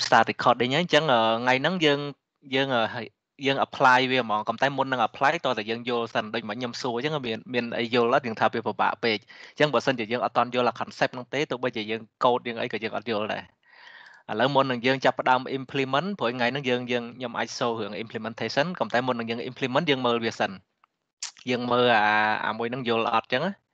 ខ្ញុំ start recording ហ្នឹងអញ្ចឹងថ្ងៃហ្នឹងយើងយើងយើង apply វាហ្មងប៉ុន្តែមុននឹង apply តោះតែយើងយល់សិនដូចមកខ្ញុំសួរអញ្ចឹងមានមានអីយល់ហ្នឹងថាវាពិបាកពេកអញ្ចឹងបើសិនជាយើងអត់តន់យល់អា concept ហ្នឹងទេទោះបីជាយើង code យើងអីក៏យើងអត់យល់ដែរឥឡូវមុននឹងយើងចាប់ផ្ដើម implement ព្រោះថ្ងៃហ្នឹងយើងយើងខ្ញុំអាចសូវរឿង implementation ប៉ុន្តែមុននឹងយើង implement យើងមើលវាសិនយើងមើលអាអាមួយហ្នឹងយល់អត់អញ្ចឹងណា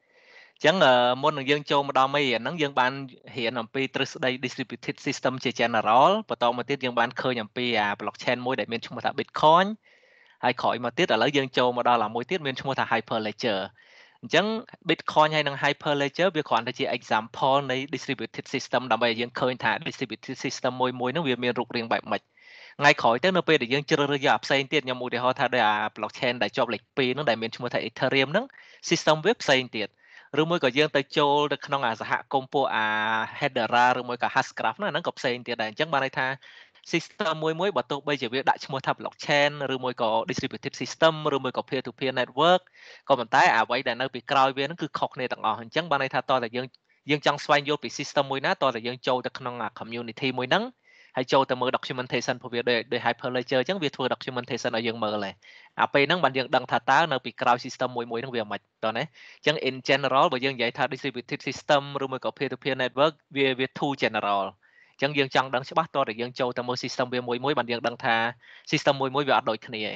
ចឹងមុននឹងយើងចូលមកដល់មេរៀនហ្នឹងយើងបានរៀនអំពីទ្រឹស្ដី distributed system ជា general បន្តមកទៀតយើងបានឃើញអំពីអា blockchain មួយដែលមានឈ្មោះថា Bitcoin ហើយក្រោយមកទៀតឥឡូវយើងចូលមកដល់អាមួយទៀតមានឈ្មោះថា Hyperledger អញ្ចឹង Bitcoin ហើយនិង Hyperledger វាគ្រាន់តែជា example នៃ distributed system ដើម្បីឲ្យយើងឃើញថា distributed system មួយមួយហ្នឹងវាមានរូបរាងបែបម៉េចថ្ងៃក្រោយទៅនៅពេលដែលយើងជ្រើសរើសយកអាផ្សេងទៀតខ្ញុំឧទាហរណ៍ថាដោយអា blockchain ដែលជាប់លេខ2ហ្នឹងដែលមានឈ្មោះថា Ethereum ហ្នឹង system វាផ្សេងទៀតអញឬមួយក៏យើងទៅចូលទៅក្នុងអាសហគមន៍ពួកអា Hedera ឬមួយក៏ Hashgraph ហ្នឹងអាហ្នឹងក៏ផ្សេងទៀតដែរអញ្ចឹងបានន័យថា system មួយមួយបើទោះបីជាវាដាក់ឈ្មោះថា blockchain ឬមួយក៏ distributive system ឬមួយក៏ peer to peer network ក៏ប៉ុន្តែអ្វីដែលនៅពីក្រោយវាហ្នឹងគឺខុសគ្នាទាំងអស់អញ្ចឹងបានន័យថាតើតើយើងយើងចង់ស្វែងយល់ពី system មួយណាតើតើយើងចូលទៅក្នុង community មួយហ្នឹងហើយចូលទៅមើល documentation ពួកវាដោយដោយ hyperledger អញ្ចឹងវាធ្វើ documentation ឲ្យយើងមើលហើយអាពេលហ្នឹងបានយើងដឹងថាតើនៅពីក្រោយ system មួយមួយហ្នឹងវាមិនតើណាអញ្ចឹង in general បើយើងនិយាយថា distributed system ឬមួយក៏ peer to peer network វាវា too general អញ្ចឹងយើងចង់ដឹងច្បាស់តើតើយើងចូលទៅមើល system វាមួយមួយបានយើងដឹងថា system មួយមួយវាអត់ដូចគ្នាទេ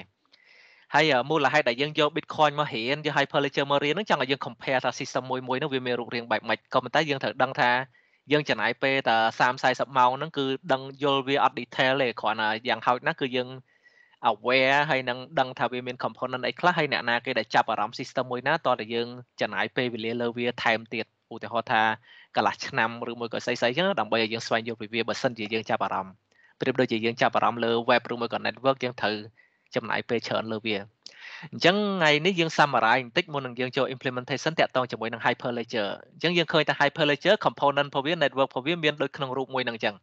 ហើយមូលហេតុដែលយើងយក Bitcoin មករៀនយក Hyperledger មករៀនហ្នឹងចង់ឲ្យយើង compare ថា system មួយមួយហ្នឹងវាមានរូបរាងបែបម៉េចក៏ប៉ុន្តែយើងត្រូវដឹងថាយើងចំណាយពេលតែ30 40ម៉ោងហ្នឹងគឺដឹងយល់វាអត់ detail ទេគ្រាន់តែយ៉ាងហោចណាស់គឺយើង aware ហើយនឹងដឹងថាវាមាន component អីខ្លះហើយអ្នកណាគេដែលចាប់អារម្មណ៍ system មួយណាតើតែយើងចំណាយពេលវេលាលើវា ថែមទៀតឧទាហរណ៍ថាកន្លះឆ្នាំឬមួយក៏ស្អីស្អីចឹងដើម្បីឲ្យយើងស្វែងយល់ពីវាបើសិនជាយើងចាប់អារម្មណ៍ប្រៀបដូចជាយើងចាប់អារម្មណ៍លើ web ឬមួយក៏ network យើងត្រូវចំណាយពេលច្រើនលើវាអញ្ចឹងថ្ងៃនេះយើង summarize បន្តិចមុននឹងយើងចូល implementation តាក់ទងជាមួយនឹង hyperledger អញ្ចឹងយើងឃើញថា hyperledger component របស់វា network របស់វាមានដូចក្នុងរូបមួយនឹងអញ្ចឹង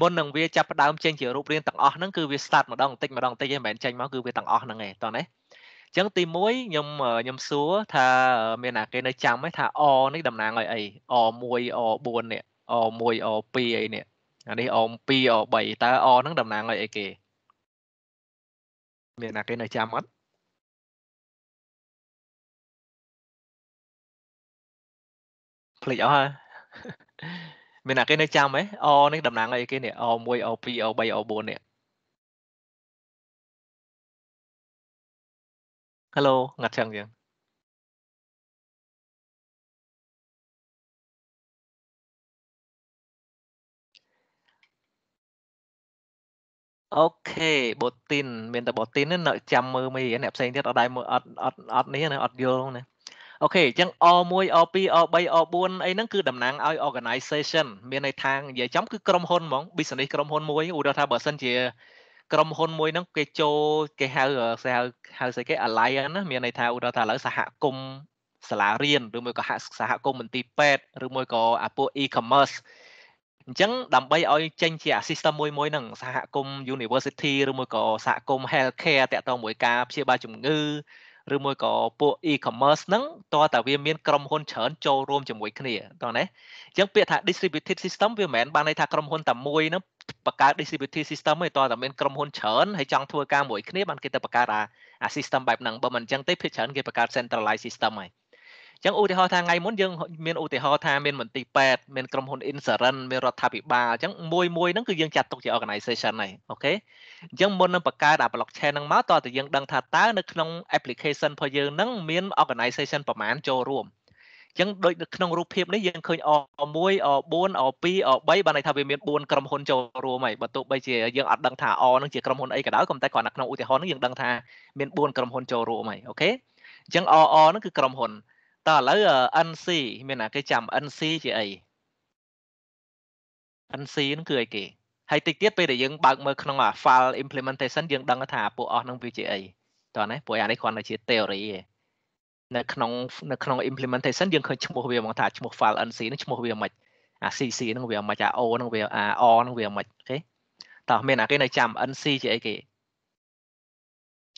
មុននឹងវាចាប់ផ្ដើមចេញជារូបរាងទាំងអស់ហ្នឹងគឺវា start ម្ដងបន្តិចម្ដងបន្តិចឯងមិនមែនចេញមកគឺវាទាំងអស់ហ្នឹងឯងតោះណាចឹងទី1ខ្ញុំខ្ញុំសួរថាមានអាគេនៅចាំទេថាអនេះតំណាងឲ្យអីអ1អ4នេះអ1អ2អីនេះអានេះអ2អ3តើអហ្នឹងតំណាងឲ្យអីគេមានអាគេនៅចាំអត់ភ្លេចអស់ហើយមានអាគេនៅចាំហ៎អនេះតំណាងអីគេនេះអ1អ2អ3អ4នេះ Hello ងាត់ចឹងចឹងអូខេបូទីនមានតែបូទីនណាចាំមើលមីអ្នកផ្សេងទៀតអត់ដែរមើលអត់អត់អត់នេះណាអត់យល់ណាអូខេអញ្ចឹង R1 R2 R3 R4 អីហ្នឹងគឺតំណាងឲ្យ organization មានន័យថានិយាយចំគឺក្រុមហ៊ុនហ្មង business ក្រុមហ៊ុនមួយឧទាហរណ៍ថាបើសិនជា ក្រុមហ៊ុនមួយហ្នឹង គេចូលគេហៅគេហៅហៅស្អីគេ alliance ណាមានន័យថាឧទាហរណ៍ថាឥឡូវសហគមន៍សាលារៀនឬមួយក៏សហគមន៍មន្ទីរពេទ្យឬមួយក៏អាពួក e-commerce អញ្ចឹងដើម្បីឲ្យចេញជា system មួយមួយហ្នឹងសហគមន៍ university ឬមួយក៏សហគមន៍ healthcare តាក់ទងមួយការព្យាបាលជំងឺឬមួយក៏ពួក e-commerce ហ្នឹងតើតើវាមានក្រុមហ៊ុនច្រើនចូលរួមជាមួយគ្នាតោះណាអញ្ចឹងពាក្យថា distributed system វាមិនមែនបានន័យថាក្រុមហ៊ុនតែមួយហ្នឹងបង្កើត distributed system ឯងតើតើមានក្រុមហ៊ុនច្រើនហើយចង់ធ្វើការមួយគ្នាបានគេទៅបង្កើតអា system បែបហ្នឹងបើមិនអញ្ចឹងទេភាគច្រើនគេបង្កើត centralized system ឯងចឹងឧទាហរណ៍ថាថ្ងៃមុនយើងមានឧទាហរណ៍ថាមានមន្ទីរពេទ្យមានក្រុមហ៊ុន Insurance មានរដ្ឋាភិបាលចឹងមួយមួយហ្នឹងគឺយើងចាត់ទុកជា organization ហើយអូខេអញ្ចឹងមុននឹងបង្កើតអា blockchain ហ្នឹងមកតើតើយើង ដឹងថាតើនៅក្នុង application របស់យើងហ្នឹងមាន organization ប្រមាណចូលរួមចឹងដូចក្នុងរូបភាពនេះយើងឃើញ R1 R4 R2 R3 បានន័យថាវាមាន4ក្រុមហ៊ុនចូលរួមហើយបើទោះបីជាយើងអត់ដឹងថា R នឹងជាក្រុមហ៊ុនអីក៏ដោយក៏តែគ្រាន់តែក្នុងឧទាហរណ៍នេះយើងដឹងថា មាន4ក្រុមហ៊ុនចូលរួមហើយអូខេអញ្ចឹង RR នឹងគឺក្រុមហ៊ុនតឥឡូវ NC មានអាគេចាំ NC ជាអី NC ហ្នឹងគឺអីគេហើយតិចទៀតពេលដែលយើងបើកមើលក្នុងអា file implementation យើងដឹងថាពួកអស់ហ្នឹងវាជាអីតោះណាពួកអានេះគ្រាន់តែជា theory ឯងនៅក្នុងនៅក្នុង implementation យើងឃើញឈ្មោះវាហ្មងថាឈ្មោះ file NC ហ្នឹងឈ្មោះវាមិនអា CC ហ្នឹងវាមិនអា O ហ្នឹងវាអា O ហ្នឹងវាមិនអូខេតោះមានអាគេនៅចាំ NC ជាអីគេ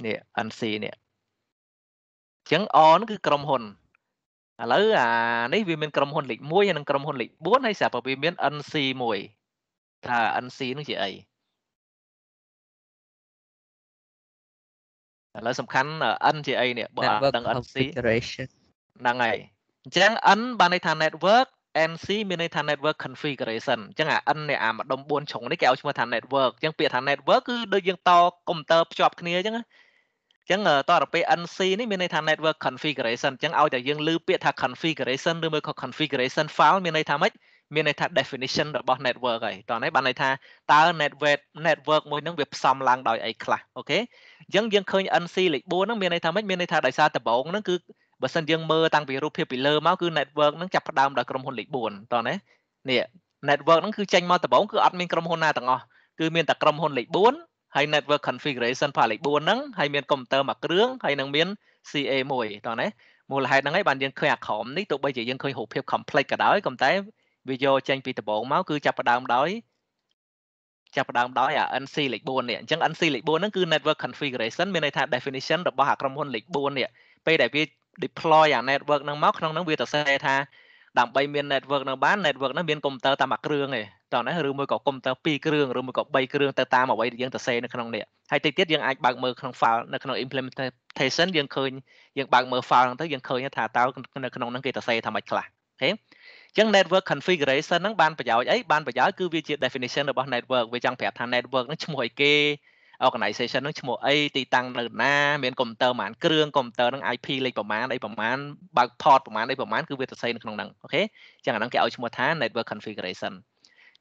នេះ NC នេះអញ្ចឹង O ហ្នឹងគឺក្រុមហ៊ុនឥឡូវអានេះវាមានក្រុមហ៊ុនលេខ1ហើយនិងក្រុមហ៊ុនលេខ4ហើយស្រាប់តែវាមាន NC មួយថា NC នឹងជាអីឥឡូវសំខាន់ N ជាអីនេះបើអត់ដឹង NC ហ្នឹងហើយអញ្ចឹង N បានន័យថា network NC មានន័យថា network configuration អញ្ចឹងអា N នេះអាម្ដុំ4ជ្រុងនេះគេឲ្យឈ្មោះថា network អញ្ចឹងពាក្យថា network គឺដូចយើងតកុំព្យូទ័រភ្ជាប់គ្នាអញ្ចឹងចឹងតរពេល NC នេះមានន័យថា network configuration ចឹងឲ្យតែយើងលើពាក្យថា configuration ឬមួយក៏ configuration file មានន័យថាម៉េចមានន័យថា definition របស់ network ហើយតោះនេះបានន័យថាតើ network network មួយហ្នឹងវាផ្សំឡើងដោយអីខ្លះអូខេអញ្ចឹងយើងឃើញ NC លេខ4ហ្នឹងមានន័យថាម៉េចមានន័យថាដោយសារដំបងហ្នឹងគឺបើសិនយើងមើលតាំងពីរូបភាពពីលើមកគឺ network ហ្នឹងចាប់ផ្ដើមដោយក្រុមហ៊ុនលេខ4តោះនេះនេះ network ហ្នឹងគឺចេញមកដំបងគឺអត់មានក្រុមហ៊ុនណាទាំងអស់គឺមានតែក្រុមហ៊ុនលេខ4ហើយ network configuration ផាលេខ4ហ្នឹងហើយមានកុំព្យូទ័រមួយគ្រឿងហើយនឹងមាន CA មួយតោះណាមូលហេតុហ្នឹងឯងបានយើងឃើញអាក្រមនេះទោះបីជាយើងឃើញរូបភាព complex ក៏ដោយក៏តែវាយកចេញពីដំបូងមកគឺចាប់ផ្ដើមដោយចាប់ផ្ដើមដោយអា NC លេខ4នេះអញ្ចឹង NC លេខ4ហ្នឹងគឺ network configuration មានន័យថា definition របស់អាក្រុមហ៊ុនលេខ4នេះពេលដែលវា deploy អា network ហ្នឹងមកក្នុងហ្នឹងវាសរសេរថាដើម្បីមាន network ហ្នឹងបាន network ហ្នឹងមាន computer តែមួយគ្រឿងឯងតោះណាឬមួយក៏កុំព្យូទ័រ2គ្រឿងឬមួយក៏3គ្រឿងទៅតាមអ្វីដែលយើងទៅសេនៅក្នុងនេះហើយតិចទៀតយើងអាចបើកមើលក្នុង file នៅក្នុង implementation យើងឃើញយើងបើកមើល file ហ្នឹងទៅយើងឃើញថាតើនៅក្នុងហ្នឹងគេទៅសេថាម៉េចខ្លះអូខេចឹង network configuration ហ្នឹងបានប្រយោជន៍អីបានប្រយោជន៍គឺវាជា definition របស់ network វាចង់ប្រាប់ថា network ហ្នឹងឈ្មោះអីគេ organization ហ្នឹងឈ្មោះអីទីតាំងនៅណាមានកុំព្យូទ័រប៉ុន្មាន គ្រឿងកុំព្យូទ័រហ្នឹង IP លេខប្រមាណអីប្រមាណបើក port ប្រមាណអីប្រមាណគឺវាទៅសេនៅក្នុងហ្នឹងអូខេចឹងអាហ្នឹងគេឲ្យឈ្មោះថា network configuration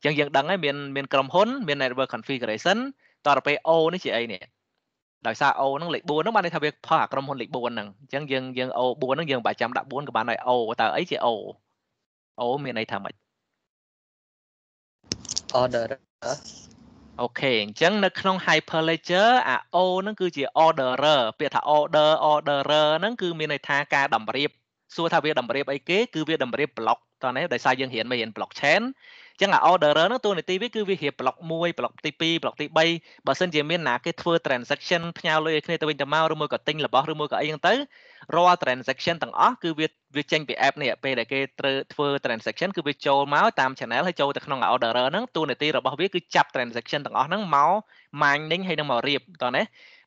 អញ្ចឹងយើងដឹងហើយមានមានក្រុមហ៊ុន មាន network configuration តទៅពេល O នេះជាអីនេះដោយសារ O ហ្នឹងលេខ4ហ្នឹងបានន័យថាវាផុសអាក្រុមហ៊ុនលេខ4ហ្នឹងអញ្ចឹងយើងយើង O 4ហ្នឹងយើងបើចាំដាក់4ក៏បានហើយ O តើអីជា O O មានន័យថាម៉េច order អូខេអញ្ចឹងនៅក្នុង hyperledger អា O ហ្នឹងគឺជា orderer ពាក្យថា order orderer ហ្នឹងគឺមានន័យថាការតម្រៀបសួរថាវា តម្រៀបអីគេគឺវាតម្រៀប block តោះនេះដោយសារយើងរៀនមិនរៀន blockchain អញ្ចឹងអា orderer ហ្នឹងតួនាទីវាគឺវារៀប block 1 block ទី2 block ទី3បើសិនជាមានណាគេធ្វើ transaction ផ្ញើលុយឲ្យគ្នាទៅវិញទៅមកឬមួយក៏ទិញរបស់ឬមួយក៏អីហ្នឹងទៅរាល់ transaction ទាំងអស់គឺវាវាចេញពី app នេះពេលដែលគេត្រូវធ្វើ transaction គឺវាចូលមកតាម channel ហើយចូលទៅក្នុង orderer ហ្នឹងតួនាទីរបស់វាគឺចាប់ transaction ទាំងអស់ហ្នឹងមក mining ហើយនឹងមករៀបតោះណា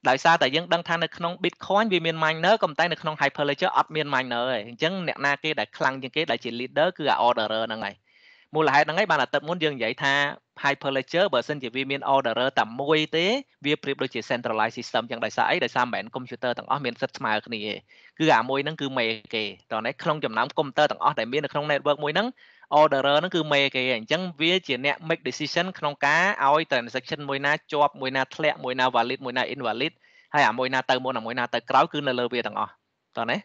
ដោយសារតែយើងដឹងថានៅក្នុង Bitcoin វាមាន miner ក៏តែនៅក្នុង Hyperledger អត់មាន miner ទេអញ្ចឹងអ្នកណាគេដែលខ្លាំងជាងគេដែលជា leader គឺ orderer ហ្នឹងហើយមូលហេតុហ្នឹងឯងបានអាទិត្យមុនយើងនិយាយថា Hyperledger បើសិនជាវាមាន orderer តែមួយទេវាប្រៀបដូចជា centralized system ចឹងដោយសារអីដោយសារមិនមែន computer ទាំងអស់មានសិទ្ធិស្មើគ្នាទេគឺអាមួយហ្នឹងគឺមេគេតោះនេះក្នុងចំណោម computer ទាំងអស់ដែលមាននៅក្នុង network មួយហ្នឹង orderer ហ្នឹងគឺមេគេអញ្ចឹងវាជាអ្នក make decision ក្នុងការឲ្យ transaction មួយណាជាប់មួយណាធ្លាក់មួយណា valid មួយណា invalid ហើយអាមួយណាទៅមុនអាមួយណាទៅក្រោយគឺនៅលើវាទាំងអស់តោះនេះ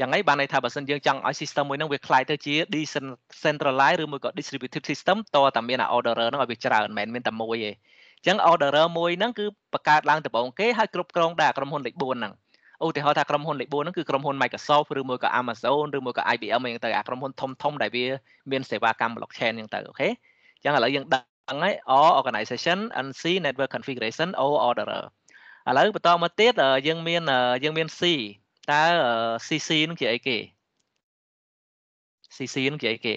ចឹងហើយបានន័យថាបើសិនយើងចង់ឲ្យ system មួយហ្នឹងវាคล้ายទៅជា decentralized ឬមួយក៏ distributive system តតែមាន orderer ហ្នឹងឲ្យវាច្រើនមិនមែនមានតែមួយទេអញ្ចឹង orderer មួយហ្នឹងគឺបង្កើតឡើងដំបូងគេហើយគ្រប់គ្រងដែរក្រុមហ៊ុនលេខ4ហ្នឹងឧទាហរណ៍ថាក្រុមហ៊ុនលេខ4ហ្នឹងគឺក្រុមហ៊ុន Microsoft ឬមួយក៏ Amazon ឬមួយក៏ IBM អីហ្នឹងទៅអាក្រុមហ៊ុនធំធំដែលវាមានសេវាកម្ម blockchain ហ្នឹងទៅអូខេអញ្ចឹងឥឡូវយើងដឹងហើយ or organization NC network configuration or orderer ឥឡូវបន្តមកទៀតយើងមានយើងមាន C តើ CC នឹងជាអីគេ CC នឹងជាអីគេ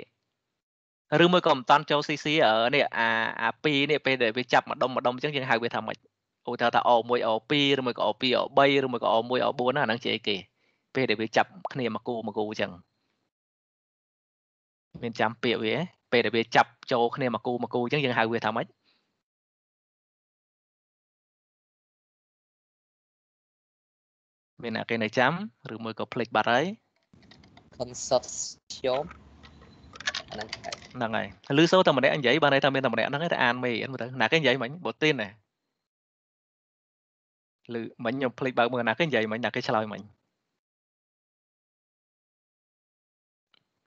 ឬមួយក៏មិនតាន់ចូល CC នេះអាអា2នេះពេលដែលវាចាប់ម្ដុំម្ដុំអញ្ចឹងយើងហៅវាថាម៉េចឧទាហរណ៍ថា O1 O2 ឬមួយក៏ O2 O3 ឬមួយក៏ O1 O4 ណាអាហ្នឹងជាអីគេពេលដែលវាចាប់គ្នាមកគូមកគូអញ្ចឹងមានចាំពាក្យវា ពេលដែលវាចាប់ចូលគ្នាមកគូមកគូអញ្ចឹងយើងហៅវាថាម៉េចមានអ្នកគេនៅចាំឬមួយក៏ភ្លេចបាត់ហើយ consortium ហ្នឹងហើយហ្នឹងហើយឬសូតែម្នាក់និយាយបានន័យថាមានតែម្នាក់ហ្នឹងឯងតែអានមេមើលទៅណាគេនិយាយមិញបូទីនណាឬមិញខ្ញុំភ្លេចបើកមើលណាគេនិយាយមិញណាគេឆ្លើយមិញ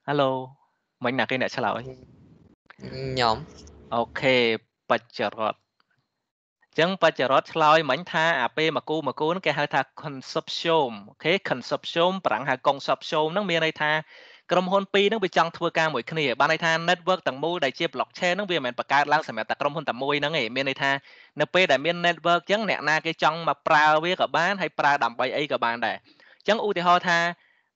Halo មិញណាគេអ្នកឆ្លើយខ្ញុំអូខេបច្ចរតចឹងបច្ចរដ្ឋឆ្លើយមិញថាអាពេលមកគូមកគូហ្នឹងគេហៅថា consortium អូខេ consortium ប្រាំងហៅ consortium ហ្នឹងមានន័យថាក្រុមហ៊ុនពីរហ្នឹងវាចង់ធ្វើការមួយគ្នាបានន័យថា network ទាំងមូលដែលជា blockchain ហ្នឹងវាមិនមែនបង្កើតឡើងសម្រាប់តែក្រុមហ៊ុនតែមួយហ្នឹងឯងមានន័យថានៅពេលដែលមាន network ចឹងអ្នកណាគេចង់មកប្រើវាក៏បានហើយប្រើដើម្បីអីក៏បានដែរចឹងឧទាហរណ៍ថា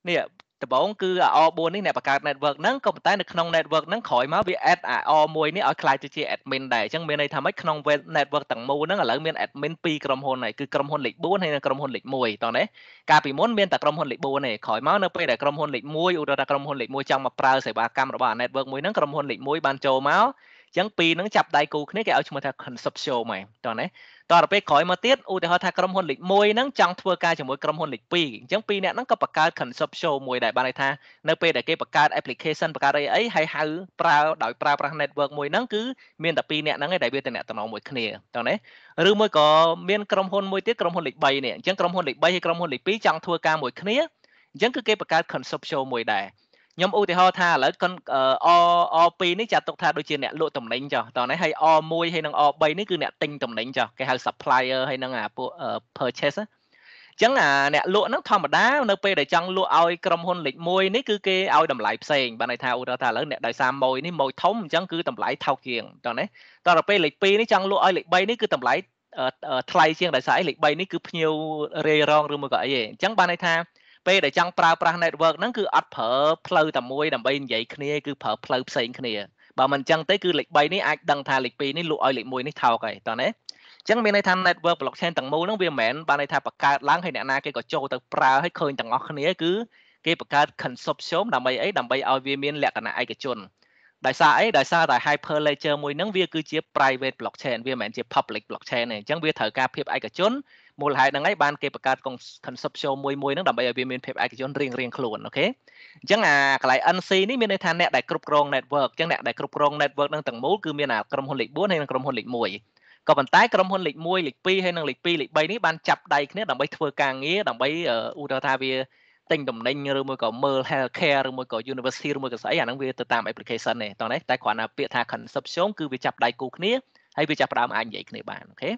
នេះដំបូងគឺ AR4 នេះអ្នកបង្កើត network ហ្នឹងក៏ប៉ុន្តែនៅក្នុង network ហ្នឹងក្រោយមកវា add AR1 នេះឲ្យខ្លាយទៅជា admin ដែរអញ្ចឹងមានន័យថាម៉េចក្នុង web network ទាំងមូលហ្នឹងឥឡូវមាន admin ពីរក្រុមហ៊ុនហើយគឺក្រុមហ៊ុនលេខ4ហើយនិងក្រុមហ៊ុនលេខ1តោះណាកាលពីមុនមានតែក្រុមហ៊ុនលេខ4ទេក្រោយមកនៅពេលដែលក្រុមហ៊ុនលេខ1ឧទាហរណ៍ថាក្រុមហ៊ុនលេខ1ចង់មកប្រើសេវាកម្មរបស់ network មួយហ្នឹងក្រុមហ៊ុនលេខ1បានចូលមកអញ្ចឹងពីរនឹងចាប់ដៃគូគ្នាគេឲ្យឈ្មោះថា conceptual មកតោះណាតោះដល់ពេលក្រោយមកទៀតឧទាហរណ៍ថាក្រុមហ៊ុនលេខ1ហ្នឹងចង់ធ្វើការជាមួយក្រុមហ៊ុនលេខ2អញ្ចឹងពីរអ្នកហ្នឹងក៏បង្កើត conceptual មួយដែរបានន័យថានៅពេលដែលគេបង្កើត application បង្កើតអីអីហើយហៅប្រើដោយប្រើប្រាស់ network មួយហ្នឹងគឺមានតែពីរអ្នកហ្នឹងឯងដែលវាតំណតំណងមួយគ្នាតោះណាឬមួយក៏មានក្រុមហ៊ុនមួយទៀតក្រុមហ៊ុនលេខ3នេះអញ្ចឹងក្រុមហ៊ុនលេខ3ហើយក្រុមហ៊ុនលេខ2ចង់ធ្វើការមួយគ្នាអញ្ចឹងគឺគេបង្កើត conceptual មួយដែរខ្ញុំឧទាហរណ៍ថាឥឡូវកន O O2 នេះចាត់ទុកថាដូចជាអ្នកលក់តំណែងចុះតោះនេះហើយ O1 ហើយនិង O3 នេះគឺអ្នកទិញតំណែងចុះគេហៅ supplier ហើយនិងអាពួក purchase ណាចឹងអាអ្នកលក់ហ្នឹងធម្មតានៅពេលដែលចង់លក់ឲ្យក្រុមហ៊ុនលេខ1នេះគឺគេឲ្យតម្លៃផ្សេងបានន័យថាឧទាហរណ៍ថាឥឡូវអ្នកដោយសារម៉ួយនេះម៉ួយធំអញ្ចឹងគឺតម្លៃថោកជាងតោះណាតោះដល់ពេលលេខ2នេះចង់លក់ឲ្យលេខ3នេះគឺតម្លៃថ្លៃជាងដោយសារអីលេខ3នេះគឺភ្ញៀវរាយរងឬមួយក៏អីឯងអញ្ចឹងបានន័យថាពេលដែលចង់ប្រើប្រាស់ network ហ្នឹងគឺអត់ប្រើផ្លូវតែមួយដើម្បីនិយាយគ្នាគឺប្រើផ្លូវផ្សេងគ្នាបើមិនអញ្ចឹងទេគឺលេខ3នេះអាចដឹងថាលេខ2នេះលក់ឲ្យលេខ1នេះថោកហើយតើណាចឹងមានន័យថា network blockchain ទាំងមូលហ្នឹងវាមិនមែនបានន័យថាបង្កើតឡើងហើយអ្នកណាគេក៏ចូលទៅប្រើហើយឃើញទាំងអស់គ្នា គឺគេបង្កើត consortium ដើម្បីអីដើម្បីឲ្យវាមានលក្ខណៈឯកជនដោយសារអីដោយសារតែ hyperledger មួយហ្នឹងវាគឺជា private blockchain វាមិនមែនជា public blockchain ទេអញ្ចឹងវាត្រូវការភាពឯកជនមូលហេតុហ្នឹងហើយបានគេបង្កើតកុង consortium មួយមួយហ្នឹងដើម្បីឲ្យវាមានភាពឯកជនរៀងរៀងខ្លួនអូខេអញ្ចឹងអាកន្លែង NC នេះមានន័យថាអ្នកដែលគ្រប់គ្រង network អញ្ចឹងអ្នកដែលគ្រប់គ្រង network ហ្នឹងទាំងមូលគឺមានអាក្រុមហ៊ុនលេខ4ហើយនិងក្រុមហ៊ុនលេខ1ក៏ប៉ុន្តែក្រុមហ៊ុនលេខ1លេខ2ហើយនិងលេខ2លេខ3នេះបានចាប់ដៃគ្នាដើម្បីធ្វើការងារដើម្បីឧទាហរណ៍ថាវាទិញតំណែងឬមួយក៏មើល healthcare ឬមួយក៏ university ឬមួយក៏ស្អីអាហ្នឹងវាទៅតាម application ទេតោះនេះតែគ្រាន់តែពាក្យថា consortium គឺវាចាប់ដៃគូគ្នាហើយវាចាប់ផ្ដើមអាចនិយាយគ្នាបានអូខេ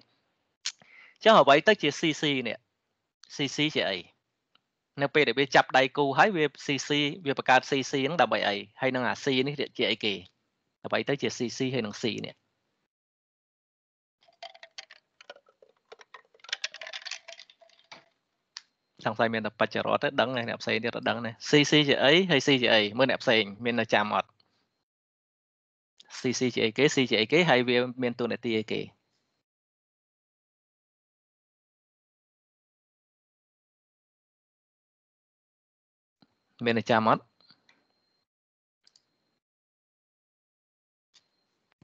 ចឹងអ្វីទៅជា CC នេះ CC ជាអីនៅពេលដែលវាចាប់ដៃគូហើយវា CC វាបង្កើត CC ហ្នឹងដើម្បីអីហើយនឹងអា C នេះជាអីគេអ្វីទៅជា CC ហើយនឹង C នេះសង្ស័យមានតែបច្ចរតទេដឹងហើយអ្នកផ្សេងទៀតទៅដឹងដែរ CC ជាអីហើយ C ជាអីមើលអ្នកផ្សេងមានតែចាំអត់ CC ជាអីគេ C ជាអីគេហើយវាមានតួនាទីអីគេមានចាំអត់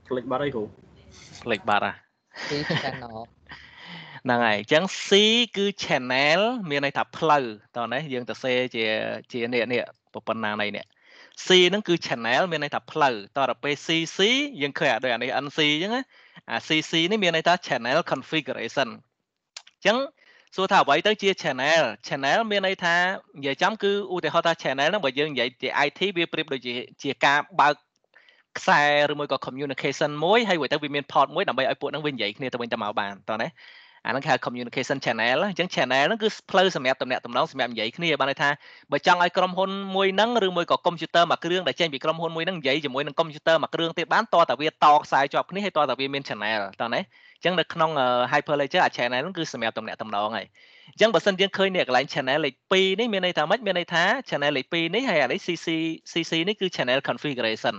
ផ្លេចបាត់អីគ្រូផ្លេចបាត់អាគេ channel ហ្នឹងហើយអញ្ចឹង C គឺ channel មានន័យថាផ្លូវតោះនេះយើងទៅសេជាជានេះនេះប៉ុណ្ណាណៃនេះ C ហ្នឹងគឺ channel មានន័យថាផ្លូវតោះដល់ពេល CC យើងឃើញដូចអានេះ NC អញ្ចឹងអា CC នេះមានន័យថា channel configuration អញ្ចឹងសួរថាអ្វីទៅជា channel channel មានន័យថានិយាយចំគឺឧទាហរណ៍ថា channel ហ្នឹងបើយើងនិយាយជា IT វាប្រៀបដូចជាជាការបើកខ្សែឬមួយក៏ communication មួយ ហើយវាទៅវាមាន port មួយដើម្បីឲ្យពួកហ្នឹងវានិយាយគ្នាទៅវិញទៅមកបានតោះណាអាហ្នឹងគេហៅ communication channel អញ្ចឹង channel ហ្នឹងគឺផ្លូវសម្រាប់តំណាក់តំណងសម្រាប់និយាយគ្នាបានន័យថាបើចង់ឲ្យក្រុមហ៊ុនមួយហ្នឹងឬមួយក៏ computer មួយគ្រឿងដែលចេញពីក្រុមហ៊ុនមួយហ្នឹងនិយាយជាមួយនឹង computer មួយគ្រឿងទៀតបានតើតាវាតខ្សែជាប់គ្នាហើយតើតាវាមាន channel តោះណាចឹងនៅក្នុង Hyperledger អា channel ហ្នឹងគឺសម្រាប់តំណាក់តំណងហើយអញ្ចឹងបើសិនយើងឃើញនេះកន្លែង channel លេខ2នេះមានន័យថាម៉េចមានន័យថា channel លេខ2នេះហើយឥឡូវ CC CC នេះគឺ channel configuration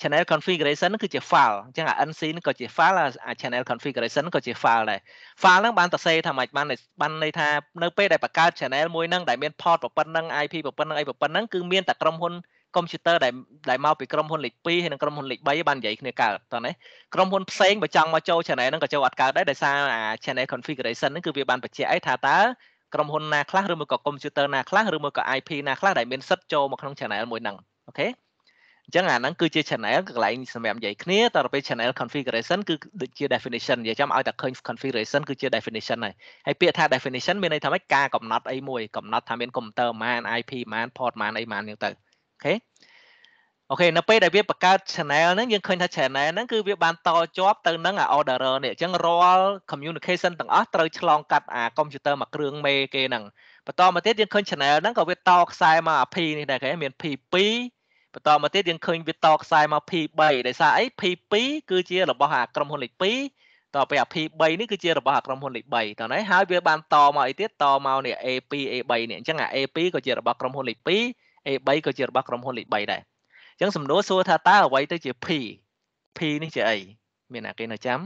channel configuration ហ្នឹងគឺជា file អញ្ចឹងអា NC ហ្នឹងក៏ជា file អា channel configuration ក៏ជា file ដែរ file ហ្នឹងបានសរសេរថាម៉េចបានបានន័យថានៅពេលដែលបង្កើត channel មួយហ្នឹងដែលមាន port ប្រព័ន្ធហ្នឹង IP ប្រព័ន្ធហ្នឹងអីប្រព័ន្ធហ្នឹងគឺមានតែក្រុមហ៊ុនកុំព្យូទ័រដែលដែលមកពីក្រុមហ៊ុនលេខ2ហើយនិងក្រុមហ៊ុនលេខ3បាននិយាយគ្នាកើតតោះនេះក្រុមហ៊ុនផ្សេងបើចង់មកចូល channel ហ្នឹងក៏ចូលអត់កើតដែរដោយសារអា channel configuration ហ្នឹងគឺវាបានបញ្ជាក់អីថាតើក្រុមហ៊ុនណាខ្លះឬមួយក៏កុំព្យូទ័រណាខ្លះឬមួយក៏ IP ណាខ្លះដែលមានសិទ្ធចូលមកក្នុង channel មួយហ្នឹងអូខេអញ្ចឹងអាហ្នឹងគឺជា channel កន្លែងសម្រាប់និយាយគ្នាតទៅពេល channel configuration គឺដូចជា definition និយាយចាំឲ្យតែឃើញ configuration គឺជា definition ហើយហើយពាក្យថា definition មានន័យថាម៉េចការកំណត់អីមួយកំណត់ថាមាន computer ប៉ុន្មាន IP ប៉ុន្មាន port ប៉ុន្មានអីប៉ុន្មានហ្នឹងទៅខេអូខេនៅពេលដែលវាបង្កើត channel ហ្នឹងយើងឃើញថា channel ហ្នឹងគឺវាបានតជាប់ទៅនឹងអា orderer នេះអញ្ចឹងរាល់ communication ទាំងអស់ត្រូវឆ្លងកាត់អា computer មួយគ្រឿងមេគេហ្នឹងបន្តមកទៀតយើងឃើញ channel ហ្នឹងក៏វាតខ្សែមកអា P នេះដែរគេមាន P2 បន្តមកទៀតយើងឃើញវាតខ្សែមក P3 ដោយសារអី P2 គឺជារបស់អាក្រុមហ៊ុនលេខ2តទៅអា P3 នេះគឺជារបស់អាក្រុមហ៊ុនលេខ3តោះណាហើយវាបានតមកអីទៀតតមកនេះ A2 A3 នេះអញ្ចឹងអា A2 ក៏ជារបស់ក្រុមហ៊ុនលេខ2 A3 ក៏ជារបស់ក្រុមហ៊ុនលេខ3ដែរអញ្ចឹងសំណួរសួរថាតើអ្វីទៅជា P P នេះជាអីមានអ្នកគេនៅចាំ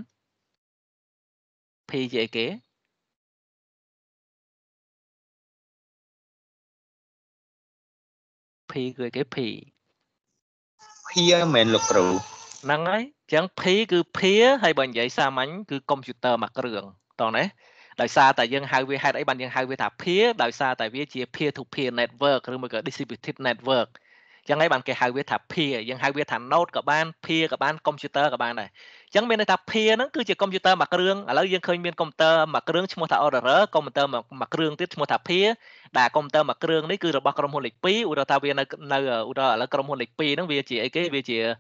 P ជាអីគេគឺគេ P P មែនលោកគ្រូហ្នឹងហើយអញ្ចឹង P គឺ P ហើយបើនិយាយសាមញ្ញគឺ computer មួយគ្រឿងតោះណាដោយសារតែយើងហៅវាហេតុអីបានយើងហៅវាថា peer ដោយសារតែវាជា peer to peer network ឬមួយក៏ distributed network ចឹងហើយបានគេហៅវាថា peer យើងហៅវាថា node ក៏បាន peer ក៏បាន computer ក៏បានដែរចឹងមានន័យថា peer ហ្នឹងគឺជា computer មួយគ្រឿងឥឡូវយើងឃើញមាន computer មួយគ្រឿងឈ្មោះថា orderer computer មួយគ្រឿងទៀតឈ្មោះថា peer ដែល computer មួយគ្រឿងនេះគឺរបស់ក្រុមហ៊ុនលេខ2ឧទាហរណ៍ថាវានៅនៅឧទាហរណ៍ឥឡូវក្រុមហ៊ុនលេខ2ហ្នឹងវាជាអីគេវាជាអឺ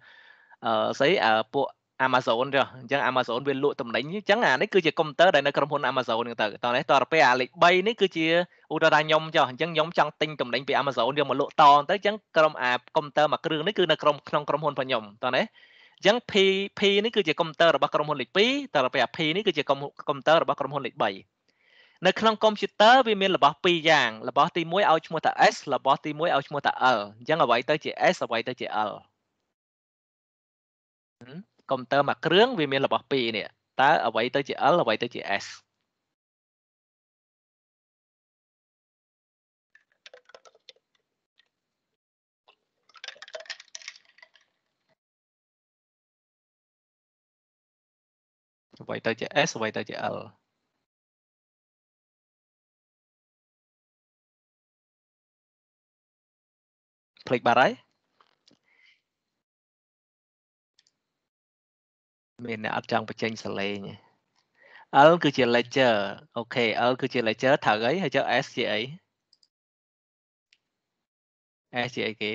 ស្អីពួក Amazon ចុះអញ្ចឹង Amazon វាលក់តំណែងអញ្ចឹងអានេះគឺជាកុំព្យូទ័រដែលនៅក្រុមហ៊ុន Amazon ហ្នឹងទៅតោះនេះតរពេលអាលេខ3នេះគឺជាឧទាហរណ៍ខ្ញុំចុះអញ្ចឹងខ្ញុំចង់ទិញតំណែងពី Amazon យកមកលក់តទៅអញ្ចឹងក្រុមអាកុំព្យូទ័រមួយគ្រឿងនេះគឺនៅក្រុមក្នុងក្រុមហ៊ុនរបស់ខ្ញុំតោះនេះអញ្ចឹង P P នេះគឺជាកុំព្យូទ័ររបស់ក្រុមហ៊ុនលេខ2តរពេលអា P នេះគឺជាកុំកុំព្យូទ័ររបស់ក្រុមហ៊ុនលេខ3នៅក្នុងកុំព្យូទ័រវាមានរបស់2យ៉ាងរបស់ទី1ឲ្យឈ្មោះថា S របស់ទី1ឲ្យឈ្មោះថា L អញ្ចឹងអ្វីទៅជា S អ្វីទៅជា L ហ៎កុំព្យូទ័រមួយគ្រឿងវាមានរបស់ពីរនេះតើអ្វីទៅជា L អ្វីទៅជា S អ្វីទៅជា S អ្វីទៅជា L ភ្លេចបាត់ហើយមានអ្នកអត់ចង់បញ្ចេញសលេងទេ L គឺជា ledger អូខេ L គឺជា ledger ត្រូវអីហើយចុះ S ជាអី S ជាអីគេ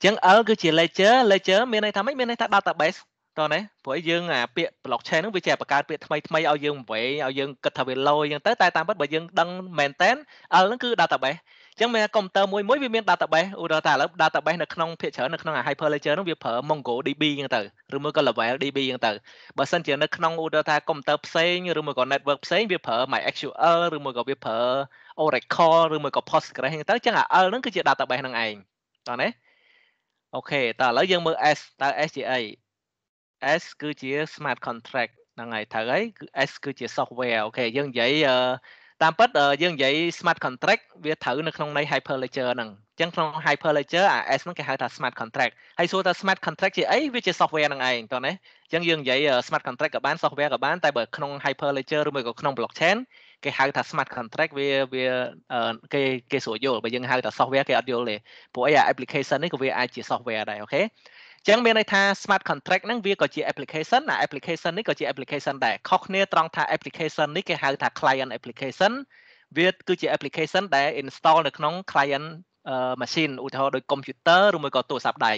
អញ្ចឹង L គឺជា ledger ledger មានន័យថាម៉េចមានន័យថា database តោះណាព្រោះយើងអាពាក្យ blockchain ហ្នឹងវាចេះបង្កើតពាក្យថ្មីថ្មីឲ្យយើងវែងឲ្យយើងគិតថាវាលយអញ្ចឹងទៅតែតាមពិតបើយើងដឹងមែនតែន L ហ្នឹងគឺ database អញ្ចឹងមានកុំព្យូទ័រមួយមួយវាមាន database ឧទាហរណ៍ថាឥឡូវ database នៅក្នុងភាគច្រើននៅក្នុង Hyperledger នោះវាប្រើ MongoDB អញ្ចឹងទៅឬមួយក៏ LevelDB អញ្ចឹងទៅបើសិនជានៅក្នុងឧទាហរណ៍ថាកុំព្យូទ័រផ្សេងឬមួយក៏ network ផ្សេងវាប្រើ MySQL ឬមួយក៏វាប្រើ Oracle ឬមួយក៏ Postgres អញ្ចឹងទៅអញ្ចឹងអា L ហ្នឹងគឺជា database ហ្នឹងឯងតោះណាអូខេតើឥឡូវយើងមើល S តើ S ជាអី S គឺជា smart contract ហ្នឹងហើយត្រូវហើយគឺ S គឺជា software អូខេយើងនិយាយតាមពិតយើងនិយាយ smart contract វាត្រូវនៅក្នុងន័យ hyperledger ហ្នឹងអញ្ចឹងក្នុង hyperledger អា S ហ្នឹងគេហៅថា smart contract ហើយសួរថា smart contract ជាអីវាជា software ហ្នឹងឯងតោះណាអញ្ចឹងយើងនិយាយ smart contract ក៏បាន software ក៏បានតែបើក្នុង hyperledger ឬមួយក៏ក្នុង blockchain គេហៅថា smart contract វាវាគេគេស្រួលយល់បើយើងហៅថា software គេអត់យល់ទេព្រោះអីអា application នេះក៏វាអាចជា software ដែរអូខេចឹងមានន័យថា smart contract ហ្នឹងវាក៏ជា application ណា application នេះក៏ជា application ដែរខុសគ្នាត្រង់ថា application នេះគេហៅថា client application វាគឺជា application ដែល install នៅក្នុង client ម៉ាស៊ីនឧទាហរណ៍ដូច computer ឬមួយក៏ទូរស័ព្ទដៃ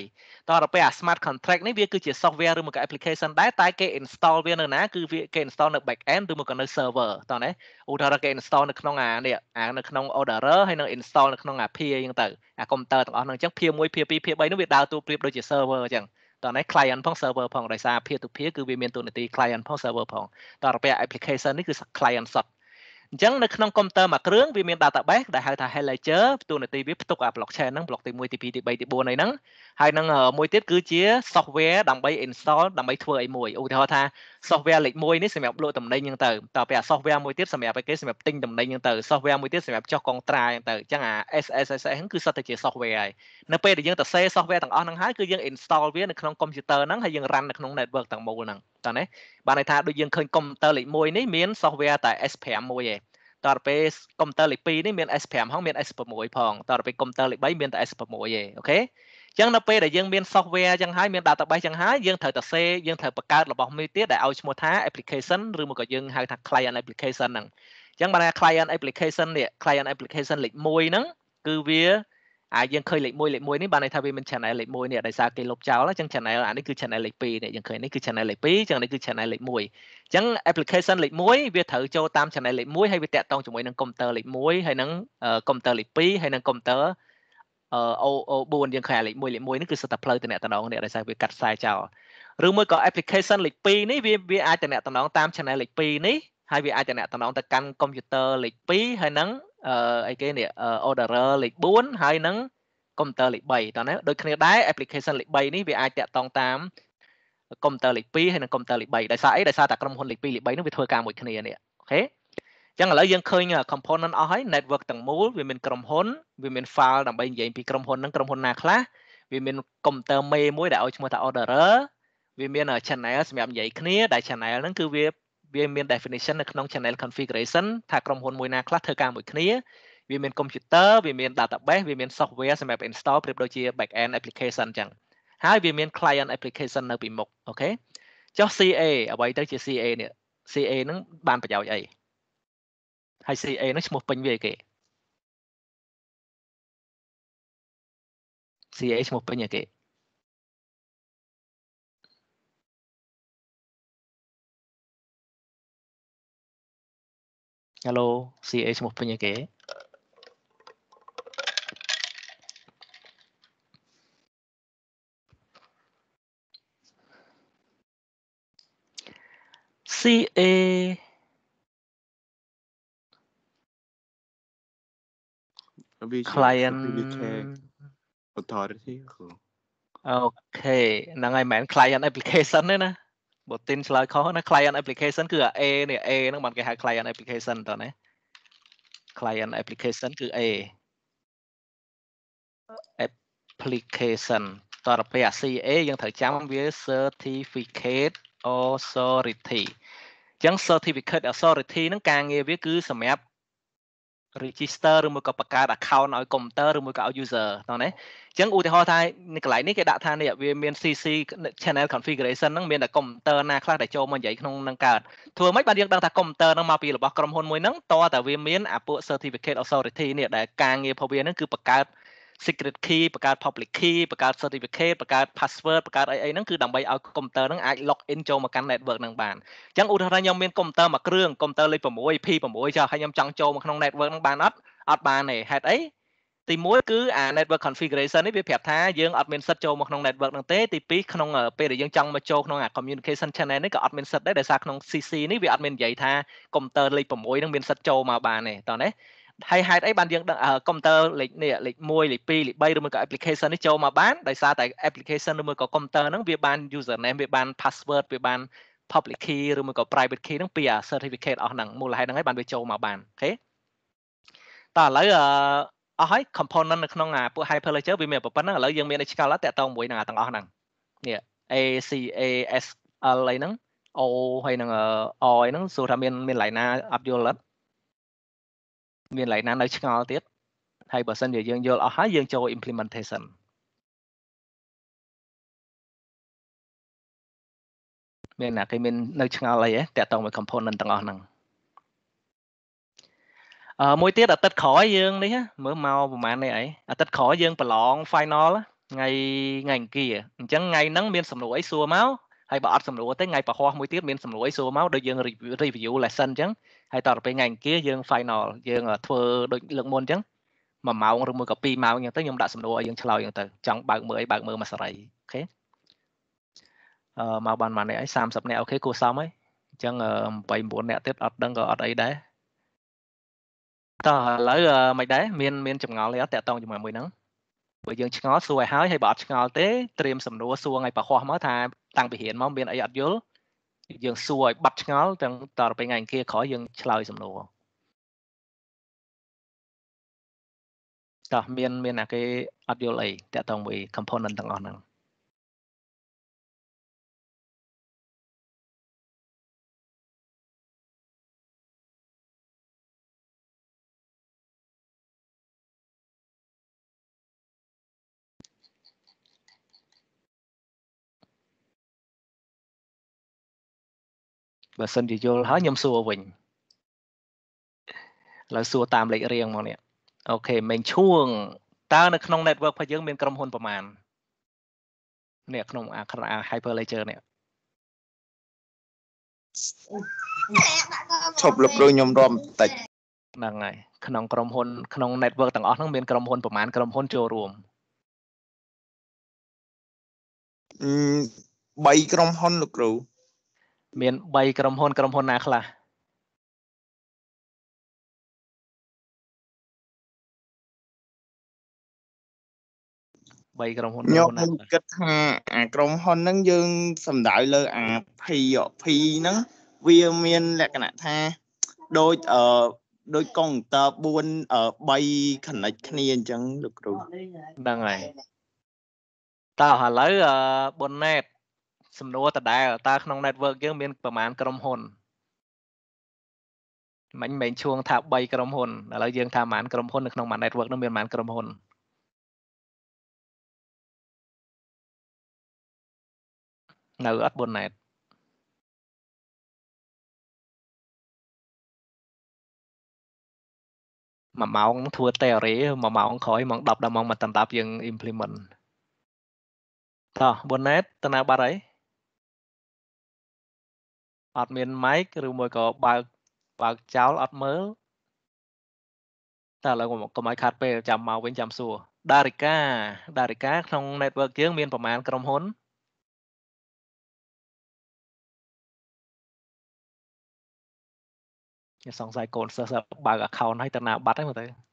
តោះដល់ពេលអា smart contract នេះវាគឺជា software ឬមួយក៏ application ដែរតែគេ install វានៅណាគឺវាគេ install នៅ back end ឬមួយក៏នៅ server តោះណាឧទាហរណ៍គេ install នៅក្នុងអានេះអានៅក្នុង orderer ហើយនៅ install នៅក្នុងអា peer អញ្ចឹងទៅអា computer ទាំងអស់ហ្នឹងអញ្ចឹង peer 1 peer 2 peer 3នោះវាដើរតួប្រៀបដូចជា server អញ្ចឹងតោះណា client ផង server ផងដោយសារ peer to peer គឺវាមានតួនាទី client ផង server ផងតោះដល់ពេល application នេះគឺ client side អញ្ចឹងនៅក្នុងកុំព្យូទ័រមួយគ្រឿងវាមាន database ដែលហៅថា head ledger តួនាទីវាផ្ទុកអា blockchain ហ្នឹង block ទី1ទី2ទី3ទី4អីហ្នឹងហើយនឹងមួយទៀតគឺជា software ដើម្បី install ដើម្បីធ្វើអីមួយឧទាហរណ៍ថា software លេខ1នេះសម្រាប់លក់តំណែងហ្នឹងទៅតទៅអា software មួយទៀតសម្រាប់ឲ្យគេសម្រាប់ទិញតំណែងហ្នឹងទៅ software មួយទៀតសម្រាប់ចុះកងត្រាហ្នឹងទៅអញ្ចឹងអា SSSS ហ្នឹងគឺសុទ្ធតែជា software ហើយនៅពេលដែលយើងទៅសេ software ទាំងអស់ហ្នឹងហើយគឺយើង install វានៅក្នុង computer ហ្នឹងហើយយើង run នៅក្នុង network ទាំងមូលហ្នឹងតើណាបានន័យថាដូចយើងឃើញ computer លេខ1នេះមាន software តែ S5 មួយឯងតទៅពេល computer លេខ2នេះមាន S5 ហងមាន S6 ផងតទៅពេល computer លេខ3មានតែ S6 ឯងអូខេអញ្ចឹងនៅពេលដែលយើងមាន software អញ្ចឹងហើយមាន database អញ្ចឹងហើយយើងត្រូវតែសេយើងត្រូវបង្កើតរបស់មួយទៀតដែលឲ្យឈ្មោះថា application ឬមកក៏យើងហៅថា client application ហ្នឹងអញ្ចឹងបានថា client application នេះ client application លេខ1ហ្នឹងគឺវាអាយើងឃើញលេខ1លេខ1នេះបានន័យថាវាមាន channel លេខ1នេះដោយសារគេលុបចោលអញ្ចឹង channel អានេះគឺ channel លេខ2នេះយើងឃើញនេះគឺ channel លេខ2អញ្ចឹងនេះគឺ channel លេខ1អញ្ចឹង application លេខ1វាត្រូវចូលតាម channel លេខ1ហើយវាតាក់ទងជាមួយនឹង computer លេខ1ហើយនឹង computer លេខ2ហើយនឹង computer អូអូ4យើងឃើញលេខ1លេខ1នេះគឺសិតតែផ្លូវតំណងនេះដោយសារវាកាត់ខ្សែចោលឬមួយក៏ application លេខ2នេះវាវាអាចតំណងតាម channel លេខ2នេះហើយវាអាចតំណងទៅកាន់ computer លេខ2ហើយនឹងអីគេនេះ orderer លេខ4ហើយនឹង computer លេខ3តោះណាដូចគ្នាដែរ application លេខ3នេះវាអាចតាក់ទងតាមកុំព្យូទ័រលេខ2ហើយនិងកុំព្យូទ័រលេខ3ដោយសារអីដោយសារតែក្រុមហ៊ុនលេខ2លេខ3នឹងវាធ្វើការមួយគ្នានេះអូខេចឹងឥឡូវយើងឃើញ component អស់ហើយ network ទាំងមូលវាមានក្រុមហ៊ុនវាមាន file ដើម្បីនិយាយពីក្រុមហ៊ុនហ្នឹងក្រុមហ៊ុនណាខ្លះវាមាន computer មេមួយដែលឲ្យឈ្មោះថា orderer វាមាន channel សម្រាប់និយាយគ្នាដែល channel ហ្នឹងគឺវាវាមាន definition នៅក្នុង channel configuration ថាក្រុមហ៊ុនមួយណាខ្លះធ្វើការមួយគ្នាវាមាន computer វាមាន database វាមាន software សម្រាប់ install ប្រៀបដូចជា back end application ចឹងហើយវាមាន client application នៅពីមុខអូខេចុះ CA អ្វីទៅជា CA នេះ CA ហ្នឹងបានប្រយោជន៍អីហើយ CA នឹងឈ្មោះពេញវាគេ CA ឈ្មោះពេញគេฮัลโหล CA ឈ្មោះពេញគេซีเอ client authority អូខេហ្នឹងហើយមិនមែន client application ទេណាបើទិនឆ្លើយខុសណា client application គឺ A នេះ A ហ្នឹងមិនគេហៅ client application តើណា client application គឺ A application តរពេលអា CA យើងត្រូវចាំវា certificate authority អញ្ចឹង certificate authority ហ្នឹងការងារវាគឺ សម្រាប់ register ឬមួយក៏បង្កើត account ឲ្យ computer ឬមួយក៏ឲ្យ user ហ្នឹងណាអញ្ចឹងឧទាហរណ៍ថានៅកន្លែងនេះគេដាក់ថានេះវាមាន CC channel configuration ហ្នឹងមានតែ computer ណាខ្លះដែលចូលមកនិយាយក្នុងនឹងកើតធ្វើម៉េចបានយើងដឹងថា computer ហ្នឹងមកពីរបស់ក្រុមហ៊ុនមួយហ្នឹងតើតើវាមានអាពួក certificate authority នេះដែលការងាររបស់វាហ្នឹងគឺបង្កើត secret key បង្កើត public key បង្កើត certificate បង្កើត password បង្កើតអីអីហ្នឹងគឺដើម្បីឲ្យកុំព្យូទ័រហ្នឹងអាច log in ចូលមកកាន់ network ហ្នឹងបានអញ្ចឹងឧទាហរណ៍ខ្ញុំមានកុំព្យូទ័រមួយគ្រឿងកុំព្យូទ័រលេខ6 P6 ចាហើយខ្ញុំចង់ចូលមកក្នុង network ហ្នឹងបានអត់អត់បានទេហេតុអីទី1គឺអា network configuration នេះវាប្រាប់ថាយើងអត់មានសិទ្ធចូលមកក្នុង network ហ្នឹងទេទី2ក្នុងពេលដែលយើងចង់មកចូលក្នុងអា communication channel នេះក៏អត់មានសិទ្ធដែរដោយសារក្នុង CC នេះវាអត់មាននិយាយថា computer លេខ6ហ្នឹងមានសិទ្ធចូលមកបានទេតោះណាហើយហេតុអីបានយើងដឹងកុំព្យូទ័រលេខនេះលេខ1លេខ2លេខ3ឬមួយក៏ application នេះចូលមកបានដោយសារតែ application ឬមួយក៏កុំព្យូទ័រហ្នឹងវាបាន username វាបាន password វាបាន public key ឬមួយក៏ private key ហ្នឹងពី certificate អស់ហ្នឹងមូលហេតុហ្នឹងហើយបានវាចូលមកបានអូខេតោះឥឡូវអស់ហើយ component នៅក្នុងពួក hyperledger វាមានប៉ុណ្ណឹងឥឡូវយើងមានឲ្យឆ្កល់តាក់តងមួយនឹងអាទាំងអស់ហ្នឹងនេះ A C A S L អីហ្នឹង O ហើយនឹង O អីហ្នឹងសួរថាមានមាន line ណាអត់យល់អត់មានកន្លែងណានៅឆ្ងល់ទៀតហើយបើសិនជាយើងយល់អស់ហើយយើងចូល implementation មានណាគេមាននៅឆ្ងល់អីហ៎តាក់ទងមួយ component ទាំងអស់ហ្នឹងអឺមួយទៀតអាទិត្យក្រោយយើងនេះមើលមកប្រហែលនេះអីអាទិត្យក្រោយយើង ប្រឡង final ថ្ងៃថ្ងៃអង្គារអញ្ចឹងថ្ងៃហ្នឹងមានសំណួរអីសួរមកហើយបើអត់សម្រួលទេថ្ងៃប្រហោះមួយទៀតមានសម្រួលសួរមកដូចយើង review lesson អញ្ចឹងហើយតទៅពេលថ្ងៃអង្គារយើង final យើងធ្វើដូចលើកមុនអញ្ចឹង1ម៉ោងឬមួយក៏2ម៉ោងអញ្ចឹងទៅខ្ញុំដាក់សម្រួលឲ្យយើងឆ្លើយអញ្ចឹងទៅចង់បើកមើលអីបើកមើលមកសេរីអូខេអឺមកបានប៉ុន្មាននាក់ហើយ30នាក់អូខេគួរសមហើយអញ្ចឹង8 9នាក់ទៀតអត់ដឹងក៏អត់អីដែរតោះឥឡូវមិនដែរមានមានចម្ងល់អីអត់តាក់តងជាមួយមួយហ្នឹងបើយើងឆ្ងល់សួរឲ្យហើយហើយបើអត់ឆ្ងល់ទេត្រៀមសំណួរសួរថ្ងៃប្រហោះមកថាតាំងពីរៀនមកមានអីអត់យល់យើងសួរឲ្យបាត់ឆ្ងល់ទាំងតទៅថ្ងៃអង្គារក្រោយយើងឆ្លើយសំណួរតោះមានមានអាគេអត់យល់អីតកតងមួយ component ទាំងអស់ហ្នឹងបើសិនជាយល់ហើយខ្ញុំសួរវិញឥឡូវសួរតាមលេខរៀងមកនេះអូខេមេងឈួងតើនៅក្នុង network របស់យើង មាន ក្រុមហ៊ុនប្រមាណនេះក្នុងអា hyperledger នេះឈប់លុបរឿងខ្ញុំរំបន្តិចហ្នឹងហើយក្នុងក្រុមហ៊ុនក្នុង network ទាំងអស់ហ្នឹងមានក្រុមហ៊ុនប្រមាណក្រុមហ៊ុនចូលរួម3ក្រុមហ៊ុន លោកគ្រូមាន3ក្រុមហ៊ុនក្រុមហ៊ុនណាខ្លះ3ក្រុមហ៊ុនក្រុមហ៊ុនខ្ញុំគិតថា អាក្រុមហ៊ុនហ្នឹងយើងសំដៅលើអា POP ហ្នឹងវាមានលក្ខណៈថាដូចអឺដូចកុងតើ4 3 connect គ្នាអញ្ចឹង លោកគ្រូហ្នឹងហើយតើឥឡូវអឺ bonnet សំណួរតដែលតើក្នុង network យើងមានប្រមាណក្រុមហ៊ុនមិនមែនឈួងថា3ក្រុមហ៊ុនឥឡូវយើងថាប្រមាណក្រុមហ៊ុននៅក្នុងមួយ network នោះមានប្រមាណក្រុមហ៊ុននៅអត់ bonnet មួយម៉ោងធ្វើ theory មួយម៉ោងក្រោយម៉ោង10ដល់ម៉ោងមកតន្តាប់យើង implement តោះ bonnet តើណាបាត់ហើយអត់មាន mic ឬមួយក៏បើក បើកចោលអត់មើលតែឥឡូវកុំឲ្យខាត់ពេលចាំមកវិញចាំសួរដារិកា ដារិកាក្នុង network យើងមានប្រមាណក្រុមហ៊ុនខ្ញុំសង្ស័យកូនសិស្សបើក account ឲ្យតាណាបាត់ហ្នឹងមើលទៅ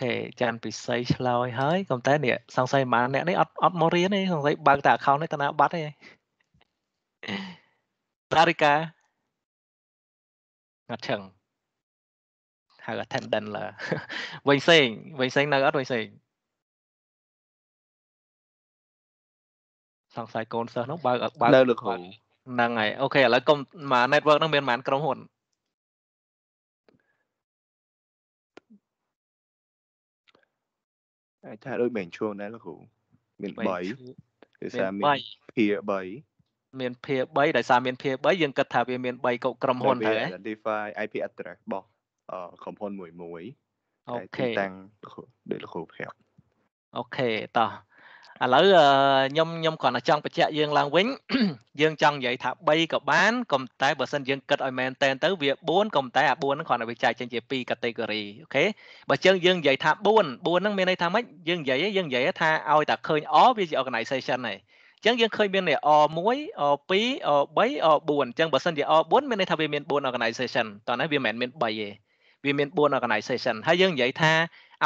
ខេច័ន្ទពិសីឆ្លើយហើយប៉ុន្តែនេះសង្ស័យប៉ុន្មានអ្នកនេះអត់អត់មករៀនទេសង្ស័យបើកតែ account នេះតាណាបាត់ទេតារិកាងាត់ឆឹងហៅ attendant ឡើវិញសេងវិញសេង នៅ អត់វិញសេងសង្ស័យកូនសិស្សនោះបើកបើកនៅលោកគ្រូហ្នឹងហើយអូខេឥឡូវកុំមក network ហ្នឹងមានប៉ុន្មានក្រុមហ៊ុនអាចថាដូចមែនឈួងដែរលោកគ្រូមាន3ដោយសារមាន ភា3មានភា3ដោយសារមានភា3យើងគិតថាវាមាន3កុកក្រុមហ៊ុនដែរ identify IP address របស់ក្រុមហ៊ុនមួយមួយអូខេតាំងដូចលោកគ្រូប្រាប់អូខេតោះឥឡូវខ្ញុំខ្ញុំគ្រាន់តែចង់បញ្ជាក់យើងឡើងវិញយើងចង់និយាយថា3ក៏បានក៏តែបើសិនយើងគិតឲ្យមែនតែនទៅវា4ក៏តែអា4ហ្នឹងគ្រាន់តែវាចែកចេញជា2 category អូខេបើចឹងយើងនិយាយថា4 4ហ្នឹងមានន័យថាម៉េចយើងនិយាយយើងនិយាយថាឲ្យតែឃើញ all វាជា organization ហើយចឹងយើងឃើញមាន R1 R2 R3 R4 ចឹងបើសិនជា R4 មានន័យថាវាមាន4 organization តោះណាវាមិនមែនមាន3ទេវាមាន4 organization ហើយយើងនិយាយថា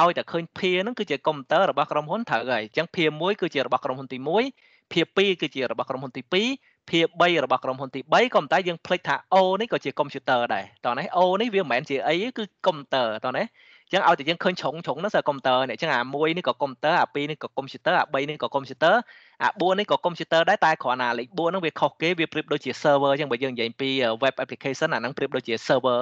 ឲ្យតែឃើញភៀហ្នឹងគឺជាកុំព្យូទ័ររបស់ក្រុមហ៊ុនត្រូវហើយអញ្ចឹងភៀ1គឺជារបស់ក្រុមហ៊ុនទី1ភៀ2គឺជារបស់ក្រុមហ៊ុនទី2ភៀ3របស់ក្រុមហ៊ុនទី3ក៏តែយើងភ្លេចថា O នេះក៏ជាកុំព្យូទ័រដែរតោះនេះ O នេះវាមិនមែនជាអីគឺកុំព្យូទ័រតោះនេះចឹងឲ្យតែយើងឃើញឆុងឆុងនោះសើកុំព្យូទ័រនេះចឹងអា1នេះក៏កុំព្យូទ័រអា2នេះក៏កុំព្យូទ័រអា3នេះក៏កុំព្យូទ័រអា4នេះក៏កុំព្យូទ័រដែរតែគ្រាន់តែលេខ4ហ្នឹងវាខុសគេវាប្រៀបដូចជា server អញ្ចឹងបើយើងនិយាយពី web application អាហ្នឹងប្រៀបដូចជា server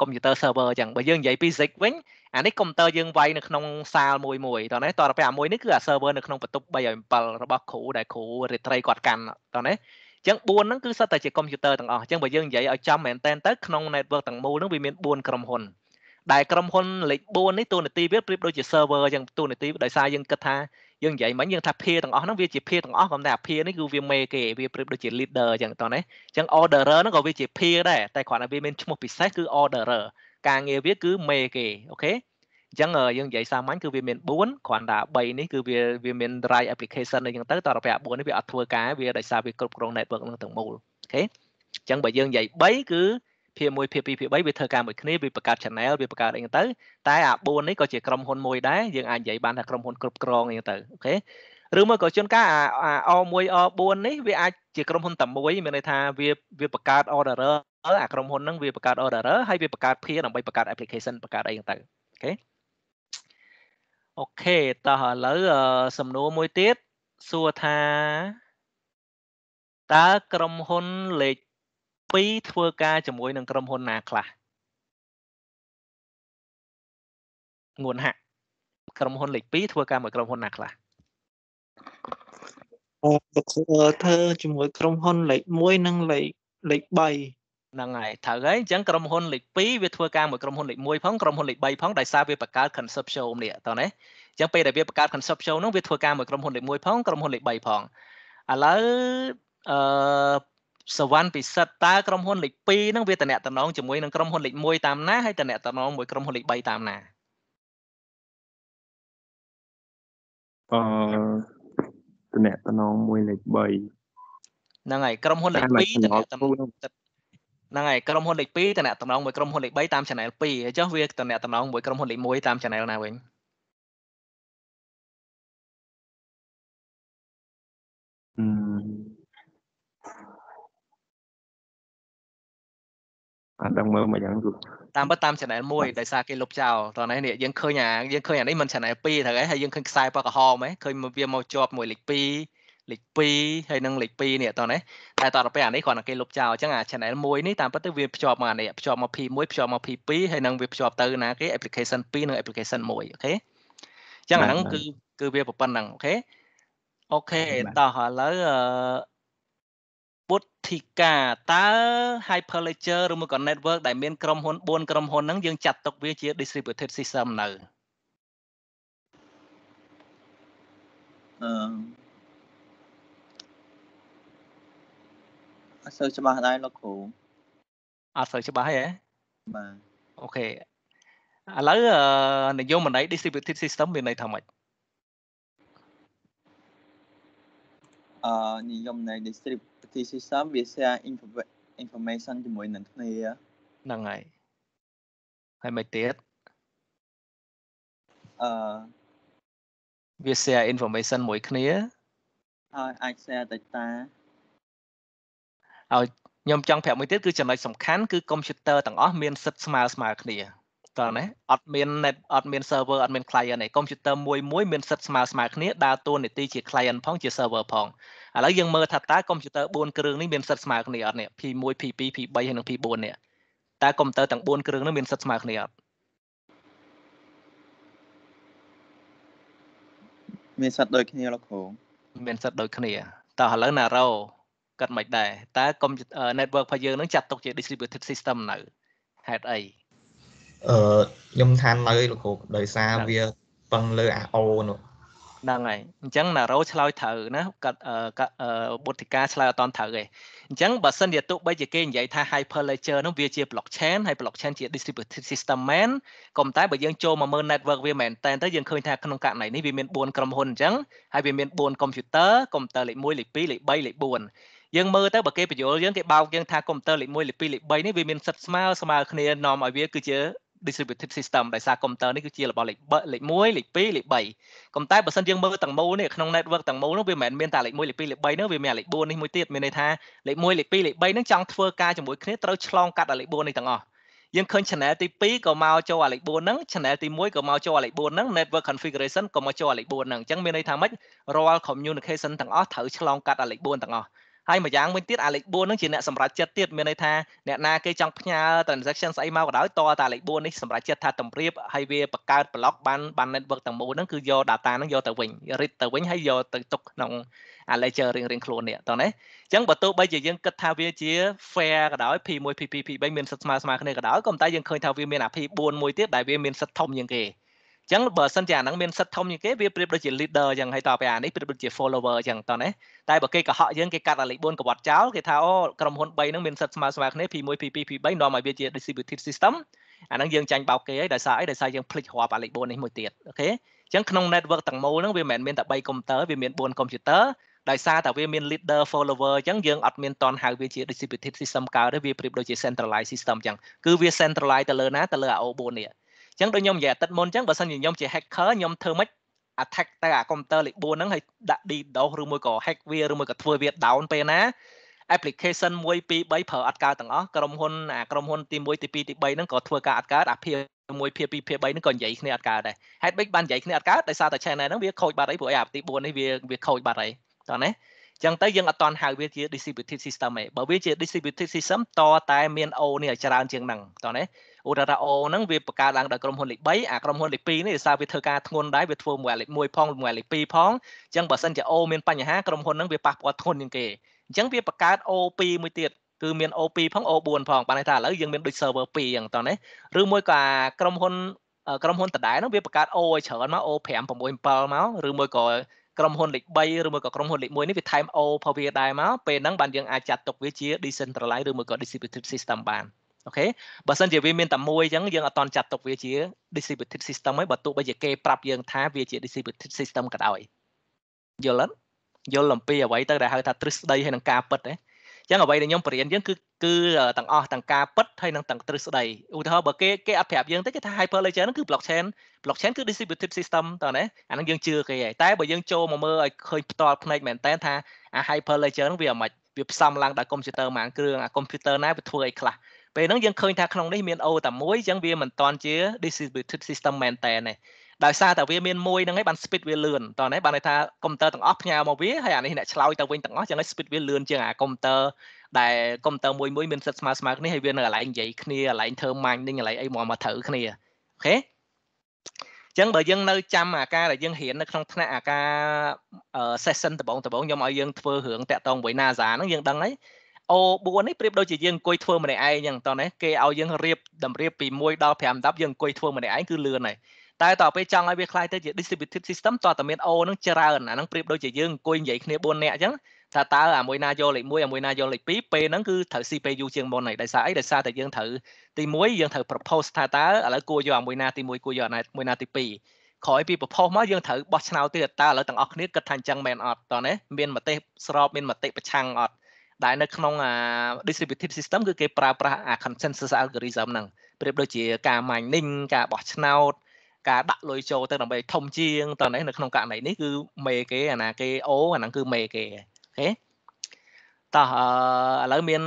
computer server អញ្ចឹងបើយើងនិយាយពី Zig វិញអានេះកុំព្យូទ័រយើងវាយនៅក្នុងសាលមួយមួយតោះណាតោះទៅអាមួយនេះគឺអា server នៅក្នុងបន្ទប់307របស់គ្រូដែលគ្រូរាត្រីគាត់កាន់តោះណាចឹង4ហ្នឹងគឺសិតតែជាកុំព្យូទ័រទាំងអស់ចឹងបើយើងនិយាយឲ្យចំមែនតែនទៅក្នុង network ទាំងមូលហ្នឹងវាមាន4ក្រុមហ៊ុនដែលក្រុមហ៊ុនលេខ4នេះតួនាទីវាប្រៀបដូចជា server ចឹងតួនាទីដោយសារយើងគិតថាយើងនិយាយមិញយើងថាភាទាំងអស់ហ្នឹងវាជាភាទាំងអស់គាត់ថាភានេះគឺវាមេគេវាប្រៀបដូចជា leader អញ្ចឹងតោះណាអញ្ចឹង orderer ហ្នឹងក៏វាជាភាដែរតែគ្រាន់តែវាមានឈ្មោះពិសេសគឺ orderer ការងារវាគឺមេគេអូខេអញ្ចឹងយើងនិយាយសាមញ្ញគឺវាមាន4គ្រាន់តែ3នេះគឺវាវាមាន right application អីចឹងទៅតរប្រាក់4នេះវាអត់ធ្វើការវាដោយសារវាគ្រប់គ្រង network នឹងទាំងមូលអូខេអញ្ចឹងបើយើងនិយាយ3គឺភាគ1ភាគ2ភាគ3វាធ្វើការមួយគ្នាវាបង្កើត channel វាបង្កើតអីហ្នឹងទៅតែអា4នេះក៏ជាក្រុមហ៊ុនមួយដែរយើងអាចនិយាយបានថាក្រុមហ៊ុនគ្រប់គ្រងអីហ្នឹងទៅអូខេឬមួយក៏ជួនកាលអា O1 O4 នេះវាអាចជាក្រុមហ៊ុនតែមួយមានន័យថាវាវាបង្កើត orderer អាក្រុមហ៊ុនហ្នឹងវាបង្កើត orderer ហើយវាបង្កើតភាដើម្បីបង្កើត application បង្កើតអីហ្នឹងទៅអូខេអូខេតោះឥឡូវសំណួរមួយទៀតសួរថាតើក្រុមហ៊ុនលេខ2ធ្វើការជាមួយនឹងក្រុមហ៊ុនណាខ្លះងួនហាក់ក្រុមហ៊ុនលេខ2ធ្វើការមួយ ក្រុមហ៊ុនណាខ្លះអឺធ្វើជាមួយក្រុមហ៊ុនលេខ1និងលេខលេខ3ហ្នឹងហើយត្រូវហើយអញ្ចឹងក្រុមហ៊ុនលេខ2វាធ្វើការមួយក្រុមហ៊ុនលេខ1ផងក្រុមហ៊ុនលេខ3ផងដោយសារវាបង្កើត concept show នេះតើណាអញ្ចឹងពេលដែលវាបង្កើត concept show នោះវាធ្វើការមួយក្រុមហ៊ុនលេខ1ផងក្រុមហ៊ុនលេខ3ផងឥឡូវអឺសវណ្ណពិសិដ្ឋតើក្រុមហ៊ុនលេខ2ហ្នឹងវាតំណតំណងជាមួយនឹងក្រុមហ៊ុនលេខ1តាមណាហើយតំណតំណងមួយក្រុមហ៊ុនលេខ3តាមណាអឺតំណតំណងមួយលេខ3ហ្នឹងហើយក្រុមហ៊ុនលេខ2តំណតំណងហ្នឹងហើយក្រុមហ៊ុនលេខ2តំណតំណងមួយក្រុមហ៊ុនលេខ3តាម channel 2អញ្ចឹងវាតំណតំណងមួយក្រុមហ៊ុនលេខ1តាម channel ណាវិញអត់ដឹងមើលមកយ៉ាងយូរតាមពិតតាម channel មួយដោយសារគេលុបចោលតោះនេះនេះយើងឃើញអាយើងឃើញអានេះមិន channel 2ត្រូវហើយហើយយើងឃើញខ្សែបកក្រហមហ៎ឃើញវាមកជាប់មួយលេខ2លេខ2ហើយនឹងលេខ2នេះតោះនេះតែតទៅពេលអានេះគ្រាន់តែគេលុបចោលអញ្ចឹងអា channel មួយនេះតាមពិតទៅវាភ្ជាប់មកអានេះភ្ជាប់មក P1 ភ្ជាប់មក P2 ហើយនឹងវាភ្ជាប់ទៅណាគេ application 2និង application 1អូខេអញ្ចឹងអាហ្នឹងគឺគឺវាប្រព័ន្ធហ្នឹងអូខេអូខេតោះឥឡូវពុទ្ធិកាតើ Hyperledger ឬមួយក៏ network ដែលមានក្រុមហ៊ុន4ក្រុមហ៊ុនហ្នឹងយើងចាត់ទុកវាជា distributed system នៅអឺអត់សូវច្បាស់ដែរលោកគ្រូអត់សូវច្បាស់ទេបាទអូខេឥឡូវនិយមន័យ distributed system មានន័យថាម៉េច uh, និយមនៃ distributive system វា share information ជាមួយនឹងគ្នាហ្នឹងហើយហើយមកទៀតអឺវា share information មួយគ្នាហើយអាច share data ឲ្យខ្ញុំចង់ប្រាប់មួយទៀតគឺចំណុចសំខាន់គឺ computer ទាំងអស់មាន សិទ្ធិស្មើស្មើគ្នា computer ណាអត់មាន net អត់មាន server អត់មាន client ទេ computer មួយមួយមានសិទ្ធស្មើស្មើគ្នាដើរតួនាទីជា client ផងជា server ផងឥឡូវយើងមើលថាតើ computer 4គ្រឿងនេះមានសិទ្ធស្មើគ្នាអត់នេះ P1 P2 P3 ហើយនិង P4 នេះតើ computer ទាំង4គ្រឿងនោះមានសិទ្ធស្មើគ្នាអត់មានសិទ្ធដូចគ្នាលោកគ្រូមាន សិទ្ធដូចគ្នាតោះឥឡូវ narrow កាត់មិនដែរតើ network របស់យើងនឹងចាត់ទុកជា distributed system នៅហេតុអីអឺខ្ញុំថានៅលោកគ្រូដោយសារវាពឹងលើ AO នោះហ្នឹងហើយអញ្ចឹង Naro ឆ្លើយត្រូវណាកាត់បុតិកាឆ្លើយអត់តន់ត្រូវទេអញ្ចឹងបើសិនជាទោះបីជាគេនិយាយថា Hyperledger នោះវាជា blockchain ហើយ blockchain ជា distributed system មែនក៏តែបើយើងចូលមកមើល network វាមែនតែទៅយើងឃើញថាក្នុងករណីនេះវាមាន4ក្រុមហ៊ុនអញ្ចឹងហើយវាមាន4 computer computer លេខ1លេខ2លេខ3លេខ4យើងមើលទៅបើគេបញ្យល់យើងគេបោកយើងថាកុំព្យូទ័រលេខ1លេខ2លេខ3នេះវាមានសិទ្ធស្មើស្មើគ្នានាំឲ្យវាគឺជា distributive system ដោយសារ computer នេះគឺជារបស់លេខលេខ1លេខ2លេខ3ប៉ុន្តែបើសិនយើងមើលទាំងមូលនេះក្នុង network ទាំងមូលនោះវាមិនមែនមានតែលេខ1លេខ2លេខ3នោះវាមានលេខ4នេះមួយទៀតមានន័យថាលេខ1លេខ2លេខ3នឹងចង់ធ្វើការជាមួយគ្នាត្រូវឆ្លងកាត់ដល់លេខ4នេះទាំងអស់យើងឃើញ channel ទី2ក៏មកចូលអាលេខ4ហ្នឹង channel ទី1ក៏មកចូលអាលេខ4ហ្នឹង network configuration ក៏មកចូលអាលេខ4ហ្នឹងអញ្ចឹងមានន័យថាម៉េចរាល់ communication ទាំងអស់ត្រូវឆ្លងកាត់អាលេខ4ទាំងអស់ហើយមួយយ៉ាងវិញទៀតអាលេខ4ហ្នឹងជាអ្នកសម្រេចចិត្តទៀតមានន័យថាអ្នកណាគេចង់ផ្ញើ transaction ស្អីមកក៏ដោយតតែលេខ4នេះសម្រេចចិត្តថាតម្រៀបហើយវាបង្កើត block បានបាន network ទាំងមូលហ្នឹងគឺយក data ហ្នឹងយកទៅវិញ read ទៅវិញហើយយកទៅទុកក្នុង ledger រៀងរៀងខ្លួននេះតោះណាអញ្ចឹងបើទោះបីជាយើងគិតថាវាជា fair ក៏ដោយ P1 P2 P3 មានសិទ្ធិស្មើស្មើគ្នាក៏ដោយក៏តែយើងឃើញថាវាមានអា P4 មួយទៀតដែលវាមានសិទ្ធិធំជាងគេចឹងបើសិនជាអាហ្នឹងមានសិទ្ធធំជាងគេវាប្រៀបដូចជា leader ចឹងហើយតទៅអានេះប្រៀបដូចជា follower ចឹងតោះណាតែបើគេកុហកយើងគេកាត់អាលេខ4កវាត់ចោលគេថាអូក្រុមហ៊ុន3ហ្នឹងមានសិទ្ធស្មើស្មើគ្នា P1 P2 P3 នាំឲ្យវាជា distributed system អាហ្នឹងយើងចាញ់បោកគេហើយដោយសារអីដោយសារយើងភ្លេចរាប់អាលេខ4នេះមួយទៀតអូខេចឹងក្នុង network ទាំងមូលហ្នឹងវាមិនមែនមានតែ3 computer វាមាន4 computer ដោយសារតែវាមាន leader follower អញ្ចឹងយើងអត់មានតន់ហៅវាជា distributed system កើតទេវាប្រៀបដូចជា centralized system អញ្ចឹងគឺវា centralized ទៅលើណាទៅលើ AO4 នេះអញ្ចឹងដូចខ្ញុំនិយាយអាទិត្យមុនអញ្ចឹងបើសិនជាខ្ញុំជា hacker ខ្ញុំធ្វើម៉េច attack ទៅអា computer លេខ4ហ្នឹងហើយដាក់ DDoS ឬមួយក៏ hack វាឬមួយក៏ធ្វើវា down ពេលណា application 1 2 3ប្រើអត់កើតទាំងអស់ក្រុមហ៊ុនអាក្រុមហ៊ុនទី1ទី2ទី3ហ្នឹងក៏ធ្វើការអត់កើតអាភាមួយភាពីរភាបីហ្នឹងក៏និយាយគ្នាអត់កើតដែរហេតុម៉េចបាននិយាយគ្នាអត់កើតដោយសារតែ channel ហ្នឹងវាខូចបាត់អីព្រោះអាទី4នេះវាវាខូចបាត់អីតោះណាចឹងទៅយើងអត់តន់ហៅវាជា distributed system ទេបើវាជា distributed system តតែមាន O នេះឲ្យច្រើនជាងហ្នឹងតោះណាឧទាហរណ៍អូហ្នឹងវាបង្កើតឡើងដោយក្រុមហ៊ុនលេខ3អាក្រុមហ៊ុនលេខ2នេះដោយសារវាធ្វើការធ្ងន់ដែរវាធ្វើមួយលេខ1ផងមួយលេខ2ផងអញ្ចឹងបើសិនជាអូមានបញ្ហាក្រុមហ៊ុនហ្នឹងវាប៉ះពាល់ធ្ងន់ជាងគេអញ្ចឹងវាបង្កើត O2 មួយទៀតគឺមាន O2 ផង O4 ផងបានន័យថាឥឡូវយើងមានដូច server 2អញ្ចឹងតោះណាឬមួយក៏ក្រុមហ៊ុនក្រុមហ៊ុនដដែលហ្នឹងវាបង្កើត O ឲ្យច្រើនមក O5 6 7មកឬមួយក៏ក្រុមហ៊ុនលេខ3ឬមួយក៏ក្រុមហ៊ុនលេខ1នេះវាថែម O ផងវាដែរមកពេលហ្នឹងបានយើងអាចចាត់ទុកវាជា decentralized ឬមួយក៏ distributed system បាន។អូខេបើសិនជាវាមានតែមួយអញ្ចឹងយើងអត់តន់ចាត់ទុកវាជា distributed system ទេបើទោះបីជាគេ ប្រាប់យើងថាវាជា distributed system ក៏ដោយយល់ទេយល់អំពីអ្វីទៅដែលហៅថាទ្រឹស្ដីហើយនឹងការពិតទេអញ្ចឹងអ្វីដែលខ្ញុំបរៀនយើងគឺគឺទាំងអស់ទាំងការពិតហើយនឹងទាំងទ្រឹស្ដីឧទាហរណ៍បើគេគេអត់ប្រាប់យើងទេគេថា hyperledger ហ្នឹងគឺ blockchain blockchain គឺ distributed system តើណាអាហ្នឹងយើងជឿគេហើយតែបើយើងចូលមកមើលឲ្យឃើញផ្ទាល់ភ្នែកមែនតើថាអា hyperledger ហ្នឹងវាអាម៉េចវាផ្សំឡើងដោយកុំព្យូទ័រមួយគ្រឿងអាកុំព្យូទ័រណាវាធ្វើអីខ្លះពេលហ្នឹងយើងឃើញថាក្នុងនេះមាន O តែមួយអញ្ចឹងវាមិនតាន់ជា distributed system មែនតើទេដោយសារតែវាមានមួយហ្នឹងឯងបាន speed វាលឿនតោះនេះបានន័យថាកុំព្យូទ័រទាំងអស់ផ្ញើមកវាហើយអានេះអ្នកឆ្លើយទៅវិញទាំងអស់ចឹងឯង speed វាលឿនជាងអាកុំព្យូទ័រដែលកុំព្យូទ័រមួយមួយមានសិទ្ធស្មើស្មើគ្នាហើយវានៅកន្លែងនិយាយគ្នាកន្លែងធ្វើ mining កន្លែងអីមកមកត្រូវគ្នាអូខេចឹងបើយើងនៅចាំអាការដែលយើងរៀននៅក្នុងថ្នាក់អាការ session ដំបងដំបងខ្ញុំឲ្យយើងធ្វើរឿងតាក់ទងជាមួយ NASA ហ្នឹងយើងដឹងហើយ O4 នេះប្រៀបដូចជាយើងអង្គុយធ្វើម្នាក់ឯងអញ្ចឹងតោះណាគេឲ្យយើងរៀបតម្រៀបពី1ដល់5ដាប់យើងអង្គុយធ្វើម្នាក់ឯងគឺលឿនហើយតែតទៅពេលចង់ឲ្យវាខ្លាយទៅជា distributed system តោះតែមាន O នឹងច្រើនអានឹងប្រៀបដូចជាយើងអង្គុយនិយាយគ្នា4នាក់អញ្ចឹងថាតើអាមួយណាយកលេខ1អាមួយណាយកលេខ2ពេលហ្នឹងគឺត្រូវ CPU ជាងមុនហើយដោយសារអីដោយសារតែយើងត្រូវទី1យើងត្រូវ propose ថាតើឥឡូវគួរយកអាមួយណាទី1គួរយកអាមួយណាទី2ក្រោយពីប្រផុសមកយើងត្រូវបោះឆ្នោតទៀតតើឥឡូវទាំងអស់គ្នាគិតថាអញ្ចឹងមែនអត់តើណាមានមតិស្របមានមតិប្រឆាំងអត់ដែលនៅក្នុងអា distributive system គឺគេប្រើប្រាស់អា consensus algorithm ហ្នឹងប្រៀបដូចជាការ mining ការបោះឆ្នោត ការដាក់លុយចូលទៅដើម្បីធំជាងតនេះនៅក្នុងករណីនេះគឺមេគេអាណាគេអូអាហ្នឹងគឺមេគេអូខេតោះឥឡូវមាន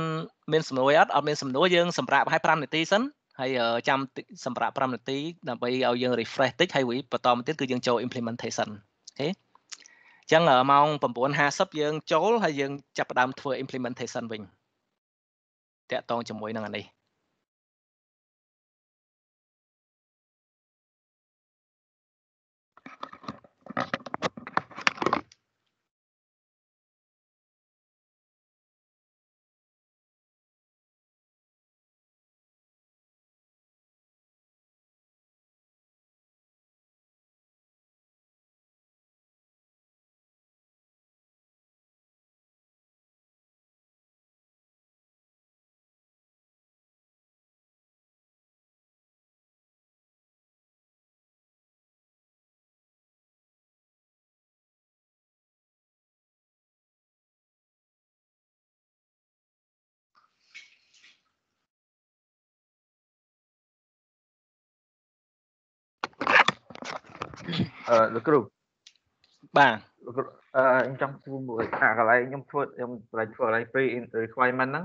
មានសំណួរអត់អត់មានសំណួរយើងសម្រាប់ឲ្យ5នាទីសិនហើយចាំសម្រាប់5នាទីដើម្បីឲ្យយើង refresh តិចហើយបន្តមកទៀតគឺយើងចូល implementation អូខេអញ្ចឹងម៉ោង9:50យើងចូលហើយយើងចាប់ផ្ដើមធ្វើ implementation វិញតកតងជាមួយនឹងអានេះអឺលោកគ្រូបាទលោកគ្រូអឺខ្ញុំចង់ធ្វើមួយអាកន្លែងខ្ញុំធ្វើខ្ញុំប្រែធ្វើកន្លែង pre requirement ហ្នឹង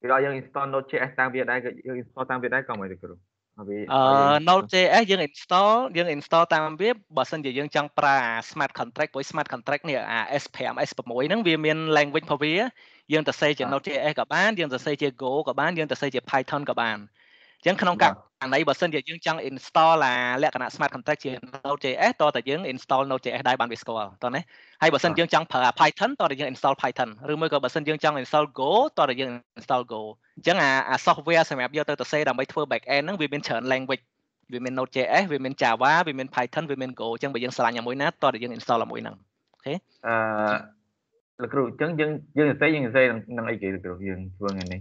ពីដល់យើង install Node.js តាមវាដែរក៏យើង install តាមវាដែរក៏មិនទេគ្រូវាអឺ Node.js យើង install យើង install តាមវាបើសិនជាយើងចង់ប្រើ smart contract ពួក smart contract នេះអា S5 S6 ហ្នឹងវាមាន language របស់វាយើងទៅសេជា Node.js ក៏បានយើងទៅសេជា Go ក៏បានយើងទៅសេជា Python ក៏បានអញ្ចឹងក្នុងករករណីបើសិនជាយើងចង់ install អាលក្ខណៈ smart contract ជា Node.js តោះតែយើង install Node.js ដែរបានវាស្គាល់តោះណាហើយបើសិនយើងចង់ប្រើ Python តោះតែយើង install Python ឬមួយក៏បើសិនយើងចង់ install Go តោះតែយើង install Go អញ្ចឹងអាអា software សម្រាប់យកទៅទៅសេដើម្បីធ្វើ back end ហ្នឹងវាមានច្រើន language វាមាន Node.js វាមាន Java វាមាន Python វាមាន Go អញ្ចឹងបើយើងឆ្លាញ់ជាមួយណាតោះតែយើង install ជាមួយហ្នឹងអូខេអឺលោកគ្រូអញ្ចឹងយើងយើងសរសេរយើងសរសេរនឹងអីគេលោកគ្រូយើងធ្វើថ្ងៃនេះ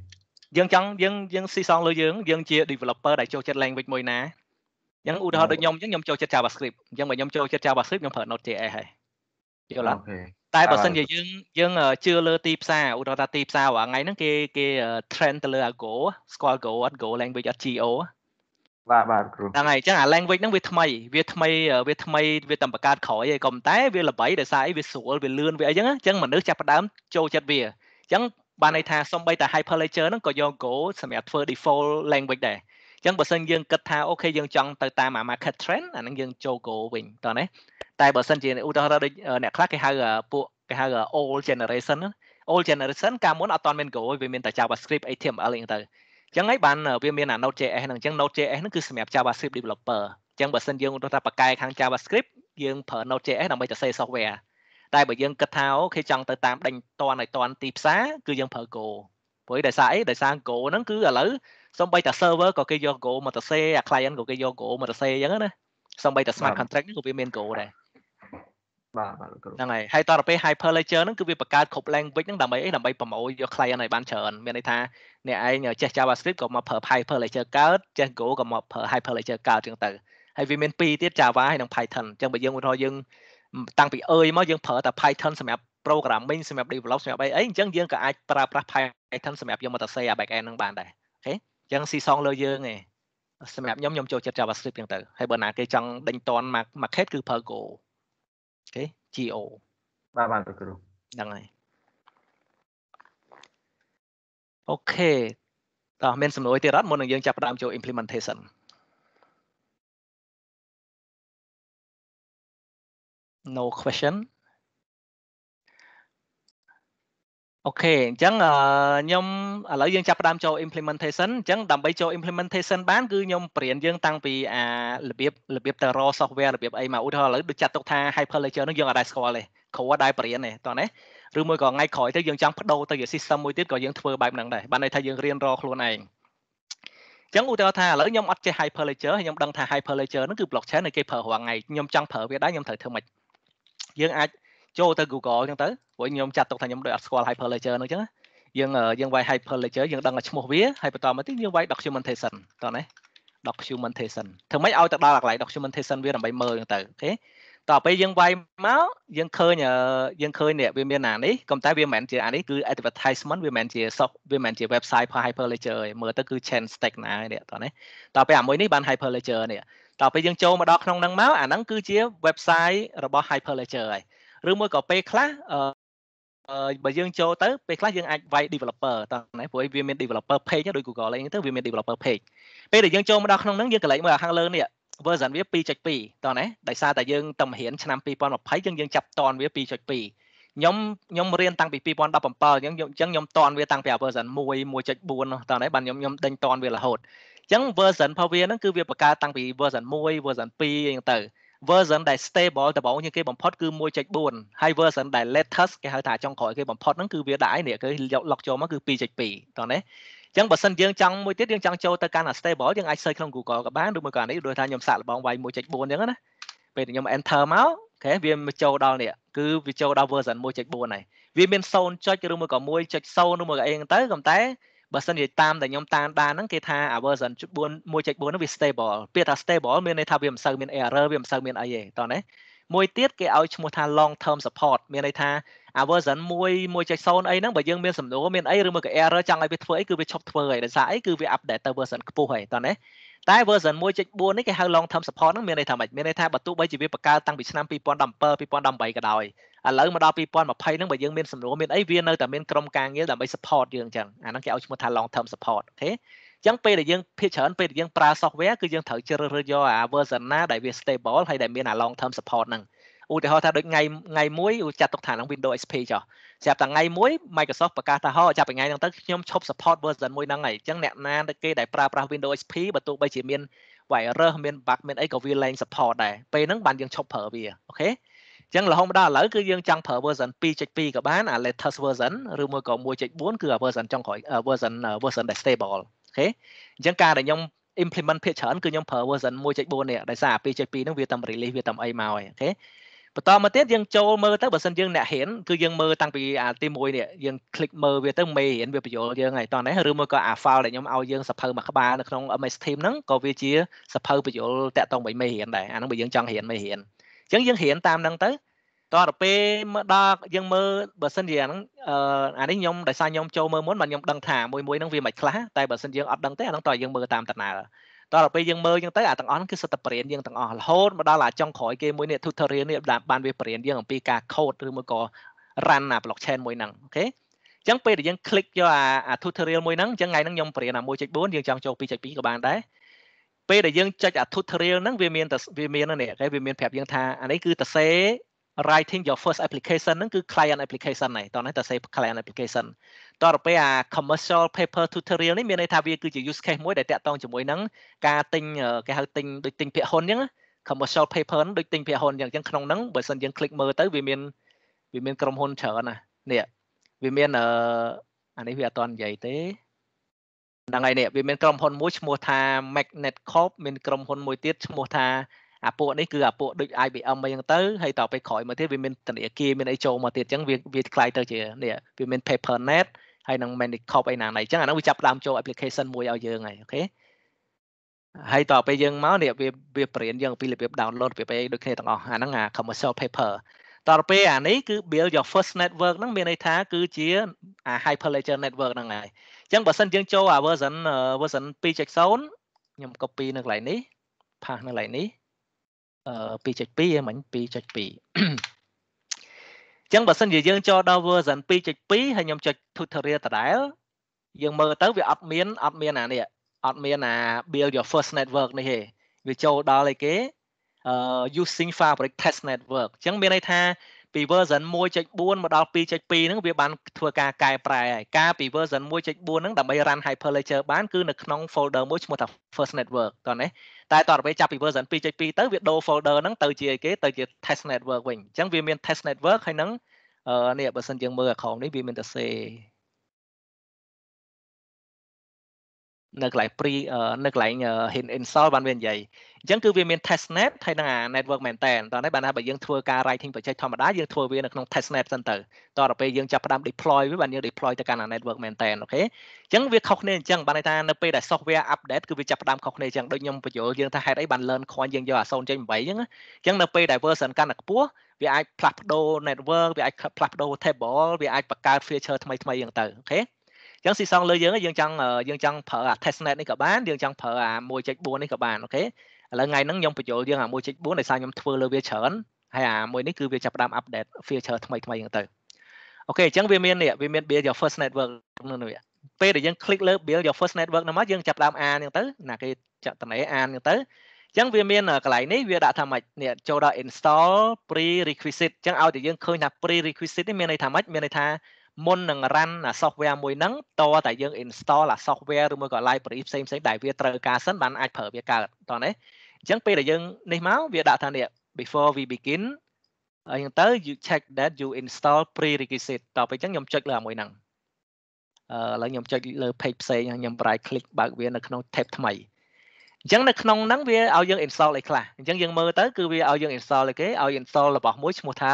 យើងចង់យើងយើងស៊ីសងលើយើង យើងជា developer ដែលចូលចិត្ត language មួយណាអញ្ចឹងឧទាហរណ៍ដូចខ្ញុំអញ្ចឹងខ្ញុំចូលចិត្ត JavaScript អញ្ចឹងបើខ្ញុំចូលចិត្ត JavaScript ខ្ញុំប្រើ Node.js ហើយយល់អត់តែបើសិនជាយើងយើងជឿលើទីផ្សារឧទាហរណ៍ថាទីផ្សាររាល់ថ្ងៃហ្នឹងគេគេ trend ទៅលើ Go ស្គាល់ Go អត់ Go language អត់ Go បាទបាទគ្រូហ្នឹងហើយអញ្ចឹងអា language ហ្នឹងវាថ្មី វាថ្មី វាថ្មី វាតែបង្កើតក្រោយឯងក៏ប៉ុន្តែវាល្បីដោយសារអីវាស្រួលវាលឿនវាអីចឹងអញ្ចឹងមនុស្សចាប់ផ្ដើមចូលចិត្តវាអញ្ចឹងបានន័យថាសំបីតែ hyperledger ហ្នឹងក៏យក Go សម្រាប់ធ្វើ default language ដែរអញ្ចឹងបើសិនយើងគិតថាអូខេយើងចង់ទៅតាមអា market trend អាហ្នឹងយើងចូល Go វិញតោះណាតែបើសិនជាឧទាហរណ៍ដូចអ្នកខ្លះគេហៅពួកគេហៅ old generation old generation កាលមុនអត់ទាន់មាន Go ទេវាមានតែ JavaScript HTML អីទៅអញ្ចឹងហើយបានវាមានអា Node.js ហ្នឹងអញ្ចឹង Node.js ហ្នឹងគឺសម្រាប់ JavaScript developer អញ្ចឹងបើសិនយើងឧទាហរណ៍ថាប៉កែខាង JavaScript យើងប្រើ Node.js ដើម្បីទៅសេ software តែបើយើងគិតថាអូគេចង់ទៅតាមដេញតន់ឲ្យតន់ទីផ្សារគឺយើងប្រើ Go ព្រោះដោយសារអីដោយសារ Go ហ្នឹងគឺឥឡូវសំបីតា server ក៏គេយក Go មកទៅសេអា client ក៏គេយក Go មកទៅសេអញ្ចឹងណាសំបីតា smart contract ហ្នឹងក៏វាមាន Go ដែរបាទបាទហ្នឹងហើយហើយតទៅពេល Hyperledger ហ្នឹងគឺវាបង្កើតគ្រប់ language ហ្នឹងដើម្បីអីដើម្បីប្រមូលយក client ឲ្យបានច្រើនមានន័យថាអ្នកឯងចេះ JavaScript ក៏មកប្រើ Hyperledger កើតចេះ Go ក៏មកប្រើ Hyperledger កើតអញ្ចឹងទៅហើយវាមានពីរទៀត Java ហើយនិង Python អញ្ចឹងបើយើងឧទាហរណ៍យើងតាំងពីអើយមកយើងប្រើតែ Python សម្រាប់ programming សម្រាប់ develop សម្រាប់អីអីអញ្ចឹងយើងក៏អាចប្រើប្រាស់ Python សម្រាប់យកមកទៅសេអា back end ហ្នឹងបានដែរអូខេអញ្ចឹងស៊ីសងលើយើងឯងសម្រាប់ខ្ញុំខ្ញុំចូលចិត្ត JavaScript អញ្ចឹងទៅហើយបើណាគេចង់ដេញតន់ market គឺប្រើ Go អូខេ GO បាទបាទលោកគ្រូហ្នឹងហើយអូខេតោះមានសំណួរទៀតអត់មុននឹងយើងចាប់ផ្ដើមចូល implementation no question អូខេអញ្ចឹងខ្ញុំឥឡូវយើងចាប់ផ្ដើមចូល implementation អញ្ចឹងដើម្បីចូល implementation បាន គឺខ្ញុំបរៀនយើងតាំងពីអារបៀបរបៀបទៅ raw software របៀបអីមកឧទាហរណ៍ឥឡូវដូចចាត់ទុកថា hyperledger នោះយើងអាចស្គាល់ទេគ្រូអាចដែរបរៀនទេតោះណាឬមួយក៏ថ្ងៃក្រោយទៅយើងចង់បដូរទៅជា system មួយទៀតក៏យើងធ្វើបែបហ្នឹងដែរបានន័យថាយើងរៀន raw ខ្លួនឯងចឹងឧទាហរណ៍ថាឥឡូវខ្ញុំអត់ចេះ hyperledger ហើយខ្ញុំដឹងថា hyperledger ហ្នឹងគឺ blockchain គេប្រើរាល់ថ្ងៃខ្ញុំចង់ប្រើវាដែរខ្ញុំត្រូវធ្វើម៉េចយើងអាចចូលទៅ Google អញ្ចឹងទៅព្រោះខ្ញុំចាត់ទុកថាខ្ញុំដូចអត់ស្គាល់ hyperledger ហ្នឹងអញ្ចឹងយើងយើងវាយ hyperledger យើងដឹងតែឈ្មោះវាហើយបន្តមកទៀតយើងវាយ documentation តោះណា documentation ធ្វើម៉េចឲ្យទៅដល់កន្លែង documentation វាដើម្បីមើលហ្នឹងទៅអូខេតោះពេលយើងវាយមកយើងឃើញយើងឃើញនេះវាមានអានេះក៏តែវាមិនមែនជាអានេះគឺ advertisement វាមិនមែនជា shop វាមិនមែនជា website ផង hyperledger ឯងមើលទៅគឺ chain stack ណាហើយនេះតោះនេះតោះពេលអាមួយនេះបាន hyperledger នេះដល់ពេលយើងចូលមកដល់ក្នុងហ្នឹងមកអាហ្នឹងគឺជា website របស់ Hyperledger ហើយឬមួយក៏ពេលខ្លះបើយើងចូលទៅពេលខ្លះយើងអាចវាយ developer តោះណាព្រោះវាមាន developer page ដូច Google អីហ្នឹងទៅវាមាន developer page ពេលដែលយើងចូលមកដល់ក្នុងហ្នឹងយើងកន្លែងមើលខាងលើនេះ version វា2.2តោះណាដោយសារតែយើងតំរៀនឆ្នាំ2020យើងយើងចាប់តនវា2.2ខ្ញុំខ្ញុំរៀនតាំងពី2017អញ្ចឹងអញ្ចឹងខ្ញុំតនវាតាំងពី version 1 1.4នោះតោះណាបានខ្ញុំខ្ញុំដេញតនវារហូតអញ្ចឹង version របស់វាហ្នឹងគឺវាបង្កើតតាំងពី version 1 version 2អីហ្នឹងទៅ version ដែល stable ដំបូងជាងគេបំផុតគឺ1.4ហើយ version ដែល latest គេហៅថាចុងក្រោយគេបំផុតហ្នឹងគឺវាដាក់ឯនេះគេយកលុកចូលមកគឺ2.2តោះណាអញ្ចឹងបើសិនយើងចង់មួយទៀតយើងចង់ចូលទៅកាន់អា stable យើងអាច search ក្នុង Google ក៏បានឬមួយក៏នេះដូចថាខ្ញុំសាកល្បងវាយ1.4អញ្ចឹងណាពេលខ្ញុំ enter មកអូខេវាមកចូលដល់នេះគឺវាចូលដល់ version 1.4ហើយវាមាន 0. ឬមួយក៏1.0ឬមួយក៏អីហ្នឹងទៅប៉ុន្តែបើសិនជាតាមដែលខ្ញុំតាមដានហ្នឹងគេថា our version 4 1.4ហ្នឹងវា stable ពាក្យថា stable មានន័យថាវាមិនសូវមាន error វាមិនសូវមានអីទេតោះណាមួយទៀតគេឲ្យឈ្មោះថា long term support មានន័យថា our version 1 1.0អីហ្នឹងបើយើងមានសំណួរមានអីឬមកក៏ error ចង់ឲ្យវាធ្វើអីគឺវាឈប់ធ្វើហើយដោយសារអីគឺវា update ទៅ version ខ្ពស់ហើយតោះណាតែ version 1.4នេះគេហៅ long term support ហ្នឹងមានន័យថាម៉េចមានន័យថាបើទោះបីជាវាបង្កើតតាំងពីឆ្នាំ2017 2018ក៏ដោយឥឡូវមកដល់2020ហ្នឹងបើយើងមានសំណួរមានអីវានៅតែមានក្រុមការងារដើម្បី support យើងអញ្ចឹងអាហ្នឹងគេឲ្យឈ្មោះថា long term support អូខេអញ្ចឹងពេលដែលយើងភាគច្រើនពេលដែលយើងប្រើ software គឺយើងត្រូវជ្រើសរើសយកអា version ណាដែលវា stable ហើយដែលមានអា long term support ហ្នឹងឧទាហរណ៍ថាដូចថ្ងៃថ្ងៃមួយចាត់ទុកថានឹង Windows XP ចុះស្រាប់តែថ្ងៃមួយ Microsoft ប្រកាសថាហោចាប់ពីថ្ងៃហ្នឹងទៅខ្ញុំឈប់ support version មួយហ្នឹងហើយអញ្ចឹងអ្នកណាគេដែលប្រើប្រាស់ Windows XP បើទោះបីជាមាន virus មាន bug មានអីក៏វាលែង support ដែរពេលហ្នឹងបានយើងឈប់ប្រើវាអូខេអញ្ចឹងរហូតដល់ឥឡូវគឺយើងចង់ប្រើ version 2.2ក៏បានអា latest version ឬមួយក៏1.4គឺអា version ចុងក្រោយ version version ដែល stable អូខេអញ្ចឹងការដែលខ្ញុំ implement ភាគច្រើនគឺខ្ញុំប្រើ version 1.4នេះដោយសារ2.2ហ្នឹងវាតាម release វាតាមអីមកហើយអូខេបន្តមកទៀតយើងចូលមើលទៅបើសិនយើងអ្នកហ៊ានគឺយើងមើលតាំងពីអាទី1នេះយើង click មើលវាទៅមេរៀនវាបញ្យល់យើងហើយតោះនេះឬមកក៏អា file ដែលខ្ញុំឲ្យយើងសភៅមួយក្បាលនៅក្នុង MS Team ហ្នឹងក៏វាជាសភៅបញ្យល់តាក់ទងបីមេរៀនដែរអាហ្នឹងបើយើងចង់រៀនមេរៀនអញ្ចឹងយើងរៀនតាមនឹងទៅតរទៅពេលមកដល់យើងមើលបើសិនជាអាហ្នឹងអានេះខ្ញុំដោយសារខ្ញុំចូលមើលមុនបាទខ្ញុំដឹងថាមួយមួយហ្នឹងវាមិនខ្លះតែបើសិនយើងអត់ដឹងទេអាហ្នឹងតើយើងមើលតាមតាណាតរទៅពេលយើងមើលអញ្ចឹងទៅអាទាំងអស់ហ្នឹងគឺសិតតែបរៀនយើងទាំងអស់រហូតមកដល់អាចុងក្រោយគេមួយនេះ tutorial នេះបានវាបរៀនយើងអំពីការ code ឬមួយក៏ run អា blockchain មួយហ្នឹងអូខេអញ្ចឹងពេលដែលយើង click យកអា tutorial មួយហ្នឹងអញ្ចឹងថ្ងៃហ្នឹងខ្ញុំបរៀនអា1.4យើងចង់ចូល2.2ក៏បានដែរពេលដែលយើងចុចអា tutorial ហ្នឹងវាមានតែវាមានហ្នឹងគេវាមានប្រាប់យើងថាអានេះគឺតសេ writing your first application ហ្នឹងគឺ client application ហ្នឹងតោះនេះតសេ client application តទៅពេលអា commercial paper tutorial នេះមានន័យថាវាគឺជា use case មួយដែលតាក់ទងជាមួយនឹងការទិញគេហៅទិញដូចទិញភាគហ៊ុនអញ្ចឹង commercial paper ដូចទិញភាគហ៊ុនអញ្ចឹងក្នុងហ្នឹងបើសិនយើង click មើលទៅវាមានវាមានក្រុមហ៊ុនច្រើនណាស់នេះវាមានអឺអានេះវាអត់តនិយាយទេហ្នឹងហើយនេះវាមានក្រុមហ៊ុនមួយឈ្មោះថា Magnet Corp មានក្រុមហ៊ុនមួយទៀតឈ្មោះថាអាពួកនេះគឺអាពួកដូច IBM អីហ្នឹងទៅ ហើយតទៅពេលក្រោយមកទៀតវាមានធនាគារមានអីចូលមកទៀតអញ្ចឹងវាវាคล้ายទៅជានេះវាមាន PaperNet ហើយនឹង Magnet Corp អីណាណៃអញ្ចឹងអាហ្នឹងវាចាប់ផ្ដើមចូល application មួយឲ្យយើងហើយអូខេហើយតទៅពេលយើងមកនេះវាវាបរៀនយើងពីរបៀប download ពីអីដូចគ្នាទាំងអស់អាហ្នឹងអា commercial paper តទៅពេលអានេះគឺ build your first network ហ្នឹងមានន័យថា គឺជាអា hyperledger network ហ្នឹងហើយអញ្ចឹងបើសិន យើង ចូលអា version version 2.0ខ្ញុំ copy នៅកន្លែងនេះ pass នៅកន្លែងនេះអឺ2.2ហ្នឹងមិញ2.2ចឹងបើសិនជាយើងចូលដល់ version 2.2ហើយខ្ញុំចុច tutorial ដដែលយើងមើលទៅវាអត់មានអត់មានអានេះអត់មានអា build your first network នេះទេវាចូលដល់អីគេ using fabric test network ចឹង មានន័យថាពី version 1.4មកដល់2.2ហ្នឹងវាបានធ្វើការកែប្រែហើយការពី version 1.4ហ្នឹងដើម្បី run hyperledger បានគឺនៅក្នុង folder មួយឈ្មោះថា first network តោះនេះតែតរពេលចាប់ពី version 2.2ទៅវាដូរ folder ហ្នឹងទៅជាគេទៅជា test network វិញអញ្ចឹងវាមាន test network ហើយនឹងនេះបើសិនយើងមើលអក្រងនេះវាមានតែ C នៅកន្លែង pre នៅកន្លែង hin install បានវានិយាយអញ្ចឹងគឺវាមាន testnet ហើយនឹងអា network មែនតើតោះនេះបានថាបើយើងធ្វើការ writing បច្ចេកធម្មតាយើងធ្វើវានៅក្នុង testnet សិនទៅតោះដល់ពេលយើងចាប់ផ្ដើម deploy វាបានយើង deploy ទៅកាន់អា network មែនតើអូខេអញ្ចឹងវាខុសគ្នាអញ្ចឹងបានន័យថានៅពេលដែល software update គឺវាចាប់ផ្ដើមខុសគ្នាអញ្ចឹងដូចខ្ញុំបញ្យល់យើងថាហេតុអីបាន learn coin យើងយកអា0.8អញ្ចឹងអញ្ចឹងនៅពេលដែល version កាន់តែខ្ពស់វាអាចផ្លាស់ប្ដូរ network វាអាចផ្លាស់ប្ដូរ table វាអាចបង្កើត feature ថ្មីៗអញ្ចឹងទៅអូខេអញ្ចឹងស៊ីសងលើយើងយើងចង់យើងចង់ប្រើអា testnet នេះក៏បានយើងចង់ប្រើអា1.4នេះក៏បានអូខេឥឡូវថ្ងៃហ្នឹងខ្ញុំបញ្ចូលយើងអា1.4ដោយសារខ្ញុំធ្វើលើវាច្រើនហើយអាមួយនេះគឺវាចាប់ផ្ដើម update feature ថ្មីថ្មីហ្នឹងទៅអូខេអញ្ចឹងវាមាននេះវាមាន build your first network ហ្នឹងនេះពេលដែលយើង click លើ build your first network ហ្នឹងមកយើងចាប់ផ្ដើមអានហ្នឹងទៅណាគេចាក់តនេអានហ្នឹងទៅអញ្ចឹងវាមានកន្លែងនេះវាដាក់ថាម៉េចនេះចូលដល់ install pre requisite អញ្ចឹងឲ្យតែយើងឃើញថា pre requisite នេះមានន័យថាម៉េចមានន័យថាមុននឹងរ៉ាន់អា software មួយហ្នឹងតតែយើង install អា software ឬមួយក៏ library ផ្សេងផ្សេងដែលវាត្រូវការសិនបានអាចប្រើវាកើតតោះណាអញ្ចឹងពេលដែលយើង នេះមកវាដាក់ថានេះ before we begin អញ្ចឹងទៅ you check that you install prerequisite តទៅអញ្ចឹងខ្ញុំចុចលើអាមួយហ្នឹងអឺឥឡូ w ខ្ញុំចុចលើ page ផ្សេងខ្ញុំ right click បើកវានៅក្នុង tab ថ្មីអញ្ចឹងនៅក្នុងហ្នឹងវាឲ្យយើង install អីខ្លះអញ្ចឹងយើងមើលទៅគឺវាឲ្យយើង install អីគេឲ្យ install របស់មួយឈ្មោះថា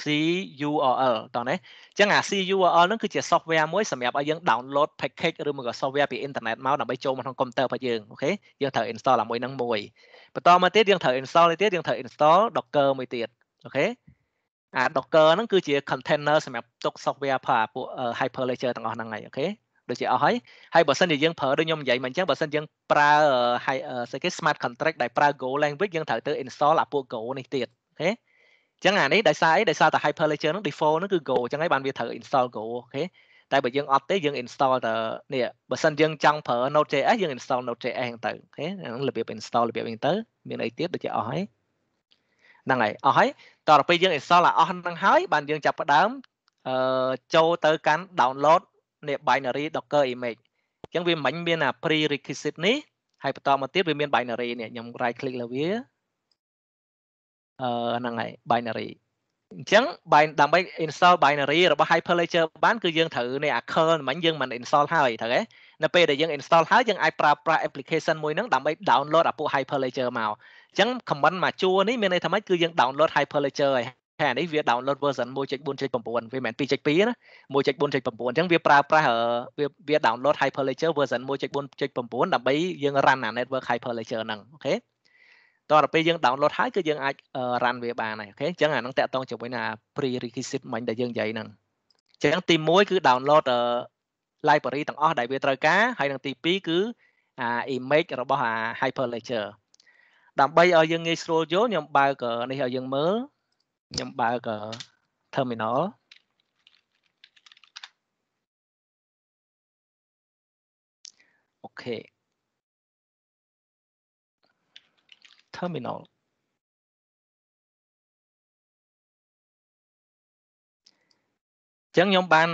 CURL តោះណាអញ្ចឹងអា CURL ហ្នឹងគឺជា software មួយសម្រាប់ឲ្យយើង download package ឬមកក៏ software ពី internet មកដើម្បីចូលមកក្នុង computer របស់យើងអូខេយើងត្រូវ install អាមួយហ្នឹងមួយបន្តមកទៀតយើងត្រូវ install ទៀតយើងត្រូវ install Docker មួយទៀតអូខេអា Docker ហ្នឹងគឺជា container សម្រាប់ទុក software ប្រើពួក hyperledger ទាំងអស់ហ្នឹងហើយអូខេដូចជាអស់ហើយហើយបើសិនជាយើងប្រើដូចខ្ញុំនិយាយមកអញ្ចឹងបើសិនយើងប្រើហើយស្អីគេ smart contract ដែលប្រើ Go language យើងត្រូវទៅ install អាពួក Go នេះទៀតអូខេអញ្ចឹងអានេះដោយសារអីដោយសារតែ Hyperledger ហ្នឹង default ហ្នឹងគឺ Go អញ្ចឹងហើយបានវាត្រូវ install Go អូខេតែបើយើងអត់ទេយើង install តែនេះបើសិនយើងចង់ប្រើ Node.js យើង install Node.js ហ្នឹងទៅអូខេហ្នឹងរបៀប install របៀបហ្នឹងទៅមានអីទៀតដូចជាអស់ហើយហ្នឹងហើយអស់ហើយតរទៅពេលយើង install ឲ្យអស់ហ្នឹងហើយបានយើងចាប់ផ្ដើមអឺចូលទៅកាន់ download នៃ binary docker image អញ្ចឹងវាមិនមានអា prerequisite នេះហើយបន្តមកទៀតវាមាន binary នេះខ្ញុំ right click លើវាអឺហ្នឹងហើយ binary អញ្ចឹង bind ដើម្បី install binary របស់ hyperledger បានគឺយើងត្រូវនៃ curl មិនយើងមិន install ហើយត្រូវទេនៅពេលដែលយើង install ហើយយើងអាចប្រើប្រាស់ application មួយហ្នឹងដើម្បី download អាពួក hyperledger មកអញ្ចឹង comment មកជួរនេះមានន័យថាម៉េចគឺយើង download hyperledger ហើយថានេះវា download version 1.4.9វាមិនមែន2.2ណា1.4.9អញ្ចឹងវាប្រើប្រាស់វាវា download Hyperledger version 1.4.9ដើម្បីយើង run អា network Hyperledger ហ្នឹងអូខេតោះដល់ពេលយើង download ហើយគឺយើងអាច run វាបានហើយអូខេអញ្ចឹងអាហ្នឹងតាក់ទងជាមួយណា prerequisite មិញដែលយើងនិយាយហ្នឹងអញ្ចឹងទី1គឺ download library ទាំងអស់ដែលវាត្រូវការហើយនឹងទី2គឺអា image របស់អា Hyperledger ដើម្បីឲ្យយើងងាយស្រួលយល់ខ្ញុំបើកនេះឲ្យយើងមើល nhầm ba ở ờ, terminal ok terminal ចឹងខ្ញុំបាន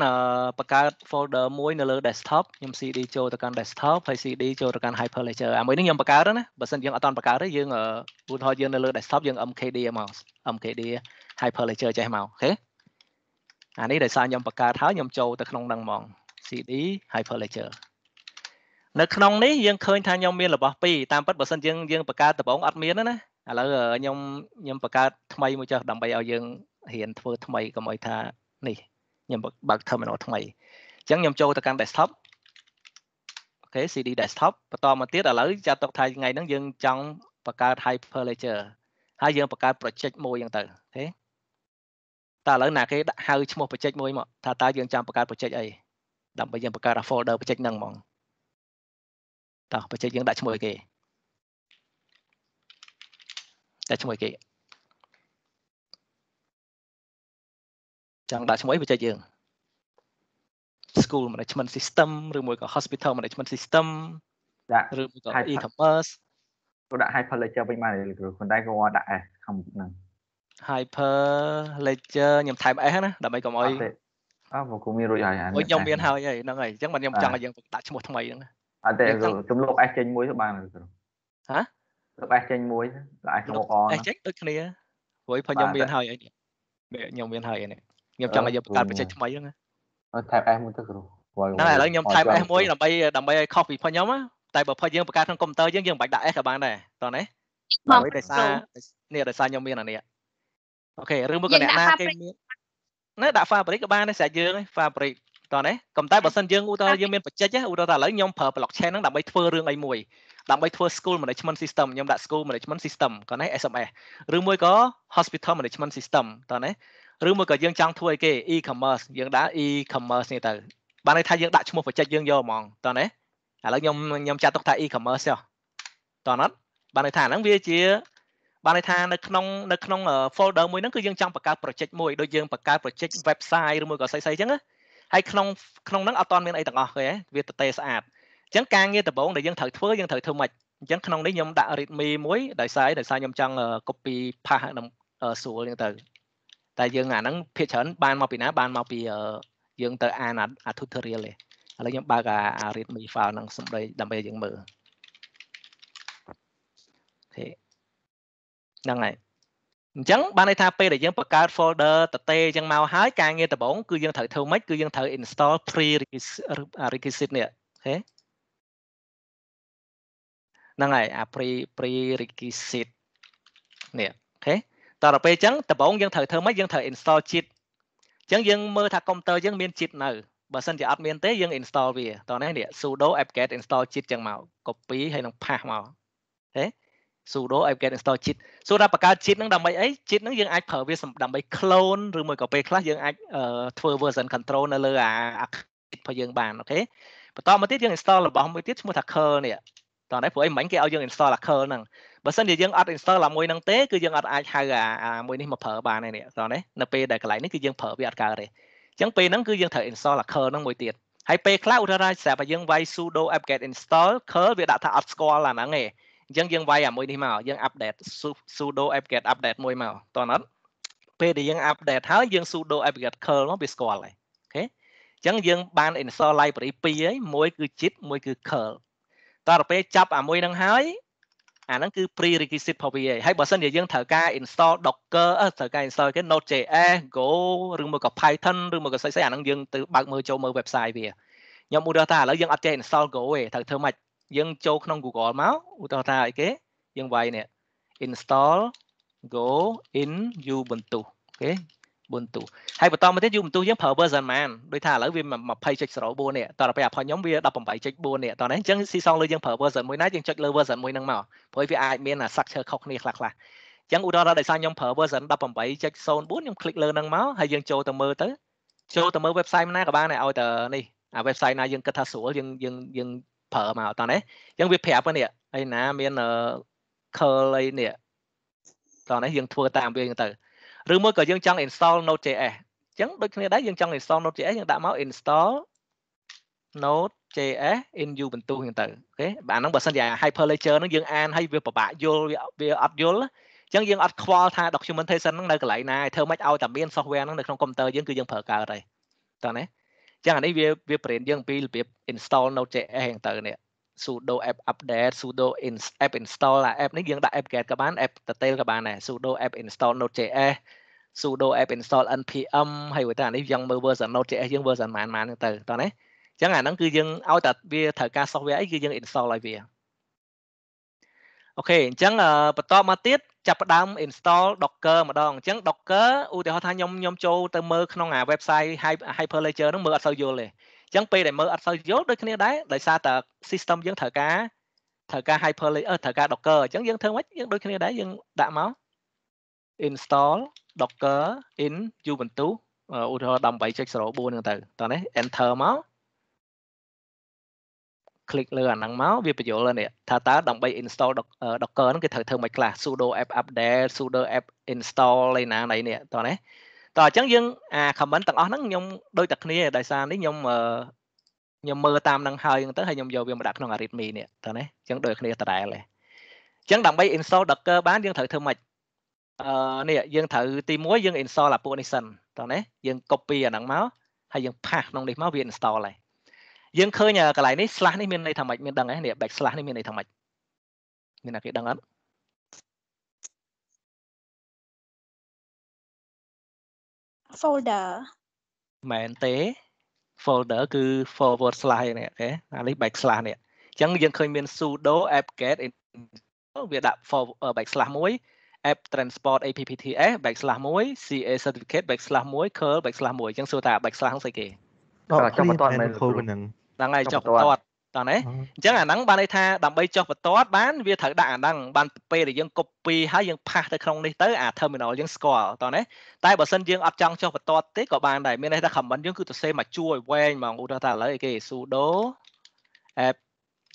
បង្កើត folder មួយនៅលើ desktop ខ្ញុំ CD ចូលទៅកាន់ desktop ហើយ CD ចូលទៅកាន់ hyperledger អាមួយនេះខ្ញុំបង្កើតណាបើសិនយើងអត់តបង្កើតទេយើងឧទាហរណ៍យើងនៅលើ desktop យើង mkd មក mkd hyperledger ចេះមកអូខេអានេះដោយសារខ្ញុំបង្កើតហើយខ្ញុំចូលទៅក្នុងនឹងហ្មង CD hyperledger នៅក្នុងនេះយើងឃើញថាខ្ញុំមានរបស់ពីរតាមពិតបើសិនយើងយើងបង្កើតដំបូងអត់មានណាឥឡូវខ្ញុំខ្ញុំបង្កើតថ្មីមួយចុះដើម្បីឲ្យយើងរៀនធ្វើថ្មីកុំឲ្យថានេះខ្ញុំបើក terminal ថ្មីអញ្ចឹងខ្ញុំចូលទៅកាន់ desktop អូខេ CD desktop បន្តមកទៀតឥឡូវចាត់ទុកថាថ្ងៃហ្នឹងយើងចង់បង្កើត hyperledger ហើយយើងបង្កើត project មួយអញ្ចឹងទៅអូខេតែឥឡូវណាគេដាក់ហៅឈ្មោះ project មួយមកថាតើយើងចង់បង្កើត project អីដើម្បីយើងបង្កើត folder project ហ្នឹងហ្មងតោះ project យើង ដាក់ឈ្មោះអីគេដាក់ឈ្មោះអីគេចង់ដាក់ឈ្មោះអីវាចេះយើង school management system ឬមួយក៏ hospital management system ដាក់ឬមួយក៏ e-commerce ក៏ដាក់ hyper ledger វិញបានគ្រូប៉ុន្តែក៏ដាក់ S ខាងហ្នឹង hyper ledger ខ្ញុំថែម S ណាដើម្បីកុំអោយអើមកគូមានរួចហើយហ្នឹងខ្ញុំមានហើយហ្នឹងហើយអញ្ចឹងបាទខ្ញុំចង់ឲ្យយើងដាក់ឈ្មោះថ្មីហ្នឹងអត់ទេទំលោក S ចេញមួយទៅបានគ្រូហ៎លោក S ចេញមួយដាក់ឈ្មោះអន S ចេញដូចគ្នាព្រោះខ្ញុំមានហើយអីខ្ញុំមានហើយអីនេះខ្ញុំចង់ឲ្យយើងបង្កើតបច្ចេកថ្មីហ្នឹងថែម S មួយទៅគ្រូហ្នឹងឥឡូវខ្ញុំថែម S មួយដើម្បីដើម្បីឲ្យខុសពីផុសខ្ញុំតែបើផុសយើងបង្កើតក្នុងកុំព្យូទ័រយើងយើងមិនបាច់ដាក់ S ក៏បានដែរតោះណាមកដោយសារនេះដោយសារខ្ញុំមានអានេះអូខេឬមកអ្នកណាគេមានណាដាក់ fabric ក៏បានដែរស្រាច់យើង fabric តោះណាក៏តែបើសិនយើងឧទាហរណ៍យើងមានបច្ចេកឧទាហរណ៍ថាឥឡូវខ្ញុំប្រើ blockchain ហ្នឹងដើម្បី ធ្វើរឿងអីមួយដើម្បីធ្វើ school management system ខ្ញុំដាក់ school management system ក៏ណា SMS ឬមួយក៏ hospital management system តោះណាឬមួយក៏យើងចង់ធ្វើអីគេ e-commerce យើងដាក់ e-commerce នេះទៅបានន័យថាយើងដាក់ឈ្មោះបច្ចេកយើងយកហ្មងតើណាឥឡូវខ្ញុំខ្ញុំចាត់ទុកថា e-commerce ចុះតើណត់បានន័យថាហ្នឹងវាជាបានន័យថានៅក្នុងនៅក្នុង folder មួយហ្នឹងគឺយើងចង់បង្កើត project មួយដូចយើងបង្កើត project website ឬមួយក៏ស្អីស្អីចឹងណាហើយក្នុង ក្នុងហ្នឹងអត់តមានអីទាំងអស់ទេវាតេស្អាតអញ្ចឹងការងារដំបូងដែលយើងត្រូវធ្វើយើងត្រូវធ្វើម៉េចអញ្ចឹងក្នុងនេះខ្ញុំដាក់ readme មួយដោយសារដោយសារខ្ញុំចង់ copy ផាសនឹងស្រួលហ្នឹងទៅតែយើងអាហ្នឹងភាគច្រើនបានមកពីណាបានមកពីយើងទៅអានអា tutorial ទេឥឡូវខ្ញុំបើកអា readme file ហ្នឹងសម្ដីដើម្បីយើងមើលអូខេហ្នឹងហើយអញ្ចឹងបានន័យថាពេលដែលយើងបង្កើត folder តេអញ្ចឹងមកហើយការងារដំបូងគឺយើងត្រូវធ្វើម៉េចគឺយើងត្រូវ install pre requisite នេះអូខេហ្នឹងហើយអា pre pre requisite នេះអូខេតទៅពេលអញ្ចឹងដំបូងយើងត្រូវធ្វើម៉េចយើងត្រូវ install ជាតិអញ្ចឹងយើងមើលថាកុំព្យូទ័រយើងមានជាតិនៅបើសិនជាអត់មានទេយើង install វាតោះនេះនេះ sudo apt-get install ជាតិអញ្ចឹងមក copy ហើយនឹង pass មកទេ sudo apt-get install ជាតិសួរថាបង្កើតជាតិនឹងដើម្បីអីជាតិនឹងយើងអាចប្រើវាដើម្បី clone ឬមួយក៏ពេលខ្លះយើងអាចធ្វើ version control នៅលើអារបស់យើងបានអូខេបន្តមកទៀតយើង install របស់មួយទៀតឈ្មោះថា curl នេះតោះដែរព្រោះអីមិញគេឲ្យយើង install Lacquer ហ្នឹងបើសិនជាយើងអត់ install អាមួយហ្នឹងទេគឺយើងអត់អាចហៅអាមួយនេះមកប្រើបានទេនេះតោះដែរនៅពេលដែលកន្លែងនេះគឺយើងប្រើវាអត់កើតទេអញ្ចឹងពេលហ្នឹងគឺយើងត្រូវ install Lacquer ហ្នឹងមួយទៀតហើយពេលខ្លះឧទាហរណ៍ស្រាប់តែយើងវាយ sudo apt-get install curl វាដាក់ថាអត់ស្គាល់អាហ្នឹងឯងអញ្ចឹងយើងវាយអាមួយនេះមកយើង update sudo apt-get update មួយមកតោះអត់ពេលដែលយើង update ហើយយើង sudo apt-get curl មកវាស្គាល់ហើយអូខេអញ្ចឹងយើងបាន install library 2ហើយមួយគឺ git មួយគឺ curl តទៅពេលចាប់អាមួយនឹងហើយអាហ្នឹងគឺ prerequisite Power BI ហើយបើសិនជាយើងត្រូវការ install Docker ត្រូវការ install គេ Node.js Go ឬមកក៏ Python ឬមកក៏ស្អីស្អីអាហ្នឹងយើងទៅបើកមើលចូលមើល website វាខ្ញុំឧទាហរណ៍ថាឥឡូវយើងអត់ចេះ install Go ទេត្រូវធ្វើម៉េចយើង ចូលក្នុង Google មកឧទាហរណ៍ថាអីគេយើងវាយនេះ install go in ubuntu អូខេ4ទូហើយបន្តមកទៀត Ubuntu យើងប្រើ version ប៉ុន្មានដូចថាឥឡូវវា20.04នេះតទៅពេលអាផុសខ្ញុំវា18.4នេះតនេះអញ្ចឹងស៊ីសងលើយើងប្រើ version មួយណាយើងចុចលើ version មួយហ្នឹងមកព្រោះវាអាចមាន structure ខុសគ្នាខ្លះខ្លះអញ្ចឹងឧទាហរណ៍ដោយសារខ្ញុំប្រើ version 18.04ខ្ញុំคลิกលើហ្នឹងមកហើយយើងចូលទៅមើលទៅចូលទៅមើល website ណាក៏បានដែរឲ្យតែនេះអា website ណាយើងគិតថាស្រួលយើងយើងយើងប្រើមកតនេះអញ្ចឹងវាប្រាប់ហ្នឹងឯណាមាន curl អីនេះតនេះយើងធ្វើតាមវាហ្នឹងទៅឬមួយក៏យើងចង់ install Node.js អញ្ចឹងដូចគ្នាដែរយើងចង់ install Node.js យើងដាក់មក install Node.js in u បន្ទុះហ្នឹងទៅអូខេបាទហ្នឹងបើសិនជា hyperledger ហ្នឹងយើងអានហើយវាពិបាកយល់វាអត់យល់អញ្ចឹងយើងអត់ខ្វល់ថា documentation ហ្នឹងនៅកន្លែងណាឲ្យធ្វើម៉េចឲ្យតែមាន software ហ្នឹងនៅក្នុង computer យើងគឺយើងប្រើកើតហើយតើណាអញ្ចឹងអានេះវាវា brand យើងពីរបៀប install Node.js ហ្នឹងទៅនេះ sudo app update sudo app install អា app នេះយើងដាក់ app-get ក៏បាន app detail ក៏បានដែរ sudo app install node.js sudo app install npm ហើយទៅអានេះយើងមើល version node.js យើង version ប៉ុន្មានហ្នឹងទៅតោះណាអញ្ចឹងអាហ្នឹងគឺយើងឲ្យតែវាត្រូវការ software អីគឺយើង install ឲ្យវាអូខេអញ្ចឹងបន្តមកទៀតចាប់ផ្ដើម install docker ម្ដងអញ្ចឹង docker ឧទាហរណ៍ថាខ្ញុំខ្ញុំចូលទៅមើលក្នុងអា website hyperledger ហ្នឹងមើលអត់សូវយល់ទេអញ្ចឹងពេលដែលមើលអត់សូវយល់ដូចគ្នាដែរដោយសារតែ system យើងត្រូវការត្រូវការ hyperlink ត្រូវការ docker អញ្ចឹងយើងធ្វើម៉េចយើងដូចគ្នាដែរយើងដាក់មក install docker in ubuntu ឧទាហរណ៍18.04ហ្នឹងទៅតោះនេះ enter មក click លើអាហ្នឹងមកវាបញ្យល់នេះថាតើដើម្បី install docker ហ្នឹងគេត្រូវធ្វើម៉េចខ្លះ sudo app update sudo app install ឯណាណៃនេះតោះនេះតោះអញ្ចឹងយើងអា comment ទាំងអស់ហ្នឹងខ្ញុំដូចតែគ្នាដោយសារនេះខ្ញុំខ្ញុំមើលតាមនឹងហើយហ្នឹងទៅហើយខ្ញុំយកវាមកដាក់ក្នុង Arithme នេះទៅណាអញ្ចឹងដូចគ្នាដដែលទេអញ្ចឹងដើម្បី install Docker បានយើងត្រូវធ្វើម៉េចអឺនេះយើងត្រូវទី1យើង install អាពួកនេះសិនតោះណាយើង copy អាហ្នឹងមកហើយយើង pass ក្នុងនេះមកវា install ហើយយើងឃើញកន្លែងនេះ slash នេះមានន័យថាម៉េចមានដឹងទេនេះ backslash នេះមានន័យថាម៉េចមានអ្នកគេដឹងអត់ folder មែនទេ folder គឺ forward slash នេះអូខេអានេះ back slash នេះអញ្ចឹងយើងឃើញមាន sudo apt-get វាដាក់ forward back slash មួយ app transport apps back slash 1 ca certificate back slash 1 curl back slash 1អញ្ចឹងសួរថា back slash ហ្នឹងស្អីគេដល់ចុះបន្ទាត់មែនគ្រូហ្នឹងហ្នឹងហើយចុះបន្ទាត់តើណាអញ្ចឹងអាហ្នឹងបានន័យថាដើម្បីចុះបន្ទាត់បានវាត្រូវដាក់អាហ្នឹងបានពេលដែលយើង copy ហើយយើងផាសទៅក្នុងនេះទៅអា terminal យើងស្គាល់តើណាតែបើសិនយើងអត់ចង់ចុះបន្ទាត់ទេក៏បានដែរមានន័យថា comment យើងគឺទៅសេមកជួឲ្យវែងហ្មងឧទាហរណ៍ថាឥឡូវគេ sudo app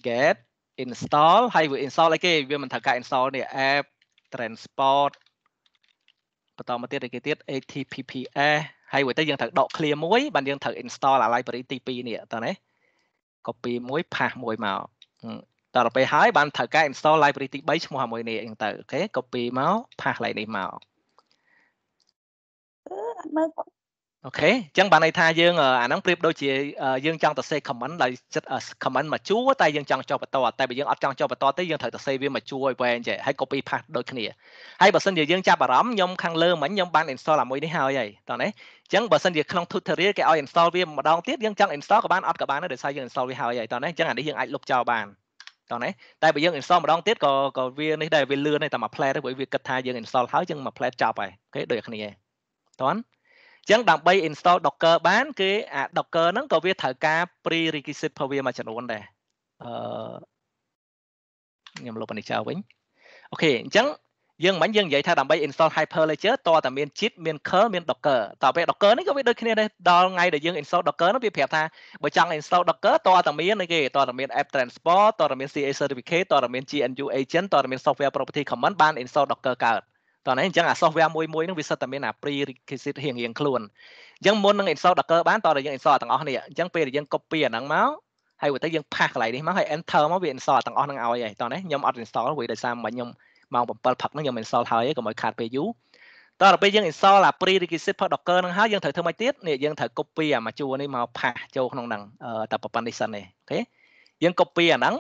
get install ហើយវា install អីគេវាមិនត្រូវការ install នេះ app transport បន្តមកទៀតគេទៀត https ហើយវាទៅយើងត្រូវដក clear មួយបានយើងត្រូវ install អា library ទី2នេះតើណា copy មួយ pass មួយមកតទៅពេលហើយបានត្រូវការ install library ទី3ឈ្មោះមួយនេះអញ្ចឹងទៅអូខេ copy មក pass ឡើងនេះមកអឺអត់មើលអូខេអញ្ចឹងបានន័យថាយើងអាហ្នឹងប្រៀបដូចជាយើងចង់ទៅសេ comment ដោយចិត្ត comment មកជួតែយើងចង់ចុះបន្តតែបើយើងអត់ចង់ចុះបន្តទេយើងត្រូវទៅសេវាមកជួឲ្យវែងចេះហើយ copy paste ដូចគ្នាហើយបើសិនជាយើងចាប់អារម្មណ៍ខ្ញុំខាងលើមិញខ្ញុំបាន install អាមួយនេះហើយហើយតោះណាអញ្ចឹងបើសិនជាក្នុង tutorial គេឲ្យ install វាម្ដងទៀតយើងចង់ install ក៏បានអត់ក៏បានដែរដោយសារយើង install វាហើយហើយតោះណាអញ្ចឹងអានេះយើងអាចលុបចោលបានតោះណាតែបើយើង install ម្ដងទៀតក៏ក៏វានេះដែរវាលឿនតែមួយ plate ព្រោះវាគិតថាយើង install ហើយអញ្ចឹងមួយ plate ចប់ហើយអូខេដូចគ្នាតោះចឹងដើម្បី install Docker បានគេអា Docker ហ្នឹងក៏វាត្រូវការ prerequisite របស់វាមួយចំនួនដែរអឺខ្ញុំលុបនេះចោលវិញអូខេអញ្ចឹងយើងមិនយើងនិយាយថាដើម្បី install Hyperledger តើតែមាន Git មាន curl មាន Docker តើពេល Docker នេះក៏វាដូចគ្នាដែរដល់ថ្ងៃដែលយើង install Docker នោះវាប្រាប់ថាបើចង់ install Docker តើតែមានអីគេតើតែមាន app transport តើតែមាន CA certificate តើតែមាន GNU agent តើតែមាន software property common បាន install Docker កើតតោះនេះអញ្ចឹងអា software មួយមួយហ្នឹងវាសិតតែមានអា prerequisite រៀងរៀងខ្លួនអញ្ចឹងមុននឹង install docker បានតោះយើង install ទាំងអស់នេះអញ្ចឹងពេលដែលយើង copy អាហ្នឹងមកហើយទៅយើងផាសកន្លែងនេះមកហើយ enter មកវា install ទាំងអស់ហ្នឹងឲ្យហើយតោះនេះខ្ញុំអត់ install វាដោយសារមិនខ្ញុំម៉ោង7ផឹកហ្នឹងខ្ញុំ install ហើយកុំឲ្យខាតពេលយូរតោះដល់ពេលយើង install អា prerequisite ផឹក docker ហ្នឹងហើយយើងត្រូវធ្វើម៉េចទៀតនេះយើងត្រូវ copy អាមួយជួរនេះមកផាសចូលក្នុងហ្នឹងតែប៉ុណ្្នេះសិនទេអូខេយើង copy អាហ្នឹង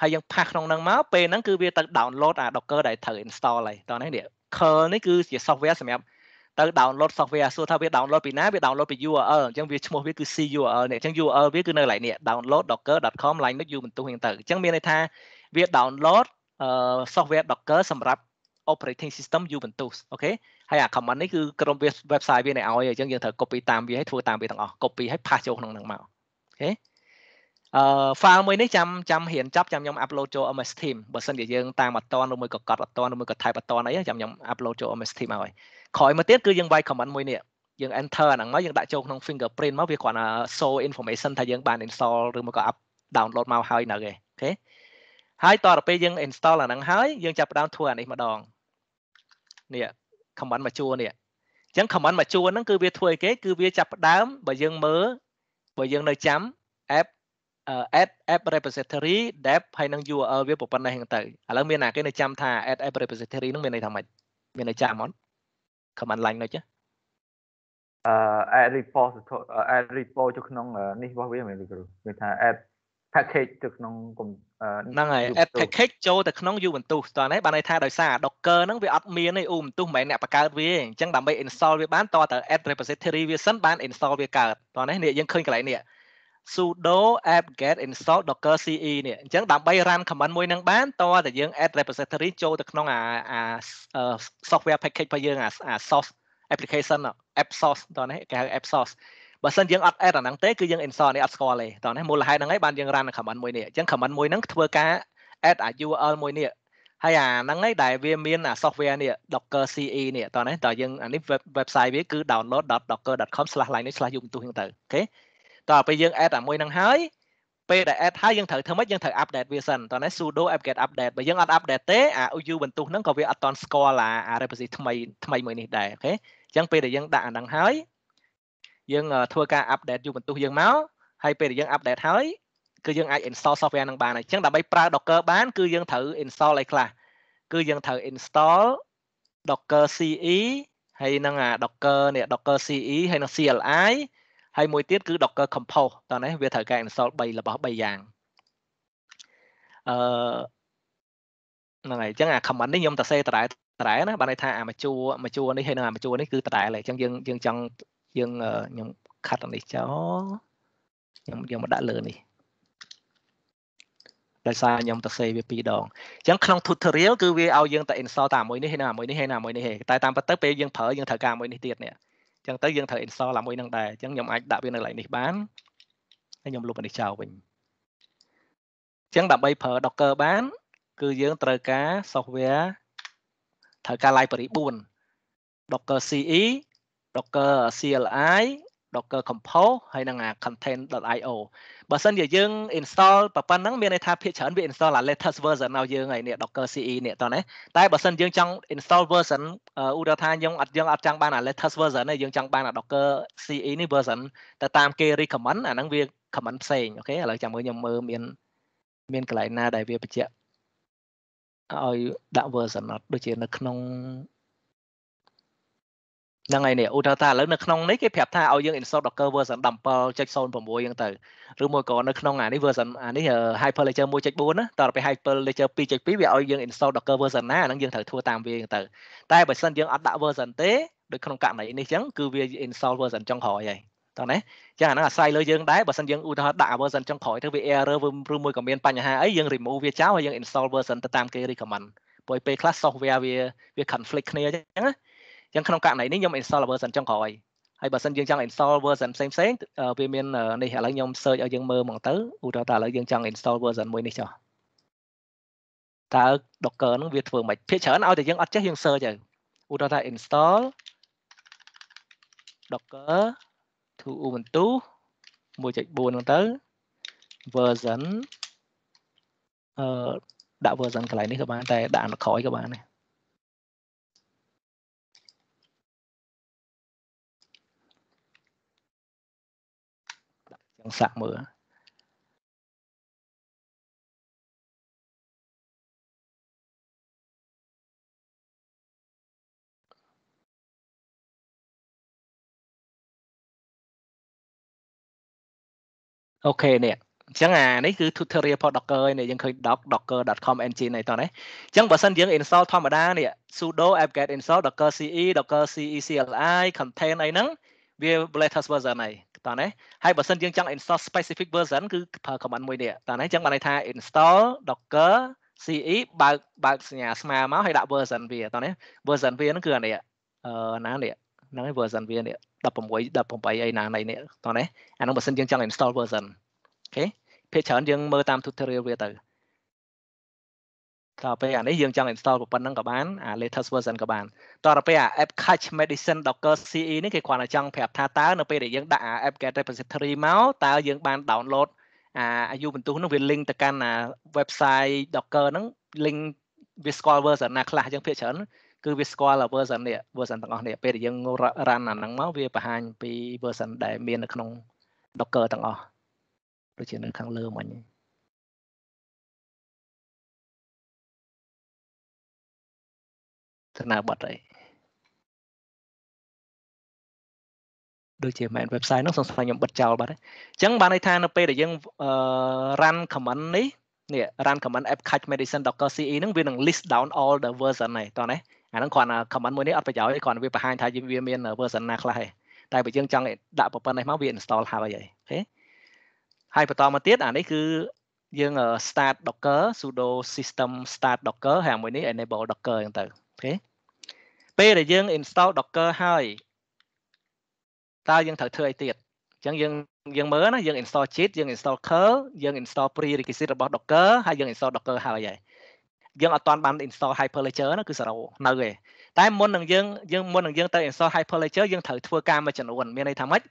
ហើយយើងផាសក្នុងហ្នឹងមកពេលហ្នឹងគឺវាទៅ download អា docker ដែលត្រូវ install ហើយតោះនេះនេះ Docker នេះគឺជា software សម្រាប់ទៅ download software សួរថាវា download ពីណាវា download ពី URL អញ្ចឹងវាឈ្មោះវាគឺ C URL នេះអញ្ចឹង URL វាគឺនៅកន្លែងនេះ download docker.com linux u បន្ទុះហ្នឹងទៅអញ្ចឹងមានន័យថាវា download software docker សម្រាប់ operating system u បន្ទុះអូខេហើយអា command នេះគឺក្រុម website វានៅឲ្យអញ្ចឹងយើងត្រូវ copy តាមវាហើយធ្វើតាមវាទាំងអស់ copy ហើយ pass ចូលក្នុងហ្នឹងមកអូខេអឺ file មួយនេះចាំចាំរៀនចប់ចាំខ្ញុំ upload ចូល MS Team បើសិនជាយើងតាមអត់តនឬមួយកកត់អត់តនឬមួយក៏ type អត់តនអីចាំខ្ញុំ upload ចូល MS Team ឲ្យក្រោយមកទៀតគឺយើងវាយ comment មួយនេះយើង enter អាហ្នឹងមកយើងដាក់ចូលក្នុង fingerprint មកវាគ្រាន់តែ show information ថាយើងបាន install ឬមកក៏ up download មកហើយនៅឯងអូខេហើយតទៅពេលយើង install អាហ្នឹងហើយយើងចាប់ផ្ដើមធ្វើអានេះម្ដងនេះ comment មួយជួរនេះអញ្ចឹង comment មួយជួរហ្នឹងគឺវាធ្វើអីគេគឺវាចាប់ផ្ដើមបើយើងមើលបើយើងនៅចាំ app add app repository dev ហើយនឹង URL វាប៉ុណ្ណេះហ្នឹងទៅឥឡូវមានណាគេនៅចាំថា add app repository ហ្នឹងមានន័យថាម៉េចមានន័យចាំអត់ command line នោះចាអឺ add repository add repo ទៅក្នុង នេះរបស់វាមែនទេគ្រូគេថា add package ទៅក្នុងហ្នឹងហើយ add package ចូលទៅក្នុង Ubuntu ស្ទាន់ហើយបានន័យថាដោយសារ Docker ហ្នឹងវាអត់មានទេ Ubuntu មិនមែនអ្នកបង្កើតវាអញ្ចឹងដើម្បី install វាបានតើតើ add repository វាសិនបាន install វាកើតស្ទាន់ហើយនេះយើងឃើញកន្លែងនេះ sudo apt-get install docker ce នេះអញ្ចឹងដើម្បី run command មួយនឹងបានតើតែយើង add repository ចូលទៅក្នុងអាអា software package របស់យើងអា source application app source តោះនេះគេហៅ app source បើសិនយើងអត់ add អាហ្នឹងទេគឺយើង install នេះអត់ស្គាល់ទេតោះនេះមូលហេតុហ្នឹងឯងបានយើង run command មួយនេះអញ្ចឹង command មួយហ្នឹងធ្វើការ add អា URL មួយនេះហើយអាហ្នឹងឯងដែលវាមានអា software នេះ Docker CE នេះតោះនេះតើយើងអានេះ website វាគឺ download.docker.com/linux/ubuntu ហ្នឹងទៅអូខេតោះពេលយើង add តែមួយនឹងហើយពេលដែល add ហើយយើងត្រូវធ្វើម៉េចយើងត្រូវ update វាសិនតោះណា sudo apt-get update បើយើងអត់ update ទេអា u បន្ទុះហ្នឹងក៏វាអត់តន់ស្គាល់អា repository ថ្មីថ្មីមួយនេះដែរអូខេអញ្ចឹងពេលដែលយើងដាក់អាហ្នឹងហើយយើង ធ្វើការ update u បន្ទុះយើងមកហើយពេលដែលយើង update ហើយ គឺយើងអាច install software ហ្នឹងបានអញ្ចឹងដើម្បីប្រើ Docker បានគឺយើងត្រូវ install អីខ្លះគឺយើងត្រូវ install Docker CE ហើយនឹងអា Docker នេះ Docker CE ហើយនឹង CLI ហើយមួយទៀតគឺ Docker Compose តោះនេះវាត្រូវការ install 3របស់3យ៉ាងអឺហ្នឹងហើយអញ្ចឹងអា comment នេះខ្ញុំតសេតរ៉ែតរ៉ែណាបានន័យថាអាមជួមជួនេះហើយនឹងអាមជួនេះគឺតរ៉ែហើយអញ្ចឹងយើងយើងចង់យើងខ្ញុំខាត់នេះចោលខ្ញុំយើងមកដាក់លើនេះដោយសារខ្ញុំទៅសេវាពីរដងអញ្ចឹងក្នុង tutorial គឺវាឲ្យយើងទៅ install តាមមួយនេះហើយនៅមួយនេះហើយនៅមួយនេះហើយតែតាមពិតទៅពេលយើងប្រើយើងត្រូវការមួយនេះទៀតនេះចឹងទៅយើងត្រូវ install ឡាមួយនឹងដែរចឹងខ្ញុំអាចដាក់វានៅកន្លែងនេះបានហើយខ្ញុំលុបអានេះចោលវិញចឹងដើម្បីប្រើ Docker បាន គឺយើងត្រូវការ software ត្រូវការ library 4 Docker CE Docker CLI Docker Compose ហើយនឹងអា content.io បើសិនជាយើង install ប្រព័ន្ធហ្នឹងមានន័យថាភាគច្រើនវា install អា latest version របស់យើងហើយនេះ Docker CE នេះតោះណាតែបើសិនយើងចង់ install version ឧទាហរណ៍ថាយើងអត់យើងអត់ចង់បានអា latest version ទេយើងចង់បានអា Docker CE នេះ version ទៅតាមគេ recommend អាហ្នឹងវា comment ផ្សេងអូខេឥឡូវចាំមើលខ្ញុំមើលមានមានកន្លែងណាដែលវាបញ្ជាក់ឲ្យដាក់ version អត់ដូចជានៅក្នុងហ្នឹងហើយនេះឧទាហរណ៍ថាឥឡូវនៅក្នុងនេះគេប្រាប់ថាឲ្យយើង install Docker version 17.06អញ្ចឹងទៅឬមួយក៏នៅក្នុងអានេះ version អានេះ Hyperledger 1.4ណាតទៅពេល Hyperledger 2.2វាឲ្យយើង install Docker version ណាហ្នឹងយើងត្រូវធ្វើតាមវាអញ្ចឹងទៅតែបើសិនយើងអត់ដាក់ version ទេដូចក្នុងករណីនេះអញ្ចឹងគឺវា install version ចុងក្រោយហើយតោះណាចឹងអាហ្នឹងអាស្រ័យលើយើងដែរបើសិនយើងឧទាហរណ៍ដាក់ version ចុងក្រោយទៅវា error ឬមួយក៏មានបញ្ហាអីយើង remove វាចោលហើយយើង install version ទៅតាមគេ recommend ព្រោះពេលខ្លះ software វាវា conflict គ្នាអញ្ចឹងណាអញ្ចឹងក្នុងករណីនេះខ្ញុំ install version ចុងក្រោយហើយបើសិនយើងចង់ install version ផ្សេងផ្សេងវាមាននេះឥឡូវខ្ញុំ search ឲ្យយើងមើលមកទៅឧទាហរណ៍ថាឥឡូវយើងចង់ install version មួយនេះចុះតើ Docker ហ្នឹងវាធ្វើមិនភាគច្រើនឲ្យតែយើងអត់ចេះយើង search ទៅឧទាហរណ៍ថា install docker to ubuntu 1.4ហ្នឹងទៅ version អឺដាក់ version កន្លែងនេះក៏បានតែដាក់នៅក្រោយក៏បានដែរយើងសាក់មើលអូខេនេះអញ្ចឹងអានេះគឺ tutorial for docker នេះយើងឃើញ doc docker.com engine អីតោះនេះអញ្ចឹងបើសិនយើង install ធម្មតានេះ sudo apt-get install docker ce docker ce cli contain អីហ្នឹងវា blazor version អីតោះណាហើយបើសិនយើងចង់ install specific version គឺប្រើ command មួយនេះតោះណាអញ្ចឹងបានន័យថា install docker ce បើកបើកសញ្ញាស្មើមកហើយដាក់ version វាតោះណា version វាហ្នឹងគឺអានេះអឺណានេះហ្នឹងឯង version វានេះ16 18អីណាណៃនេះតោះណាអាហ្នឹងបើសិនយើងចង់ install version អូខេភាគច្រើនយើងមើលតាម tutorial វាទៅដល់ពេលអានេះយើងចង់ install ប៉ុណ្ណឹងក៏បានអា latest version ក៏បានតទៅពេលអា app cache medicine docker ce នេះគេគ្រាន់តែចង់ប្រាប់ថាតើនៅពេលដែលយើងដាក់អា app get repository មកតើយើងបាន download អាយូបន្ទុះនោះវា link ទៅកាន់អា website docker ហ្នឹង link វាស្គាល់ version ណាខ្លះយើងភាគច្រើនគឺវាស្គាល់ version នេះ version ទាំងអស់នេះពេលដែលយើង run អាហ្នឹងមកវាបង្ហាញពី version ដែលមាននៅក្នុង docker ទាំងអស់ដូចជានៅខាងលើមិញហ្នឹងស្នើប័ណ្ណអីដូចជាមែន website នោះសង្ស័យខ្ញុំបិទចោល បាត់ហើយអញ្ចឹងបានន័យថានៅពេលដែលយើង run command នេះនេះ run command app catch medicine docker ce ហ្នឹងវានឹង list down all the version ហ្នឹងតោះណាអាហ្នឹងគ្រាន់តែ command មួយនេះអត់ប្រយោជន៍ទេគ្រាន់តែវាបង្ហាញថាវាមាន version ណាខ្លះទេតែបើយើងចង់ដាក់ប្រព័ន្ធនេះមកវា install ហើយហើយអូខេហើយបន្តមកទៀតអានេះគឺយើង start docker sudo system start docker ហើយមួយនេះ enable docker អញ្ចឹងទៅគេពេលដែលយើង install docker ហើយតើយើងត្រូវធ្វើអីទៀតអញ្ចឹងយើងយើងមើលណាយើង install git យើង install curl យើង install prerequisite របស់ docker ហើយយើង install docker ហើយហើយយើងអត់ទាន់បាន install hyperledger ណាគឺ zero នៅទេតែមុននឹងយើងយើងមុននឹងយើងទៅ install hyperledger យើងត្រូវធ្វើការមួយចំនួនមានន័យថាម៉េច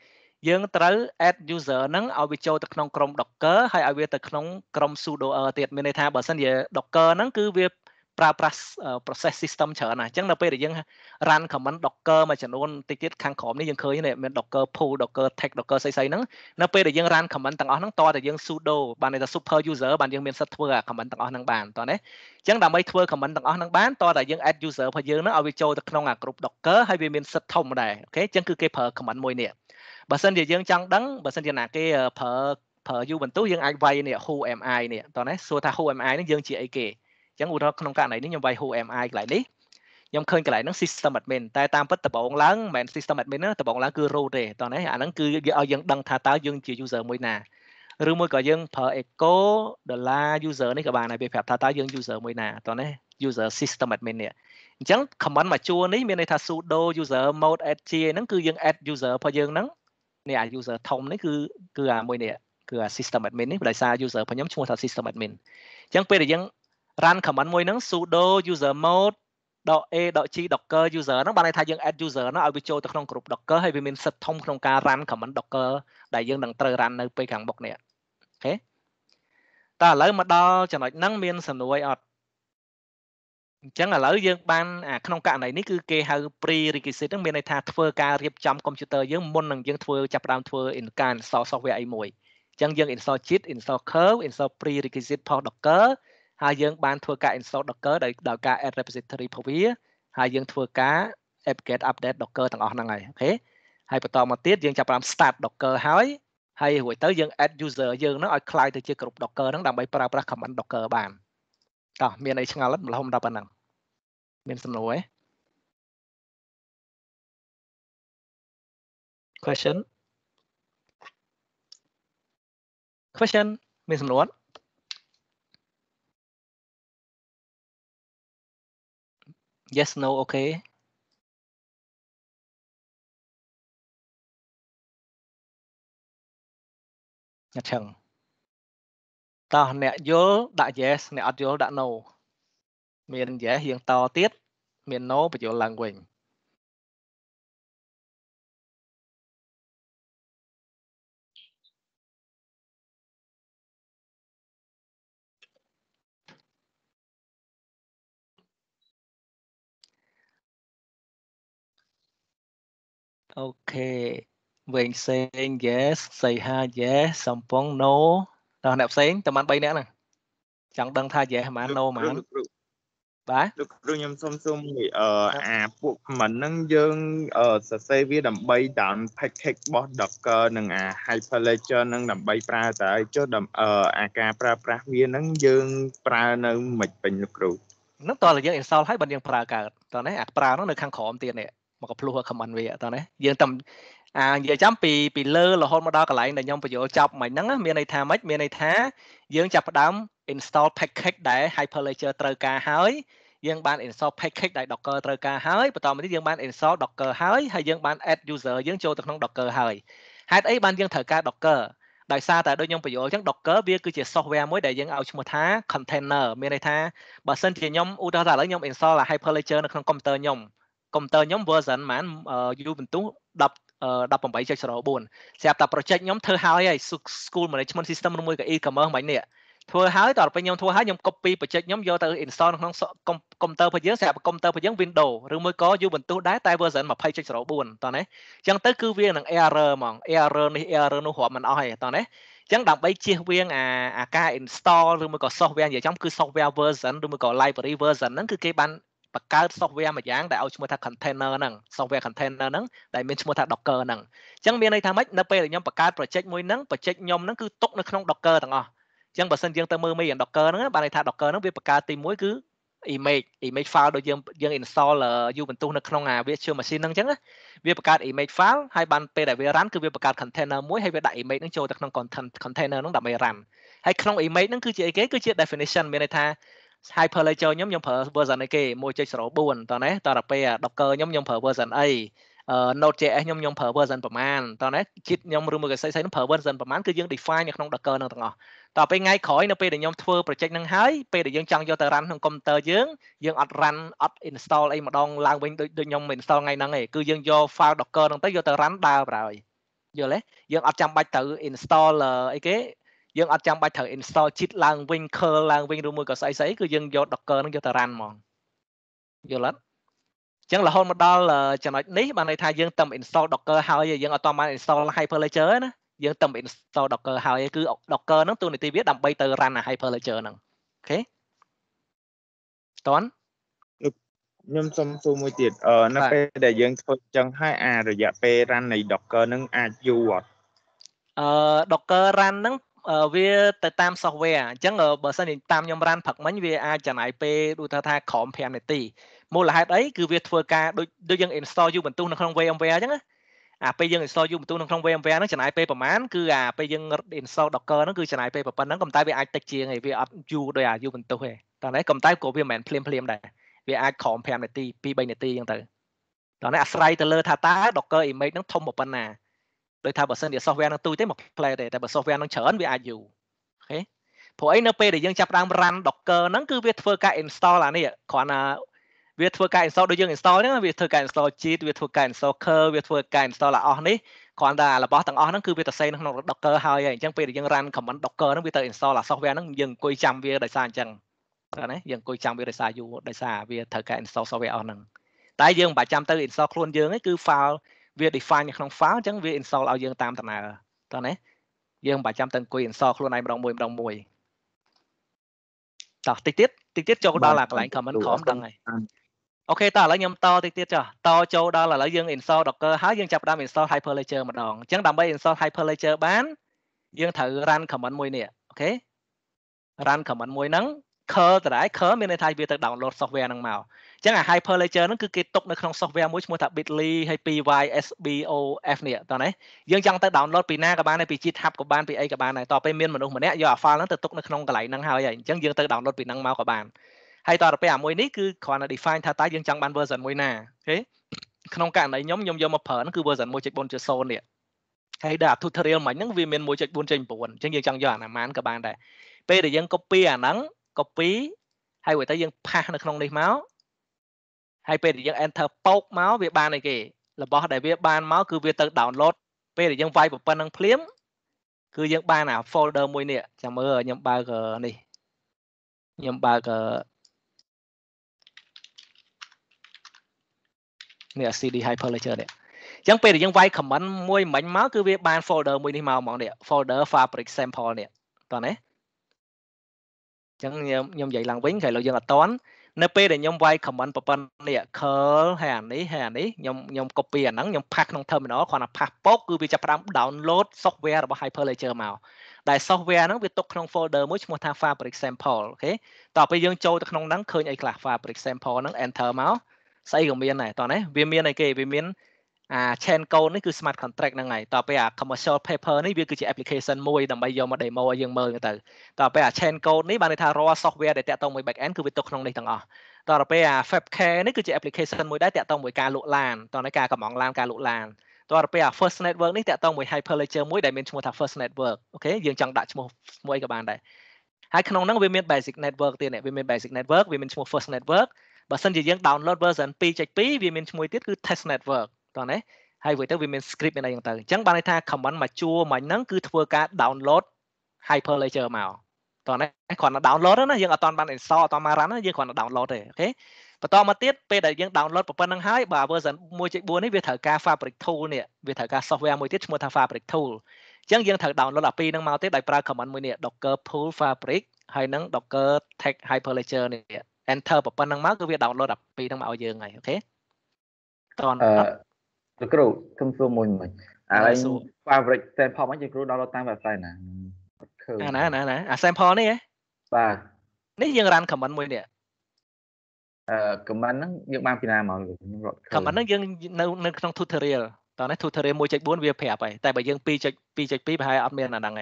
យើងត្រូវ add user ហ្នឹងឲ្យវាចូលទៅក្នុងក្រុម docker ហើយឲ្យវាទៅក្នុងក្រុម sudoer ទៀតមានន័យថាបើសិនជា docker ហ្នឹងគឺវាប្រើប្រាស់ process system ច្រើនណាអញ្ចឹងនៅពេលដែលយើង run command docker មួយចំនួនតិចទៀតខាងក្រោមនេះយើងឃើញនេះមាន docker pool docker tag docker ស្អីស្អីហ្នឹងនៅពេលដែលយើង run command ទាំងអស់ហ្នឹងតើតែយើង sudo បានន័យថា super user បានយើងមានសិទ្ធធ្វើអា command ទាំងអស់ហ្នឹងបានតើណាអញ្ចឹងដើម្បីធ្វើ command ទាំងអស់ហ្នឹងបានតើតែយើង add user របស់យើងហ្នឹងឲ្យវាចូលទៅក្នុងអា group docker ហើយវាមានសិទ្ធធំដែរអូខេអញ្ចឹងគឺគេប្រើ command មួយនេះបើសិនជាយើងចង់ដឹងបើសិនជាណាគេប្រើប្រើ u បន្ទុះយើងអាចវាយនេះ who am i នេះតើណាសួរថា who am i ហ្នឹងយើងជាអីគេចឹងឧទាហរណ៍ក្នុងករណីនេះខ្ញុំវាយ who am I កន្លែងនេះខ្ញុំឃើញកន្លែងហ្នឹង system admin តែតាមពិតដបងឡើងមិនមែន system admin ទេដបងឡើងគឺ role ទេតោះនេះអាហ្នឹងគឺឲ្យយើងដឹងថាតើយើងជា user មួយណាឬមួយក៏យើងប្រើ echo dollar user នេះក៏បានដែរវាប្រាប់ថាតើយើង user មួយណាតោះនេះ user system admin នេះអញ្ចឹង command មួយជួរនេះមានន័យថា sudo user mode add ជាហ្នឹងគឺយើង add user របស់យើងហ្នឹងនេះអា user ធំនេះគឺគឺអាមួយនេះគឺអា system admin នេះដោយសារ user របស់ខ្ញុំឈ្មោះថា system admin អញ្ចឹងពេលដែលយើង run command មួយហ្នឹង sudo user mode .a.g docker user ហ្នឹងបានន័យថាយើង add user ហ្នឹងឲ្យវាចូលទៅក្នុង group docker ហើយវាមានសិទ្ធធំក្នុងការ run command docker ដែលយើងនឹងត្រូវ run នៅពេលខាងមុខនេះអូខេតើឥឡូវមកដល់ចំណុចហ្នឹង មានសំណួរអត់អញ្ចឹងឥឡូវយើងបានអាក្នុងករណីនេះគឺគេហៅ prerequisite ហ្នឹងមានន័យថាធ្វើការរៀបចំកុំព្យូទ័រយើងមុននឹងយើងធ្វើចាប់ផ្ដើមធ្វើ in ការ install software អីមួយអញ្ចឹងយើង install git install curve install prerequisite for docker ហើយយើងបានធ្វើការ install Docker ដោយដោយការ add repository ពវាហើយយើង ធ្វើការ apt-get update Docker ទាំងអស់ហ្នឹងហើយអូខេហើយបន្តមកទៀតយើងចាប់បាន start Docker ហើយហើយរួចទៅយើង add user យើងហ្នឹងឲ្យคล้ายទៅជាក្រុម Docker ហ្នឹងដើម្បីប្រើប្រាស់ command Docker បានតោះមានអីឆ្ងល់ម្ល៉េះមិនដល់ប៉ុណ្ណឹងមានសំណួរទេ question question មានសំណួរទេ yes no okay ញ៉ាត់ឆឹងតោះអ្នកយល់ដាក់ yes អ្នកអត់យល់ដាក់ no មាន yes រៀងតទៀត មាន no បញ្យល់ឡើងវិញអូខេវិញផ្សេង yes សៃហា yes សំពង no ដល់អ្នកផ្សេងតើបាន3អ្នកហ្នឹងចង់ដឹងថា yes ហ្មង no ហ្មងបាទលោកគ្រូខ្ញុំសុំសុំអឺអាពួក comment ហ្នឹងយើងសរសេរវាដើម្បី down package របស់ Docker និងអា Hyperledger ហ្នឹងដើម្បីប្រើតើចុះអឺអាការប្រើប្រាស់វាហ្នឹងយើងប្រើនៅមិនពេញលោកគ្រូហ្នឹងតើយើង install ហើយបើយើងប្រើកើតតើនេះអាប្រើហ្នឹងនៅខាងក្រោមទៀតនេះមកកភ្លោះ comment វាអត់តើណាយើងតែអានិយាយចាំពីពីលើរហូតមកដល់កន្លែងដែលខ្ញុំបញ្យល់ចប់មិនហ្នឹងមានន័យថាម៉េចមានន័យថាយើងចាប់ផ្ដើម install package ដែល Hyperledger ត្រូវការហើយយើងបាន install package ដែល Docker ត្រូវការហើយបន្តមកទៀតយើងបាន install Docker ហើយហើយយើងបាន add user យើងចូលទៅក្នុង Docker ហើយហេតុអីបានយើងត្រូវការ Docker ដោយសារតែដូចខ្ញុំបញ្យល់អញ្ចឹង Docker វាគឺជា software មួយដែលយើងឲ្យឈ្មោះថា container មានន័យថាបើសិនជាខ្ញុំឧទាហរណ៍ឥឡូវខ្ញុំ install Hyperledger នៅក្នុងកុំព្យូទ័រខ្ញុំកុំព្យូទ័រខ្ញុំ version ហ្មងយូបន្ទុះ10 18.04ស្រាប់តែ project ខ្ញុំធ្វើហើយហើយ school management system ឬមួយក៏ e-commerce មិននេះធ្វើហើយតរពេលខ្ញុំធ្វើហើយខ្ញុំ copy project ខ្ញុំយកទៅ install នៅក្នុងកុំព្យូទ័ររបស់យើងស្រាប់កុំព្យូទ័ររបស់យើង Windows ឬមួយក៏ Ubuntu ដែរតែ version 20.04តោះណាអញ្ចឹងទៅគឺវានឹង error ហ្មង error នេះ error នោះរាប់មិនអស់ទេតោះណាអញ្ចឹងដើម្បីជៀសវាងអាអាការ install ឬមួយក៏ software និយាយចំគឺ software version ឬមួយក៏ library version ហ្នឹងគឺគេបានបង្កើត software មួយយ៉ាងដែលឲ្យឈ្មោះថា container ហ្នឹង software container ហ្នឹងដែលមានឈ្មោះថា Docker ហ្នឹងអញ្ចឹងមានន័យថាម៉េចនៅពេលដែលខ្ញុំបង្កើត project មួយហ្នឹង project ខ្ញុំហ្នឹងគឺទុកនៅក្នុង Docker ទាំងអស់អញ្ចឹងបើសិនយើងទៅមើលមេរៀន Docker ហ្នឹងបានន័យថា Docker ហ្នឹងវាបង្កើតទី1គឺ image image file ដូចយើងយើង install Ubuntu នៅក្នុងអា virtual machine ហ្នឹងអញ្ចឹងវាបង្កើត image file ហើយបានពេលដែលវា run គឺវាបង្កើត container មួយហើយវាដាក់ image ហ្នឹងចូលទៅក្នុង container ហ្នឹងដើម្បី run ហើយក្នុង image ហ្នឹងគឺជាអីគេគឺជា definition មានន័យថា Hyper Ledger ខ្ញុំខ្ញុំប្រើ version អីគេ1.04តោះណាតរពេល Docker ខ្ញុំខ្ញុំប្រើ version អី Node.js ខ្ញុំខ្ញុំប្រើ version ប្រមាណតោះណាជីតខ្ញុំឬមួយកសិសហ្នឹងប្រើ version ប្រមាណគឺយើង define នៅក្នុង Docker ហ្នឹងទាំងអស់តទៅពេលថ្ងៃក្រោយនៅពេលដែលខ្ញុំធ្វើ project ហ្នឹងហើយពេលដែលយើងចង់យកទៅ run ក្នុង computer យើងយើងអត់ run អត់ install អីម្ដងឡើងវិញដូចខ្ញុំមិន install ថ្ងៃហ្នឹងទេគឺយើងយក file Docker ហ្នឹងទៅយកទៅ run ដើរបើហើយយល់ទេយើងអត់ចាំបាច់ទៅ install អីគេយើងអត់ចាំបាច់ត្រូវ install ជាតិឡើងវិញ curl ឡើងវិញឬមួយក៏ស្អីស្អីគឺយើងយក docker ហ្នឹងយកទៅ run ហ្មងយល់អត់ចឹងរហូតមកដល់ចំណុចនេះបានន័យថាយើងតែម install docker ហើយយើងអត់តាមបាន install hyperledger ណាយើងតែម install docker ហើយគឺ docker ហ្នឹងទូនីតិវាដើម្បីទៅ run អា hyperledger ហ្នឹងអូខេតន់ខ្ញុំសុំសួរមួយទៀតអឺនៅពេលដែលយើងធ្វើចឹងហើយអារយៈពេល run នៃ docker ហ្នឹងអាចយូរអត់អឺ docker run ហ្នឹងវាទៅតាម software អញ្ចឹងបើសិនជាតាមខ្ញុំរ៉ានផឹកមិញវាអាចចំណាយពេលដូចថាថាក្រោម5នាទីមូលហេតុអីគឺវាធ្វើការដូចដូចយើង install យូរបន្ទុះនៅក្នុង VMware អញ្ចឹងណាអាពេលយើង install យូរបន្ទុះនៅក្នុង VMware ហ្នឹងចំណាយពេលប្រហែលគឺអាពេលយើង install Docker ហ្នឹងគឺចំណាយពេលប៉ុណ្ណឹងប៉ុន្តែវាអាចតិចជាងឯងវាអត់យូរដោយអាយូរបន្ទុះឯងតោះនេះប៉ុន្តែក៏វាមិនមែនភ្លាមភ្លាមដែរវាអាចក្រោម5នាទី2 3នាទីអញ្ចឹងទៅតោះនេះអាស្រ័យទៅលើ ថាតើ Docker image ហ្នឹងធំប៉ុណ្ណាដោយថាបើសិនជា software នឹងទូចទេមក play ទេតែបើ software នឹងច្រើនវាអាចយូរអូខេព្រោះអីនៅពេលដែលយើងចាប់ផ្ដើម run docker ហ្នឹងគឺវាធ្វើការ install អានេះគ្រាន់តែវាធ្វើការ install ដូចយើង install ហ្នឹងវាធ្វើការ install git វាធ្វើការ install curl វាធ្វើការ install អាអស់នេះគ្រាន់តែរបស់ទាំងអស់ហ្នឹងគឺវាទៅសេនៅក្នុង docker ហើយហើយអញ្ចឹងពេលដែលយើង run command docker ហ្នឹងវាទៅ install អា software ហ្នឹងយើងអង្គុយចាំវាដោយសារអញ្ចឹងបាទណាយើងអង្គុយចាំវាដោយសារយូរដោយសារវាត្រូវការ install software អស់ហ្នឹងតែយើងមិនបាច់ចាំទៅ install ខ្លួនយើងទេគឺ file វា define នៅក្នុង file អញ្ចឹងវា install ឲ្យយើងតាមដំណើរតោះណាយើងមិនបាច់ចាំទៅអង្គុយ install ខ្លួនឯងម្ដងមួយម្ដងមួយតោះតិចទៀតតិចទៀតចូលដល់អាកន្លែង common com ដឹងហើយអូខេតោះឥឡូវខ្ញុំតតិចទៀតចុះតចូលដល់ឥឡូវយើង install docker ហើយយើងចាប់ផ្ដើម install hyperledger ម្ដងអញ្ចឹងដើម្បី install hyperledger បាន យើងត្រូវ run command មួយនេះអូខេ run command មួយហ្នឹង curl ដដែល curl មានន័យថាវាទៅ download software ហ្នឹងមកអញ្ចឹងអា hyperledger ហ្នឹងគឺគេទុកនៅក្នុង software មួយឈ្មោះថា bitly ហើយ pysbof នេះតោះណាយើងចង់ទៅ download ពីណាក៏បានដែរពី GitHub ក៏បានពីអីក៏បានដែរតទៅពេលមានមនុស្សម្នាក់យកអា file ហ្នឹងទៅទុកនៅក្នុងកន្លែងហ្នឹងហើយហើយអញ្ចឹងយើងទៅ download ពីហ្នឹងមកក៏បានហើយតទៅពេលអាមួយនេះគឺគ្រាន់តែ define ថាតើយើងចង់បាន version មួយណាអូខេក្នុងករណីខ្ញុំខ្ញុំយកមកប្រើហ្នឹងគឺ version 1.4.0នេះហើយដល់ tutorial មិញហ្នឹងវាមាន1.4.9អញ្ចឹងយើងចង់យកអាណាមានក៏បានដែរពេលដែលយើង copy អាហ្នឹង copy ហើយវាទៅយើងផាសនៅក្នុងនេះមកហើយពេលដែលយើង enter ពោកមកវាបានអីគេរបស់ដែលវាបានមកគឺវាទៅ download ពេលដែលយើងវាយប៉ុណ្ណឹងភ្លាមគឺយើងបានអា folder មួយនេះចាំមើលខ្ញុំបើកនេះខ្ញុំបើកនេះ CD Hyperledger នេះអញ្ចឹងពេលដែលយើងវាយ comment មួយមិញមកគឺវាបាន folder មួយនេះមកហ្មងនេះ folder fabric sample នេះតោះណាចឹងខ្ញុំខ្ញុំនិយាយឡើងវិញគេលើយើងអត់តន់នៅពេលដែលខ្ញុំវាយ comment ប្រព័ន្ធនេះ curl ហើយអានេះហើយអានេះខ្ញុំខ្ញុំ copy អាហ្នឹងខ្ញុំផាសក្នុង terminal គ្រាន់តែផាសពុកគឺវាចាប់ផ្ដើម download software របស់ Hyperledger មកដែល software ហ្នឹងវាទុកក្នុង folder មួយឈ្មោះថា fabric sample អូខេតោះពេលយើងចូលទៅក្នុងហ្នឹងឃើញអីខ្លះ fabric sample ហ្នឹង enter មកស្អីក៏មានដែរតោះនេះវាមានអីគេវាមានអា chain code នេះគឺ smart contract ហ្នឹងហើយតទៅពេលអា commercial paper នេះវាគឺជា application មួយដើម្បីយកមក demo ឲ្យយើងមើលទៅតទៅពេលអា chain code នេះបានន័យថារាល់ software ដែលតាក់ទងមួយ back end គឺវាទុកក្នុងនេះទាំងអស់តទៅពេលអា Fabcare នេះគឺជា application មួយដែរតាក់ទងមួយការលក់ឡានតទៅការកម្មងឡានការលក់ឡានតទៅពេលអា First Network នេះតាក់ទងមួយ Hyperledger មួយដែលមានឈ្មោះថា First Network អូខេយើងចង់ដាក់ឈ្មោះឈ្មោះអីក៏បានដែរហើយក្នុងហ្នឹងវាមាន basic network ទៀតវាមាន basic network វាមានឈ្មោះ First Network បើសិនជាយើង download version 2.2វាមានឈ្មោះទៀតគឺ Test Network តោះណាហើយវាទៅវាមាន script មានអីហ្នឹងទៅអញ្ចឹងបានន័យថា command មួយជួរមួយហ្នឹងគឺធ្វើការ download hyperledger មកតោះណាគ្រាន់តែ download ណាយើងអត់តបាន install អត់តបាន run ណាយើងគ្រាន់តែ download ទេអូខេបន្តមកទៀតពេលដែលយើង download ប៉ុណ្ណឹងហើយបើ version 1.4នេះវាត្រូវការ fabric tool នេះវាត្រូវការ software មួយទៀតឈ្មោះថា fabric tool អញ្ចឹងយើងត្រូវ download អាពីរហ្នឹងមកទៀតដោយប្រើ command មួយនេះ docker pull fabric ហើយនឹង docker tag hyperledger នេះ enter ប៉ុណ្ណឹងមកគឺវា download អាពីរហ្នឹងមកឲ្យយើងហើយអូខេតោះលោកគ្រូខ្ញុំសួរមួយមិញអាឡៃ favorite sample ហ្នឹងជាគ្រូ download តាម website ណាឃើញណាណាណាអា sample នេះហ៎បាទនេះយើង run comment មួយនេះអឺ comment ហ្នឹងយើងបានពីណាមកខ្ញុំរត់ឃើញ comment ហ្នឹងយើងនៅនៅក្នុង tutorial តោះនេះ tutorial 1.4វាប្រាប់ហើយតែបើយើង2.2.2ប្រហែលអត់មានអាហ្នឹងឯងអឺ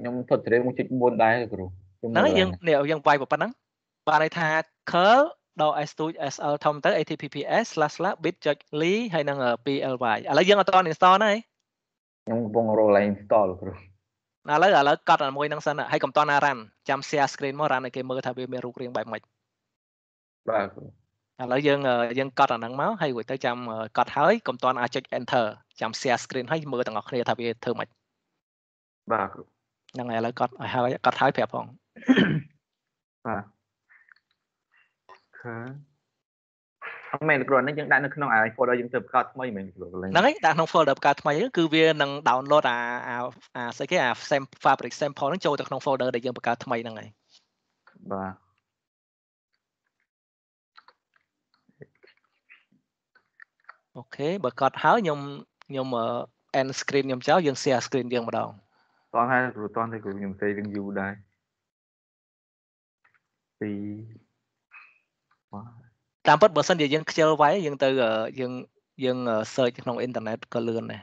ខ្ញុំ tutorial 1.4ដែរគ្រូហ្នឹងយើងយើងវាយប៉ុណ្ណឹងបានន័យថា curl ដល់ stooge sl ធំទៅ https/bit.ly ហើយនឹង ply ឥឡូវយើងអត់ត install ណាខ្ញុំកំពុង roll install គ្រូឥឡូវឥឡូវកត់តែមួយនឹងសិនហើយកុំតណា run ចាំ share screen មក run ឲ្យគេមើលថាវាមានរូបរាងបែបម៉េចបាទគ្រូឥឡូវយើងយើងកត់អាហ្នឹងមកហើយរួចទៅចាំកត់ហើយកុំតអាចុច enter ចាំ share screen ហើយមើលទាំងអស់គ្នាថាវាធ្វើម៉េចបាទគ្រូហ្នឹងហើយឥឡូវកត់ឲ្យហើយកត់ហើយប្រាប់ផងបាទអត់មែនគ្រាន់តែយើងដាក់នៅក្នុងអា folder យើងធ្វើបកថ្មីមិនមែនគ្រាន់តែហ្នឹងហើយដាក់ក្នុង folder បកថ្មីហ្នឹងគឺវានឹង download អាអាអាស្អីគេអា fabric sample ហ្នឹងចូលទៅក្នុង folder ដែលយើងបកថ្មីហ្នឹងហើយបាទអូខេបើកត់ហើយខ្ញុំខ្ញុំ end screen ខ្ញុំចោលយើង share screen យើងម្ដងតោះហើយគ្រូតោះទេគ្រូខ្ញុំនិយាយរឿងយូរដែរពីតាមពិតបើសិនជាយើងខ្ជិលវាយយើងទៅយើងយើង search ក្នុងអ៊ីនធឺណិតក៏លឿនដែរ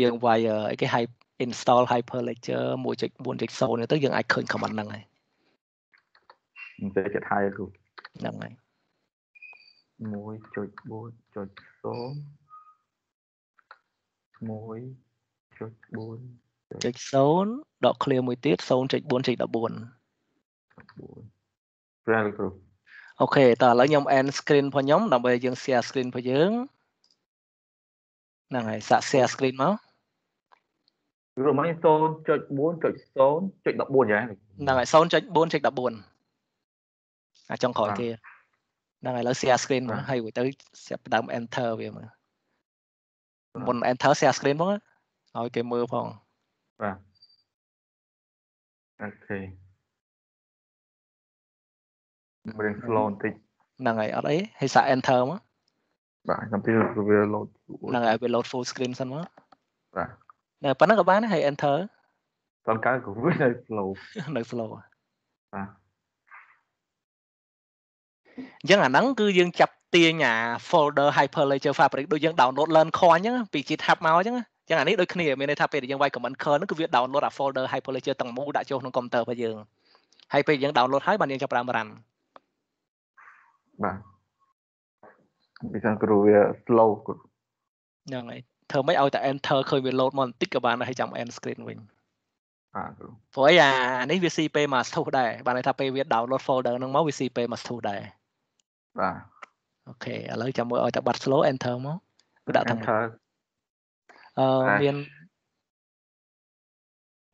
យើងវាយអីគេ hype install hyperledger 1.4.0នេះទៅយើងអាចឃើញ command ហ្នឹងហើយនិយាយចិត្តហើយគ្រូហ្នឹងហើយ1.4.0 1.4.0.0ដក clear មួយទៀត0.4.14 Grand Group អូខេតើឥឡូវខ្ញុំ end screen របស់ខ្ញុំដើម្បីយើង share screen របស់យើងហ្នឹងហើយសាក់ share screen មករួមមក0.4.0.14យ៉ាងហ្នឹងហើយ0.4.14អាចចុងក្រោយគេហ្នឹងហើយឥឡូវ share screen មកហើយទៅចាប់ដើម enter វាមកមុន enter share screen ផងឲ្យគេមើលផងបាទអូខេរៀន flow បន្តិចហ្នឹងហើយអត់អីហើយសា enter មកបាទខ្ញុំពីវា load ហ្នឹងហើយវា load full screen សិនមកបាទតែប៉ុណ្ណឹងក៏បានហើយ enter តន់កើក៏វានៅ flow នៅ flow បាទអញ្ចឹងអាហ្នឹងគឺយើងចាប់ទាញអា folder hyperledger fabric ដូចយើង download learn core អញ្ចឹងពីជា tab មកអញ្ចឹងចឹងអានេះដូចគ្នាមានន័យថាពេលដែលយើងវាយ comment curl ហ្នឹងគឺវា download អា folder hyperledger ទាំងមូលដាក់ចូលក្នុង computer របស់យើងហើយពេលយើង download ហើយបានយើងចាប់ប្រើ run បាទពីខាងគ្រូវា slow គាត់ហ្នឹងហើយធ្វើម៉េចឲ្យតែ enter ឃើញវា load មកបន្តិចក៏បាន ហើយចាំ end screen វិញបាទគ្រូព្រោះអីអានេះវា CP មកស្ទុះដែរបានន័យថាពេលវា download folder ហ្នឹងមកវា CP មកស្ទុះដែរបាទអូខេឥឡូវចាំមើលឲ្យតែបាត់ slow enter មកគឺដាក់តាមអឺមាន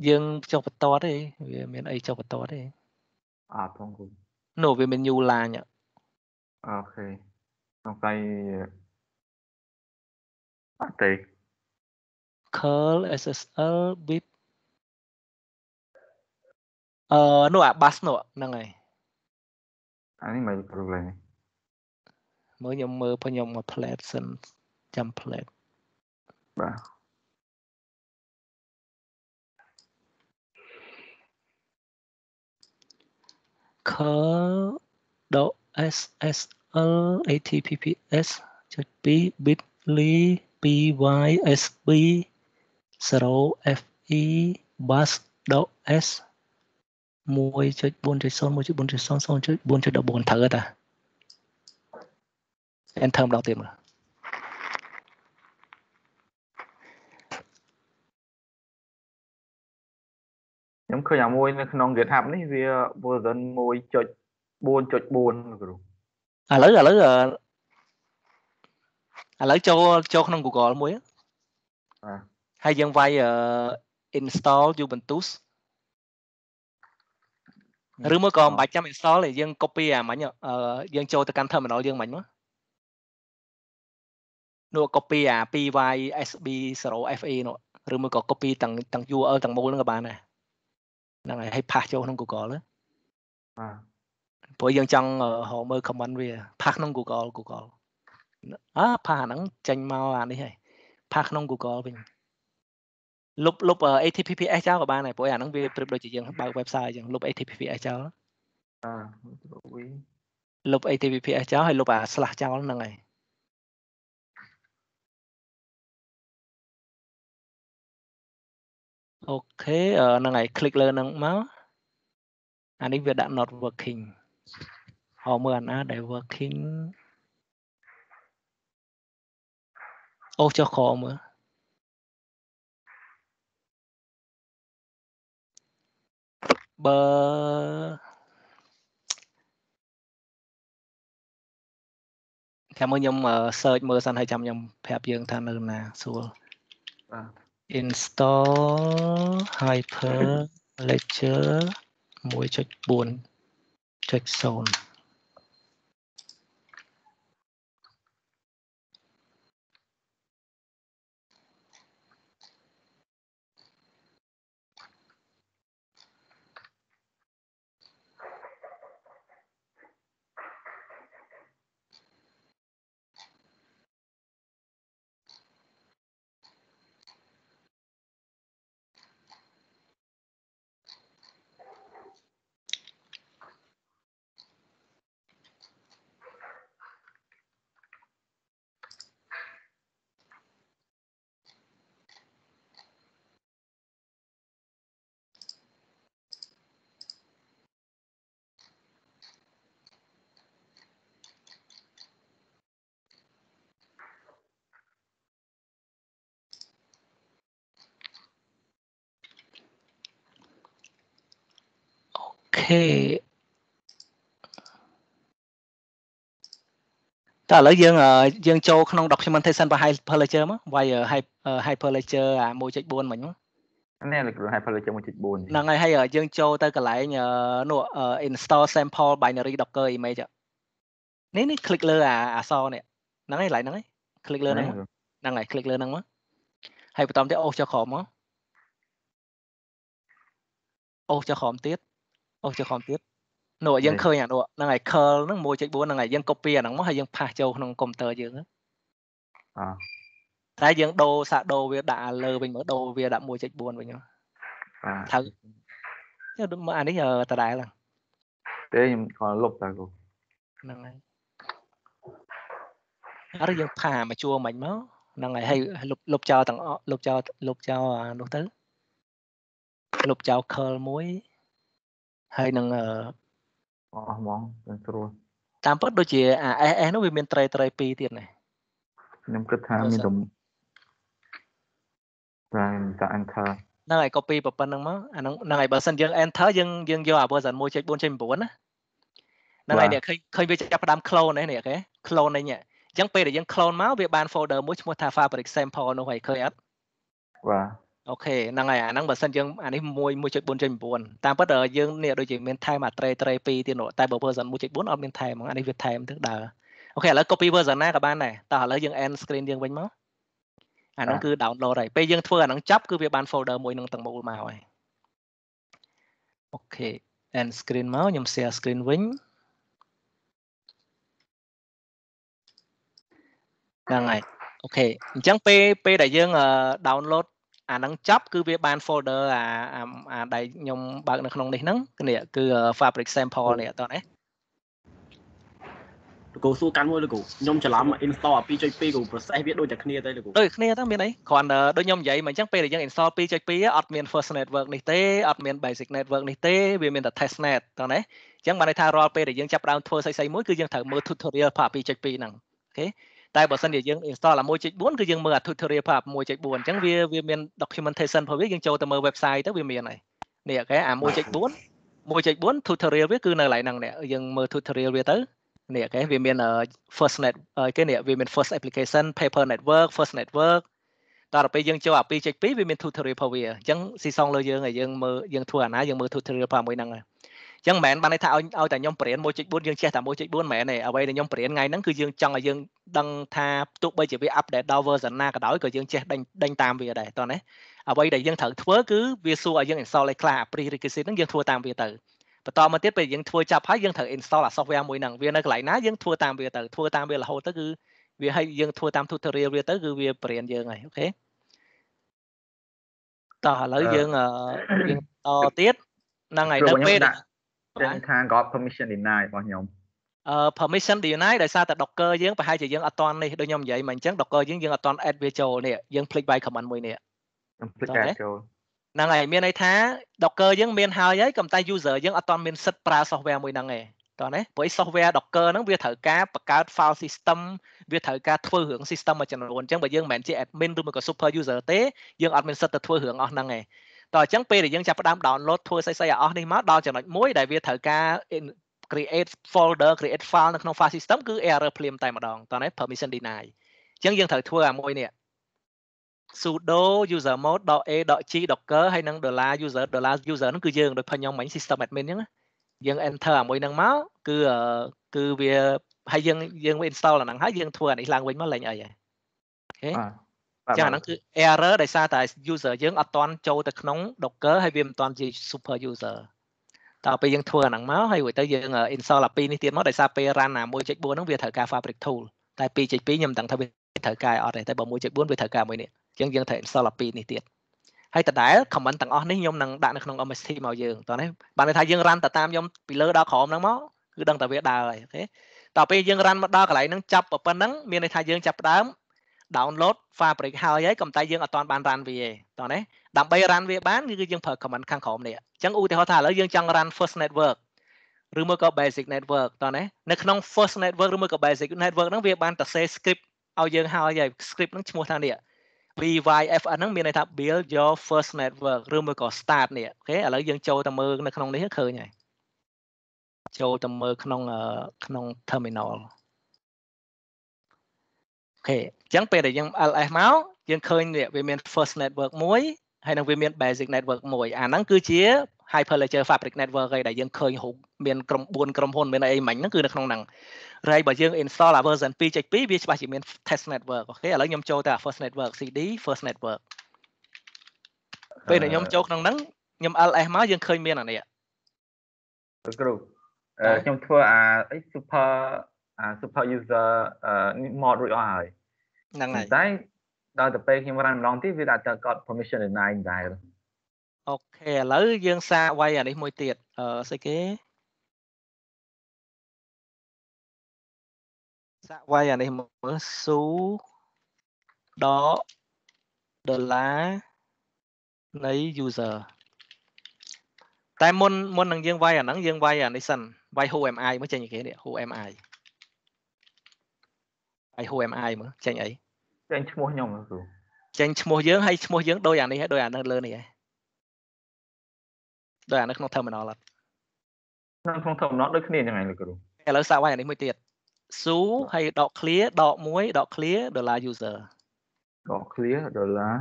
យើងចុះបន្តទេវាមាន អីចុះបន្តទេអត់ផងគ្រូនោះវាមាន new line អូខេសង្ស័យអត់ទេ curl ssl bit អឺនោះអា bus នោះហ្នឹងហើយអានេះមិន problem មើលខ្ញុំមើលផងខ្ញុំមក plate សិនចាំ plate បាទខដក SSL, ATPPS, bit Bitly, PYSB, SROFE, BAS, .S bôn bôn 1 4 0 4 bôn 4 14ត្រូវតា enter ម្ដងទៀតមើលខ្ញុំឃើញអាមួយនៅក្នុង GitHub នេះវា version 1.1 4.4គ្រូឥឡូវឥឡូវឥឡូវចូលចូលក្នុង Google មួយហើយយើងវាយ install Ubuntu ឬមកក៏មិនបាច់ចាំ install ទេយើង copy អាមិញយើង ចូលទៅកាន់ terminal យើងមិញមកនោះ copy អា 2ysb0fa នោះឬមកក៏ copy ទាំងទាំង URL ទាំងមូលហ្នឹងក៏បានដែរហ្នឹងហើយហើយ pass ចូលក្នុង Google ហ្នឹងបាទព្រោះយើងចង់ហៅមើល comment វា ផាស់ក្នុង Google Google អើផាស់អាហ្នឹងចេញមកអានេះហើយផាស់ក្នុង Google វិញលុបលុប HTTPS ចោលក៏បានដែរព្រោះអាហ្នឹងវាប្រៀបដូចជាយើងបើក website អញ្ចឹងលុប HTTPS ចោលអើលុប HTTPS ចោលហើយលុបអា slash ចោលហ្នឹងហើយអូខេហ្នឹងហើយ click លើហ្នឹងមកអានេះវាដាក់ not working or មើលអាណាដែល working អូចុះក្រមើលបើចាំមើលខ្ញុំ search មើលសិនហើយចាំខ្ញុំប្រាប់យើង ថានៅណាស្រួលបាទ install hyper ledger 1.4 text zone. តើឥឡូវយើងយើងចូលក្នុង documentation របស់ Hyperledger មកវាយ Hyperledger អា1.4មិញមកនេះលោកគ្រូ Hyperledger 1.4ហ្នឹងហើយហើយយើងចូលទៅកន្លែងនោះ install sample binary docker image នេះនេះคลิกលើ អាអសនេះហ្នឹងហើយកន្លែងហ្នឹងហើយคลิกលើហ្នឹងហ្នឹងហើយคลิกលើហ្នឹងមកហើយបន្តទៀតអូសចុះក្រោមមកអូសចុះក្រោមទៀតអូជាខំទៀតនោះយើងឃើញអានោះហ្នឹងហើយ curl ហ្នឹង1.4ហ្នឹងហើយយើង copy អាហ្នឹងមកហើយយើងផាសចូលក្នុងកុំព្យូទ័រយើងអតែយើងដូរសាដូរវាដាក់លើវិញមើលដូរវាដាក់1.4វិញបាទថាខ្ញុំមើលអានេះដដែលហ្នឹងទេខ្ញុំគាត់លុបតែគូហ្នឹងហើយអរិយើងផាមកជួមិនមកហ្នឹងហើយហើយលុបលុបចោលទាំងអស់លុបចោលលុបចោលអានោះទៅលុបចោល curl មួយហើយនឹងអឺអស់ហ្មងនឹងស្រួលតាមពិតដូចជាអា SS នោះវាមានត្រីត្រី2ទៀតណាខ្ញុំគិតថាមានតែតែតែ enter ហ្នឹងហើយ copy ប៉ុណ្ណឹងមកអាហ្នឹងហ្នឹងហើយបើសិនយើង enter យើងយើងយកអា version 1.4.9ណាហ្នឹងហើយអ្នកឃើញឃើញវាចាប់ផ្ដើម clone នេះនេះគេ clone នេះអញ្ចឹងពេលដែលយើង clone មកវា បាន folder មួយឈ្មោះថា fabric sample នោះហើយឃើញអត់បាទអូខេហ្នឹងហើយអាហ្នឹងបើសិនយើងអានេះ1.4.9តាមពិតយើងនេះដូចជាមានថែមអាត្រេត្រេ2ទៀតនោះតែបើ version 1.4អត់មានថែមហ្មងអានេះវាថែមទៅដើរអូខេឥឡូវ copy version ណាក៏បានដែរតោះឥឡូវយើង end screen យើងវិញមកអាហ្នឹងគឺ download ហើយពេលយើងធ្វើអាហ្នឹងចប់គឺវាបាន folder មួយនឹងទាំងមូលមកហើយអូខេ end screen មកខ្ញុំ share screen វិញហ្នឹងហើយអូខេអញ្ចឹងពេលពេលដែលយើង download អានឹងចប់គឺវាបាន folder អាអាដែលខ្ញុំបើកនៅក្នុងនេះហ្នឹងនេះគឺ fabric sample នេះអត់ទេណាលោកគ្រូសួរកាន់មួយលោកគ្រូខ្ញុំច្រឡំ install 2.2គ្រូ process វាដូចតែគ្នាទេលោកគ្រូដូចគ្នាទៅមានអីគ្រាន់តែដូចខ្ញុំនិយាយមកអញ្ចឹងពេលដែលយើង install 2.2អត់មាន first network នេះទេអត់មាន basic network នេះទេវាមានតែ test net តោះណាអញ្ចឹងបានន័យថារាល់ពេលដែលយើងចាប់ដើមធ្វើស្អីៗមួយគឺយើងត្រូវមើល tutorial ផា2.2ហ្នឹងអូខេតែបើសិនជាយើង install អា1.4គឺយើងមើលអា tutorial ផា1.4អញ្ចឹងវាវាមាន documentation របស់វាយើងចូលទៅមើល website ទៅវាមានហើយនេះគេអា1.4 1.4 tutorial វាគឺនៅកន្លែងហ្នឹងនេះយើងមើល tutorial វាទៅនេះគេវាមាន first net គេនេះវាមាន first application paper network first network តដល់ពេលយើងចូលអា2.2វាមាន tutorial របស់វាអញ្ចឹងស៊ីសងលើយើងហើយយើងមើលយើងធ្វើអាណាយើងមើល tutorial របស់មួយហ្នឹងហើយចឹងមិនមែនបានន័យថាឲ្យឲ្យតែខ្ញុំបរៀន1.4យើងចេះតែ1.4មិនមែនទេអ្វីដែលខ្ញុំបរៀនថ្ងៃហ្នឹងគឺយើងចង់ឲ្យយើងដឹងថាទោះបីជាវា update ដល់ version ណាក៏ដោយក៏យើងចេះដេញដេញតាមវាដែរតោះណាអ្វីដែលយើងត្រូវធ្វើគឺវាសួរឲ្យយើង install ឲ្យខ្លះ prerequisite ហ្នឹងយើងធ្វើតាមវាទៅបន្តមកទៀតពេលយើងធ្វើចាប់ហើយយើងត្រូវ install អា software មួយហ្នឹងវានៅកន្លែងណាយើងធ្វើតាមវាទៅធ្វើតាមវារហូតទៅគឺវាឲ្យយើងធ្វើតាម tutorial វាទៅគឺវាបរៀនយើងហើយអូខេតោះឥឡូវយើងយើងតទៀតហ្នឹងហើយនៅពេលដាក់ទាំងខាង God permission deny របស់ខ្ញុំអឺ permission deny ដោយសារតែ Docker យើងប្រហែលជាយើងអត់ទាន់នេះដូចខ្ញុំនិយាយមកអញ្ចឹង Docker យើងយើងអត់ទាន់ add វាចូលនេះយើងភ្លេច by command មួយនេះខ្ញុំភ្លេច add ចូលហ្នឹងហើយមានន័យថា Docker យើងមានហើយហើយក៏តែ user យើងអត់ទាន់មានសិទ្ធប្រើ software មួយហ្នឹងឯងតោះណាព្រោះ software Docker ហ្នឹងវាត្រូវការបង្កើត file system វាត្រូវការធ្វើរឿង system មួយចំនួនអញ្ចឹងបើយើងមិនមែនជា admin ឬមកក៏ super user ទេយើងអត់មានសិទ្ធិទៅធ្វើរឿងអស់ហ្នឹងឯងតោះអញ្ចឹងពេលដែលយើងចាប់ផ្ដើម download ធ្វើស្អីស្អីឲ្យអស់នេះមកដល់ចំណុចមួយដែលវាត្រូវការ create folder create file នៅក្នុង file system គឺ error ភ្លាម តែម្ដងតោះនេះ permission deny អញ្ចឹងយើងត្រូវធ្វើអាមួយនេះ sudo usermod.a.g docker ហើយនឹង dollar user dollar user ហ្នឹងគឺយើងដូចខ្ញុំមិញ system admin អញ្ចឹងយើង enter អាមួយហ្នឹងមកគឺគឺវាហើយយើងយើង install អាហ្នឹងហើយយើងធ្វើអានេះឡើងវិញមកលេងអីហ៎អូខេចឹងអាហ្នឹងគឺ error ដោយសារតែ user យើងអត់ទាន់ចូលទៅក្នុង Docker ហើយវាមិនទាន់ជា super user តើពេលយើងធ្វើអាហ្នឹងមកហើយរួចទៅយើង install អា2នេះទៀតមកដោយសារពេល run អា1.4ហ្នឹងវាត្រូវការ fabric tool តែ2.2ខ្ញុំមិនដឹងថាវាត្រូវការអត់ទេតែបើ1.4វាត្រូវការមួយនេះចឹងយើងត្រូវ install អា2នេះទៀតហើយតដែល comment ទាំងអស់នេះខ្ញុំនឹងដាក់នៅក្នុង MS Team មកយើងតោះនេះបានថាយើង run ទៅតាមខ្ញុំពីលើដល់ក្រោមហ្នឹងមកគឺដឹងតែវាដើរហើយអូខេតទៅពេលយើង run មកដល់កន្លែងហ្នឹងចាប់ប៉ុណ្ណឹងមានន័យថាយើងចាប់ដើម download fabric ហើយហើយកុំតែយើងអត់ទាន់បាន run វាទេតោះណាដើម្បី run វាបានគឺយើងប្រើ command ខាងក្រោមនេះអញ្ចឹងឧទាហរណ៍ថាឥឡូវយើងចង់ run first network ឬមកក៏ basic network តោះណានៅក្នុង first network ឬមកក៏ basic network ហ្នឹងវាបានសរសេរ script ឲ្យយើងហើយហើយ script ហ្នឹងឈ្មោះថានេះ BYFN ហ្នឹងមានន័យថា build your first network ឬមកក៏ start នេះអូខេឥឡូវយើងចូលទៅមើលនៅក្នុងនេះឃើញហើយចូលទៅមើលក្នុងក្នុង terminal ខេអញ្ចឹងពេលដែលយើង LS មកយើងឃើញវាមាន first network មួយហើយនឹងវាមាន basic network មួយអាហ្នឹងគឺជា hyperledger fabric network ឯដែលយើងឃើញរូបមានក្រុម4ក្រុមហ៊ុនមានអីមិញហ្នឹងគឺនៅក្នុងហ្នឹងហើយបើយើង install អា version 2.2វាច្បាស់ជាមាន test network អូខេឥឡូវខ្ញុំចូលទៅអា first network CD first network ពេលដែលខ្ញុំចូលក្នុងហ្នឹងខ្ញុំ LS មកយើងឃើញមានអានេះគ្រូខ្ញុំធ្វើអា super super user mod រួចអស់ហើយហ្នឹងហើយតែដល់ទៅពេលខ្ញុំ run ម្ដងទៀតវាដាក់តែកត់ permission deny ដែរអូខេឥឡូវយើងសាកវាយអានេះមួយទៀតអឺស្អីគេសាកវាយអានេះមើលស៊ូដកដុល្លារនៃ user តែមុនមុននឹងយើងវាយអាហ្នឹងយើងវាយអានេះសិនវាយ who am i មកចេញគេនេះ who am i ហើយ who am I មើលចេញអីចេញឈ្មោះខ្ញុំគ្រូចេញឈ្មោះយើងហើយឈ្មោះយើងដូចអានេះហើយដូចអានៅលើនេះហើយដូចអានៅក្នុង terminal អត់នៅក្នុង terminal ដូចគ្នាយ៉ាងហ្នឹងគ្រូឥឡូវសាកវិញអានេះមួយទៀត su ហើយដក clear ដក1ដក clear dollar user ដក clear dollar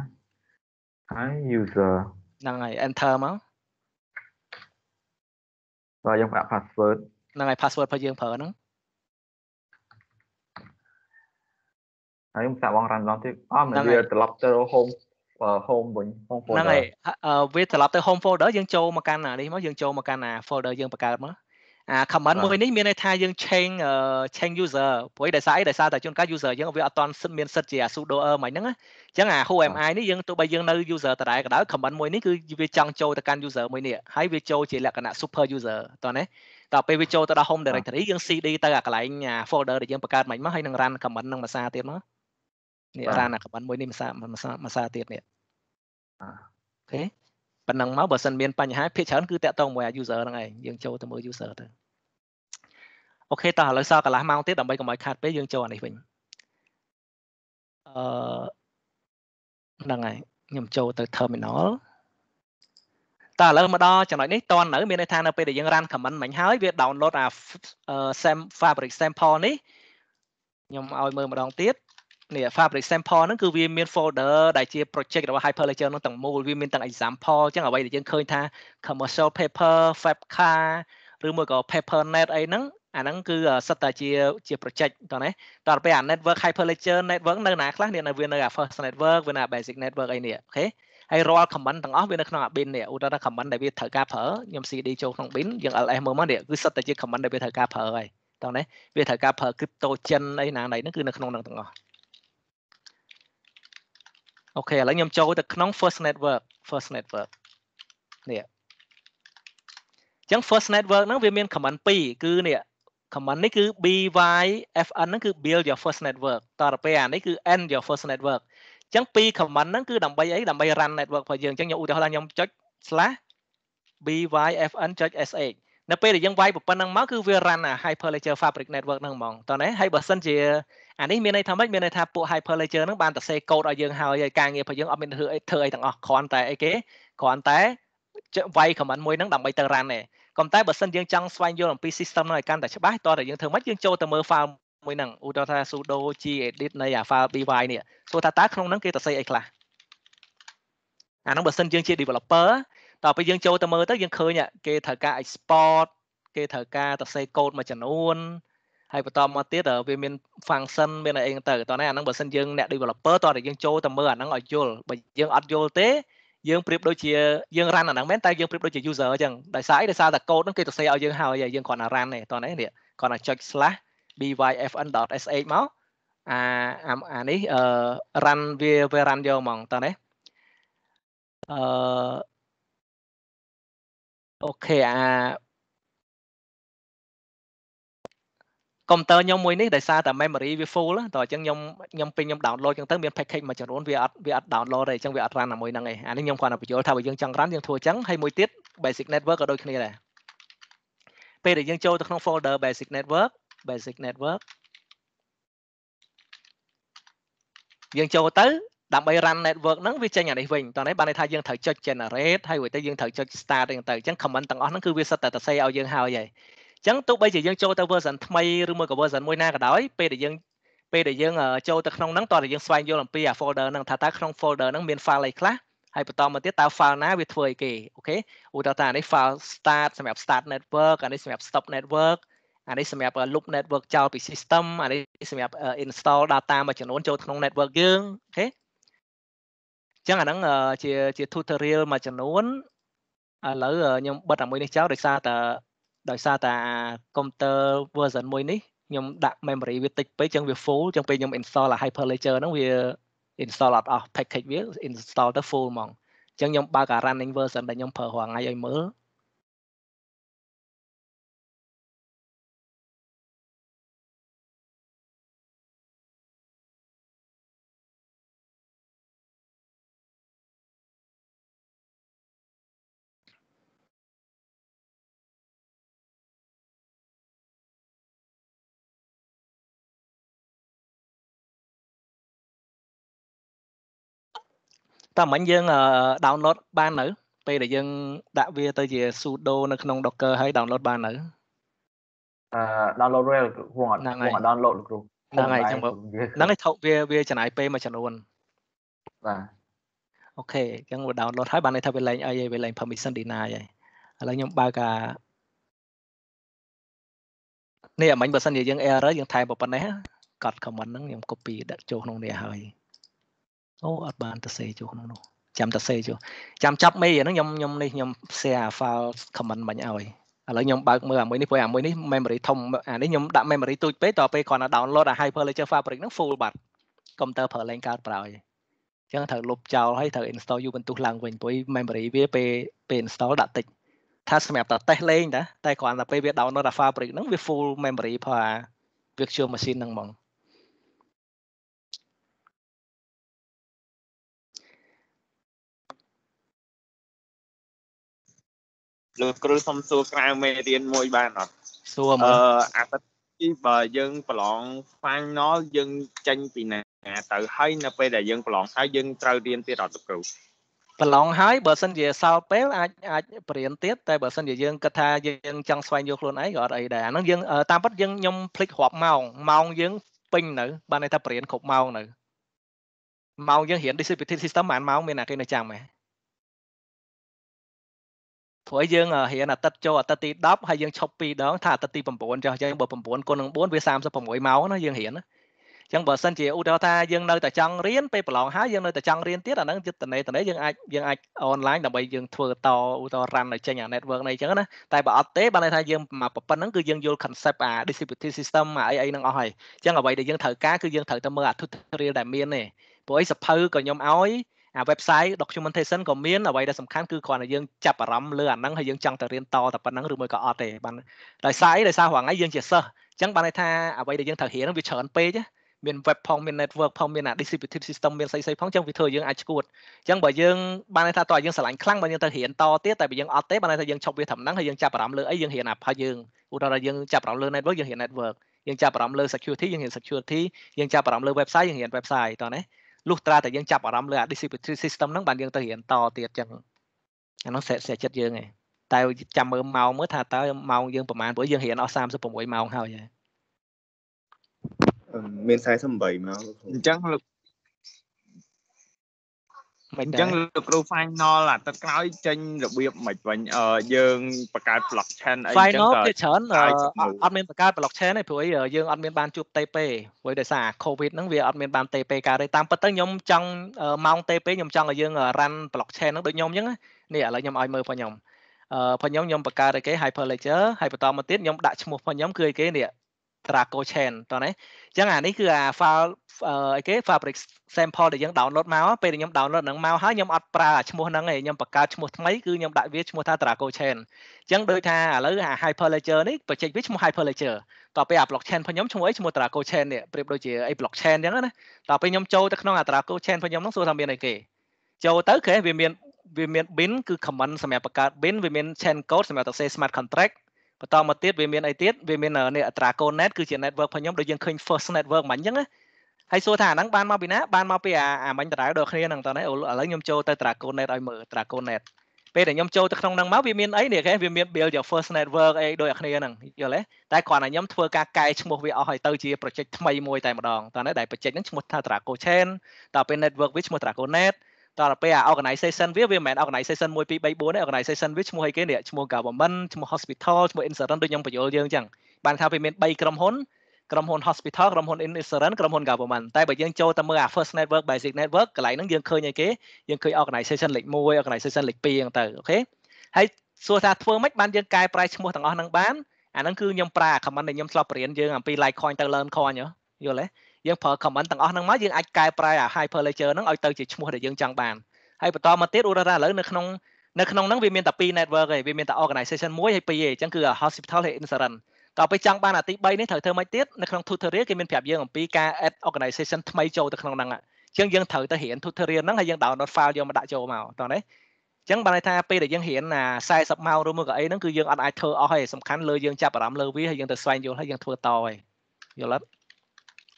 ហើយ user ហ្នឹងហើយ enter មកបាទយើងប្រាក់ password ហ្នឹងហើយ password របស់យើងប្រើហ្នឹងហើយខ្ញុំសាកបងរ៉ាន់ដំទៀតអមវាត្រឡប់ទៅ home home វិញ home folder ហ្នឹងហើយវាត្រឡប់ទៅ home folder យើងចូលមកកាន់ណានេះមកយើងចូលមកកាន់ណា folder យើងបង្កើតមកអា comment មួយនេះមានន័យថាយើង change change user ព្រោះដោយសារអីដោយសារតែជួនកាល user យើងវាអត់ទាន់សិតមានសិតជា sudo error មិនហ្នឹងអញ្ចឹងអា who am i នេះយើងទោះបីយើងនៅ user ដដែលក៏ដោយ comment មួយនេះគឺវាចង់ចូលទៅកាន់ user មួយនេះហើយវាចូលជាលក្ខណៈ super user តោះណាដល់ពេលវាចូលទៅដល់ home directory យើង cd ទៅអាកន្លែង folder ដែលយើងបង្កើតមិនមកហើយនឹង run comment នឹងភាសាទៀតមកនេះរ៉ានអាក្បិនមួយនេះមួយសាមួយសាមួយសាទៀតនេះអូខេប៉ុណ្ណឹងមកបើសិនមានបញ្ហាភាគច្រើនគឺតាក់ទងជាមួយ user ហ្នឹងឯងយើងចូលទៅមើល user ទៅអូខេតោះឥឡូវសល់កន្លះម៉ោងទៀតដើម្បីកុំឲ្យខាត់ពេកយើងចូលអានេះវិញអឺហ្នឹងហើយខ្ញុំចូលទៅ terminal តើឥឡូវមកដល់ចំណុចនេះតន់នៅមានន័យថានៅពេលដែលយើង run comment មិញហើយវា download អា sam fabric sample នេះខ្ញុំឲ្យមើលម្ដងទៀតនេះ Fabric example ហ្នឹងគឺវាមាន folder ដែលជា project របស់ Hyperledger ហ្នឹងទាំងមូលវាមានទាំង example អញ្ចឹងអ្វីដែលយើងឃើញថា commercial paper fabca ឬមួយក៏ papernet អីហ្នឹងអាហ្នឹងគឺសិតតែជាជា project តោះណាតទៅពេលអា network Hyperledger network នៅណាខ្លះនេះនៅវានៅអា first network វានៅ basic network អីនេះអូខេហើយរាល់ comment ទាំងអស់វានៅក្នុងអា bin នេះឧទាហរណ៍ comment ដែលវាត្រូវការប្រើខ្ញុំ CD ចូលក្នុង bin យើង LS មើលមកនេះគឺសិតតែជា comment ដែលវាត្រូវការប្រើហើយតោះណាវាត្រូវការប្រើ crypto chain អីណាណៃហ្នឹងគឺនៅក្នុងនឹងទាំងអស់អូខេឥឡូវខ្ញុំចូលទៅក្នុង first network first network នេះអញ្ចឹង first network ហ្នឹងវាមាន command 2គឺនេះ command នេះគឺ byfn ហ្នឹងគឺ build your first network តទៅពេលអានេះគឺ end your first network អញ្ចឹងពី command ហ្នឹងគឺដើម្បីអីដើម្បី run network របស់យើងអញ្ចឹងខ្ញុំឧទាហរណ៍ថាខ្ញុំចុច slash byfn.sh នៅពេលដែលយើងវាយប៉ុណ្ណឹងមកគឺវា run អា hyperledger fabric network ហ្នឹងហ្មងតើណាហើយបើសិនជាអានេះមានន័យថាម៉េចមានន័យថាពួក Hyperledger ហ្នឹងបានសរសេរកូដឲ្យយើងហើយហើយការងាររបស់យើងអត់មានធ្វើអីធ្វើអីទាំងអស់គ្រាន់តែអីគេគ្រាន់តែវាយ comment មួយហ្នឹងដើម្បីទៅ run ទេក៏តែបើសិនយើងចង់ស្វែងយល់អំពី system ហ្នឹងឲ្យកាន់តែច្បាស់តោះតែយើងធ្វើម៉េចយើងចូលទៅមើល file មួយហ្នឹងឧទាហរណ៍ថា sudo gedit នៃ file by នេះសួរថាតើក្នុងហ្នឹងគេសរសេរអីខ្លះអាហ្នឹងបើសិនយើងជា developer តោះពេលយើងចូលទៅមើលទៅយើងឃើញគេត្រូវការ export គេត្រូវការសរសេរកូដមួយចំនួនហើយបន្តមកទៀតវាមាន function មានអីទៅតោះណាអាហ្នឹងបើសិនយើងអ្នក developer តោះតែយើងចូលទៅមើលអាហ្នឹងឲ្យយល់បើយើងអត់យល់ទេយើងប្រៀបដូចជាយើង run អាហ្នឹងមែនតែយើងប្រៀបដូចជា user អញ្ចឹងដោយសារអីដោយសារតែ code ហ្នឹងគេសរសេរឲ្យយើងហើយយើងគ្រាន់តែ run ទេតោះណានេះគ្រាន់តែចុច slash byfn.sh មកអាអានេះអឺ run វាវា run យកហ្មងតោះណាអឺអូខេអាកុំព្យូទ័រខ្ញុំមួយនេះដោយសារតែ memory វា full តោះអញ្ចឹងខ្ញុំខ្ញុំពេលខ្ញុំ download អញ្ចឹងទៅមាន package មួយចំនួនវាអត់វាអត់ download ទេអញ្ចឹងវាអត់ run តែមួយហ្នឹងឯងអានេះខ្ញុំគ្រាន់តែបញ្យល់ថាបើយើងចង់ run យើងធ្វើអញ្ចឹងហើយមួយទៀត basic network ក៏ដូចគ្នាដែរពេលដែលយើងចូលទៅក្នុង folder basic network basic network យើងចូលទៅដើម្បី run network ហ្នឹងវាចេញអានេះវិញតោះនេះបានន័យថាយើងត្រូវចុច generate ហើយរួចទៅយើងត្រូវចុច start ទាំងទៅអញ្ចឹង comment ទាំងអស់ហ្នឹងគឺវាសិតតែសរសេរឲ្យយើងហើយហើយចឹងទោះបីជាយើងចូលទៅ version ថ្មីឬមួយក៏ version មួយណាក៏ដោយ ពេលដែលយើងពេលដែលយើងចូលទៅក្នុងហ្នឹងតោះតែយើងស្វែងយល់អំពីអា folder ហ្នឹងថាតើក្នុង folder ហ្នឹងមាន file អីខ្លះហើយបន្តមកទៀតតើ file ណាវាធ្វើអីគេអូខេឧទាហរណ៍ថាអានេះ file start សម្រាប់ start network អានេះសម្រាប់ stop network អានេះសម្រាប់ loop network ចោលពី system អានេះសម្រាប់ install data មួយចំនួនចូលក្នុង network យើងអូខេចឹងអាហ្នឹងជាជា tutorial មួយចំនួនឥឡូវខ្ញុំបិទតែមួយនេះចោលដោយសារតែដោយសារតែ computer version មួយនេះខ្ញុំដាក់ memory វាតិចពេកអញ្ចឹងវា full អញ្ចឹងពេលខ្ញុំ install អា Hyperledger ហ្នឹងវា install អត់អស់ package វា install ទៅ full ហ្មងអញ្ចឹងខ្ញុំបើកអា running version ដែលខ្ញុំប្រើរាល់ថ្ងៃឲ្យមើលតែមិញយើង download បាននៅ ពេលដែលយើងដាក់វាទៅជា sudo នៅក្នុង docker ហើយ download បាននៅអឺ download រាល់ហួងអត់ហួងអត់ download លោកគ្រូហ្នឹងហើយចឹងហ្នឹងឯងថោកវាវាចំណាយពេលមួយចំនួនបាទអូខេអញ្ចឹងវា download ហើយបានន័យថាវាលែងអីហើយវាលែង permission deny ហើយឥឡូវខ្ញុំបើកអានេះអាមិញបើសិនជាយើង error យើងថែមប៉ុណ្ណេះកត់ comment ហ្នឹងខ្ញុំ copy ដាក់ចូលក្នុងនេះហើយអូអត់បានទៅសេចូលក្នុងនោះចាំទៅសេចូលចាំចាប់មេអាហ្នឹងខ្ញុំខ្ញុំនេះខ្ញុំ share file comment មិញឲ្យឥឡូវខ្ញុំបើកមើលអាមួយនេះព្រោះអាមួយនេះ memory ធំអានេះខ្ញុំដាក់ memory ទូចពេកតទៅពេលគ្រាន់តែ download អា Hyperledger Fabric ហ្នឹង full បាត់ computer ប្រើលេងកើតប្រោយអញ្ចឹងត្រូវលុបចោលហើយត្រូវ install Ubuntu ឡើងវិញព្រោះ memory វាពេលពេល install ដាក់តិចថាសម្រាប់តែ test លេងតាតែគ្រាន់តែពេលវា download អា Fabric ហ្នឹងវា full memory ព្រោះ virtual machine ហ្នឹងហ្មងលោកគ្រូសុំសួរក្រៅមេរៀនមួយបានអត់សួរមើលអាទិត្យីបើយើងប្រឡង final យើងចេញពីណាទៅហើយនៅពេលដែលយើងប្រឡងហើយយើងត្រូវរៀនទៀតអត់គ្រូប្រឡងហើយបើសិនជាសល់ពេលអាចអាចបរៀនទៀតតែបើសិនជាយើងគិតថាយើងចង់ស្វែងយល់ខ្លួនឯងក៏អត់អីដែរអាហ្នឹងយើងតាមពិតយើងខ្ញុំភ្លេចរាប់ម៉ោងម៉ោងយើងពេញនៅ បានន័យថាបរៀនគ្រប់ម៉ោងនៅម៉ោងយើងរៀន discipline system ប៉ុន្មានម៉ោងមានអ្នកគេនៅចាំហ៎ព្រោះយើងរៀនអាទិត្យចូលអាទិត្យទី10ហើយយើងឈប់2ដងថាអាទិត្យទី9ចុះអញ្ចឹងបើ9គុណនឹង4វា36ម៉ោងណាយើងរៀនណាអញ្ចឹងបើសិនជាឧទាហរណ៍ថាយើងនៅតែចង់រៀនពេលប្រឡងហើយយើងនៅតែចង់រៀនទៀតអាហ្នឹងយុទ្ធនេតនេយើងអាចយើងអាចអនឡាញដើម្បីយើងធ្វើតឧទាហរណ៍ run ឲ្យចេញអា network នេះអញ្ចឹងណាតែបើអត់ទេបានន័យថាយើងមកប៉ុណ្ណឹងគឺយើងយល់ concept អា distributed system អាអីអីហ្នឹងអស់ហើយអញ្ចឹងអ្វីដែលយើងត្រូវការគឺយើងត្រូវតែមើលអា tutorial ដែលមានទេព្រោះអីសភៅក៏ខ្ញុំឲ្យអា website documentation ក៏មានអ្វីដែលសំខាន់គឺគ្រាន់តែយើងចាប់អារម្មណ៍លើអាហ្នឹងហើយយើងចង់ទៅរៀនតតែប៉ុណ្ណឹងឬមួយក៏អត់ទេបានដោយសារអីដោយសាររាល់ថ្ងៃយើងជាសិស្សអញ្ចឹងបានន័យថាអ្វីដែលយើងត្រូវរៀនហ្នឹងវាច្រើនពេកមាន web ផងមាន network ផងមាន distributive system មានស្អីៗផងអញ្ចឹងវាធ្វើយើងអាចឈួតអញ្ចឹងបើយើងបានន័យថាតើយើងស្រឡាញ់ខ្លាំងបើយើងទៅរៀនតទៀតតែបើយើងអត់ទេបានន័យថាយើងឈប់វាត្រឹមហ្នឹងហើយយើងចាប់អារម្មណ៍លើអីយើងរៀនអាផាយើងឧទាហរណ៍យើងចាប់អារម្មណ៍លើ network យើងរៀន network យើងចាប់អារម្មណ៍លើ security យើងរៀន security យើងចាប់អារម្មណ៍លើ website យើងរៀន website តោះណាលុះត្រាតែយើងចាប់អារម្មណ៍លើ distributed system ហ្នឹងបានយើងទៅរៀនតទៀតចឹងអានោះសេះចិត្តយើងឯងតែចាំមើលម៉ោងមើលថាតើម៉ោងយើងប្រហែលព្រោះយើងរៀនអស់36ម៉ោងហើយឯងមាន48ម៉ោងអញ្ចឹងលោកមិនអញ្ចឹងលោកគ្រូ final អាទិត្យក្រោយចេញរបៀបមិនវិញយើងបង្កើត blockchain អីចឹងក៏ final គេច្រើនអត់មានបង្កើត blockchain ទេព្រោះយើងអត់មានបានជួប TP ព្រោះដោយសារ covid ហ្នឹងវាអត់មានបាន TP កើតទេតាមពិតទៅខ្ញុំចង់ម៉ោង TP ខ្ញុំចង់ឲ្យយើង run blockchain ហ្នឹងដូចខ្ញុំអញ្ចឹងនេះឥឡូវខ្ញុំឲ្យមើលផងខ្ញុំអឺផងខ្ញុំខ្ញុំបង្កើតឲ្យគេ hyperledger ហើយបន្តមកទៀតខ្ញុំដាក់ឈ្មោះផងខ្ញុំគឺឲ្យគេនេះ Trago Chain តោះណាអញ្ចឹងអានេះគឺអា file អីគេ fabric sample ដែលយើង download មកពេលដែលខ្ញុំ download ហ្នឹងមកហើយខ្ញុំអត់ប្រើអាឈ្មោះហ្នឹងទេខ្ញុំបង្កើតឈ្មោះថ្មីគឺខ្ញុំដាក់វាឈ្មោះថា Trago Chain អញ្ចឹងដូចថាឥឡូវអា Hyperledger នេះបច្ចេកវិទ្យាឈ្មោះ Hyperledger តទៅពេលអា blockchain របស់ខ្ញុំឈ្មោះអីឈ្មោះ Trago Chain នេះប្រៀបដូចជាអី blockchain អញ្ចឹងណាតទៅពេលខ្ញុំចូលទៅក្នុងអា Trago Chain របស់ខ្ញុំហ្នឹងសួរថាមានអីគេ ចូលទៅគេវាមានវាមាន bin គឺ command សម្រាប់បង្កើត bin វាមាន chain code សម្រាប់ទៅសេ smart contract បន្តមកទៀតវាមានអីទៀតវាមាននេះអត្រាកូន net គឺជា network របស់ខ្ញុំដូចយើងឃើញ first network មិញអញ្ចឹងណាហើយសួរថាអាហ្នឹងបានមកពីណាបានមកពីអាអាមិញតារាវដូចគ្នាហ្នឹងតើឥឡូវខ្ញុំចូលទៅត្រាកូន net ឲ្យមើលត្រាកូន net ពេលដែលខ្ញុំចូលទៅក្នុងហ្នឹងមកវាមានអីនេះគេវាមាន build your first network អីដូចគ្នាហ្នឹងយល់ទេតែគ្រាន់តែខ្ញុំធ្វើការកែឈ្មោះវាអស់ឲ្យទៅជា project ថ្មីមួយតែម្ដងតើដែល project ហ្នឹងឈ្មោះថា Traco Chain តើពេល network វាឈ្មោះ Traco Net ដល់ទៅពេលអា organization វាវាមិនមែន organization 1 2 3 4ទេ organization វាឈ្មោះអីគេនេះឈ្មោះ government ឈ្មោះ hospital ឈ្មោះ insurance ដូចខ្ញុំបញ្យល់យើងអញ្ចឹងបានថាវាមាន3ក្រុមហ៊ុនក្រុមហ៊ុន hospital ក្រុមហ៊ុន insurance ក្រុមហ៊ុន government តែបើយើងចូលទៅមើលអា first network basic network កន្លែងហ្នឹងយើងឃើញអីគេយើងឃើញ organization លេខ1 organization លេខ2អញ្ចឹងទៅអូខេហើយសួរថាធ្វើម៉េចបានយើងកែប្រែឈ្មោះទាំងអស់ហ្នឹងបានអាហ្នឹងគឺខ្ញុំប្រើ comment ដែលខ្ញុំធ្លាប់បរៀនយើងអំពី like coin ទៅ learn coin យល់ទេយើងប្រើ command ទាំងអស់ហ្នឹងមកយើងអាចកែប្រែអា hyperledger ហ្នឹងឲ្យទៅជាឈ្មោះដែលយើងចង់បានហើយបន្តមកទៀតឧទាហរណ៍ឥឡូវនៅក្នុងនៅក្នុងហ្នឹងវាមានតែ2 network ឯងវាមានតែ organization មួយហើយពីរឯងអញ្ចឹងគឺ hospital ហើយ insurance តទៅចង់បានអាទី3នេះត្រូវធ្វើម៉េចទៀតនៅក្នុង tutorial គេមានប្រាប់យើងអំពីការ add organization ថ្មីចូលទៅក្នុងហ្នឹងអញ្ចឹងយើងត្រូវទៅរៀន tutorial ហ្នឹងហើយយើង download file យកមកដាក់ចូលមកតោះនេះអញ្ចឹងបានន័យថាពេលដែលយើងរៀនណា40ម៉ោងឬមួយក៏អីហ្នឹងគឺយើងអត់អាចធ្វើអស់ទេសំខាន់លើយើងចាប់អារម្មណ៍លើវាហើយយើងទៅស្វែងយល់ហើយយើងធ្វើតឯងយល់អត់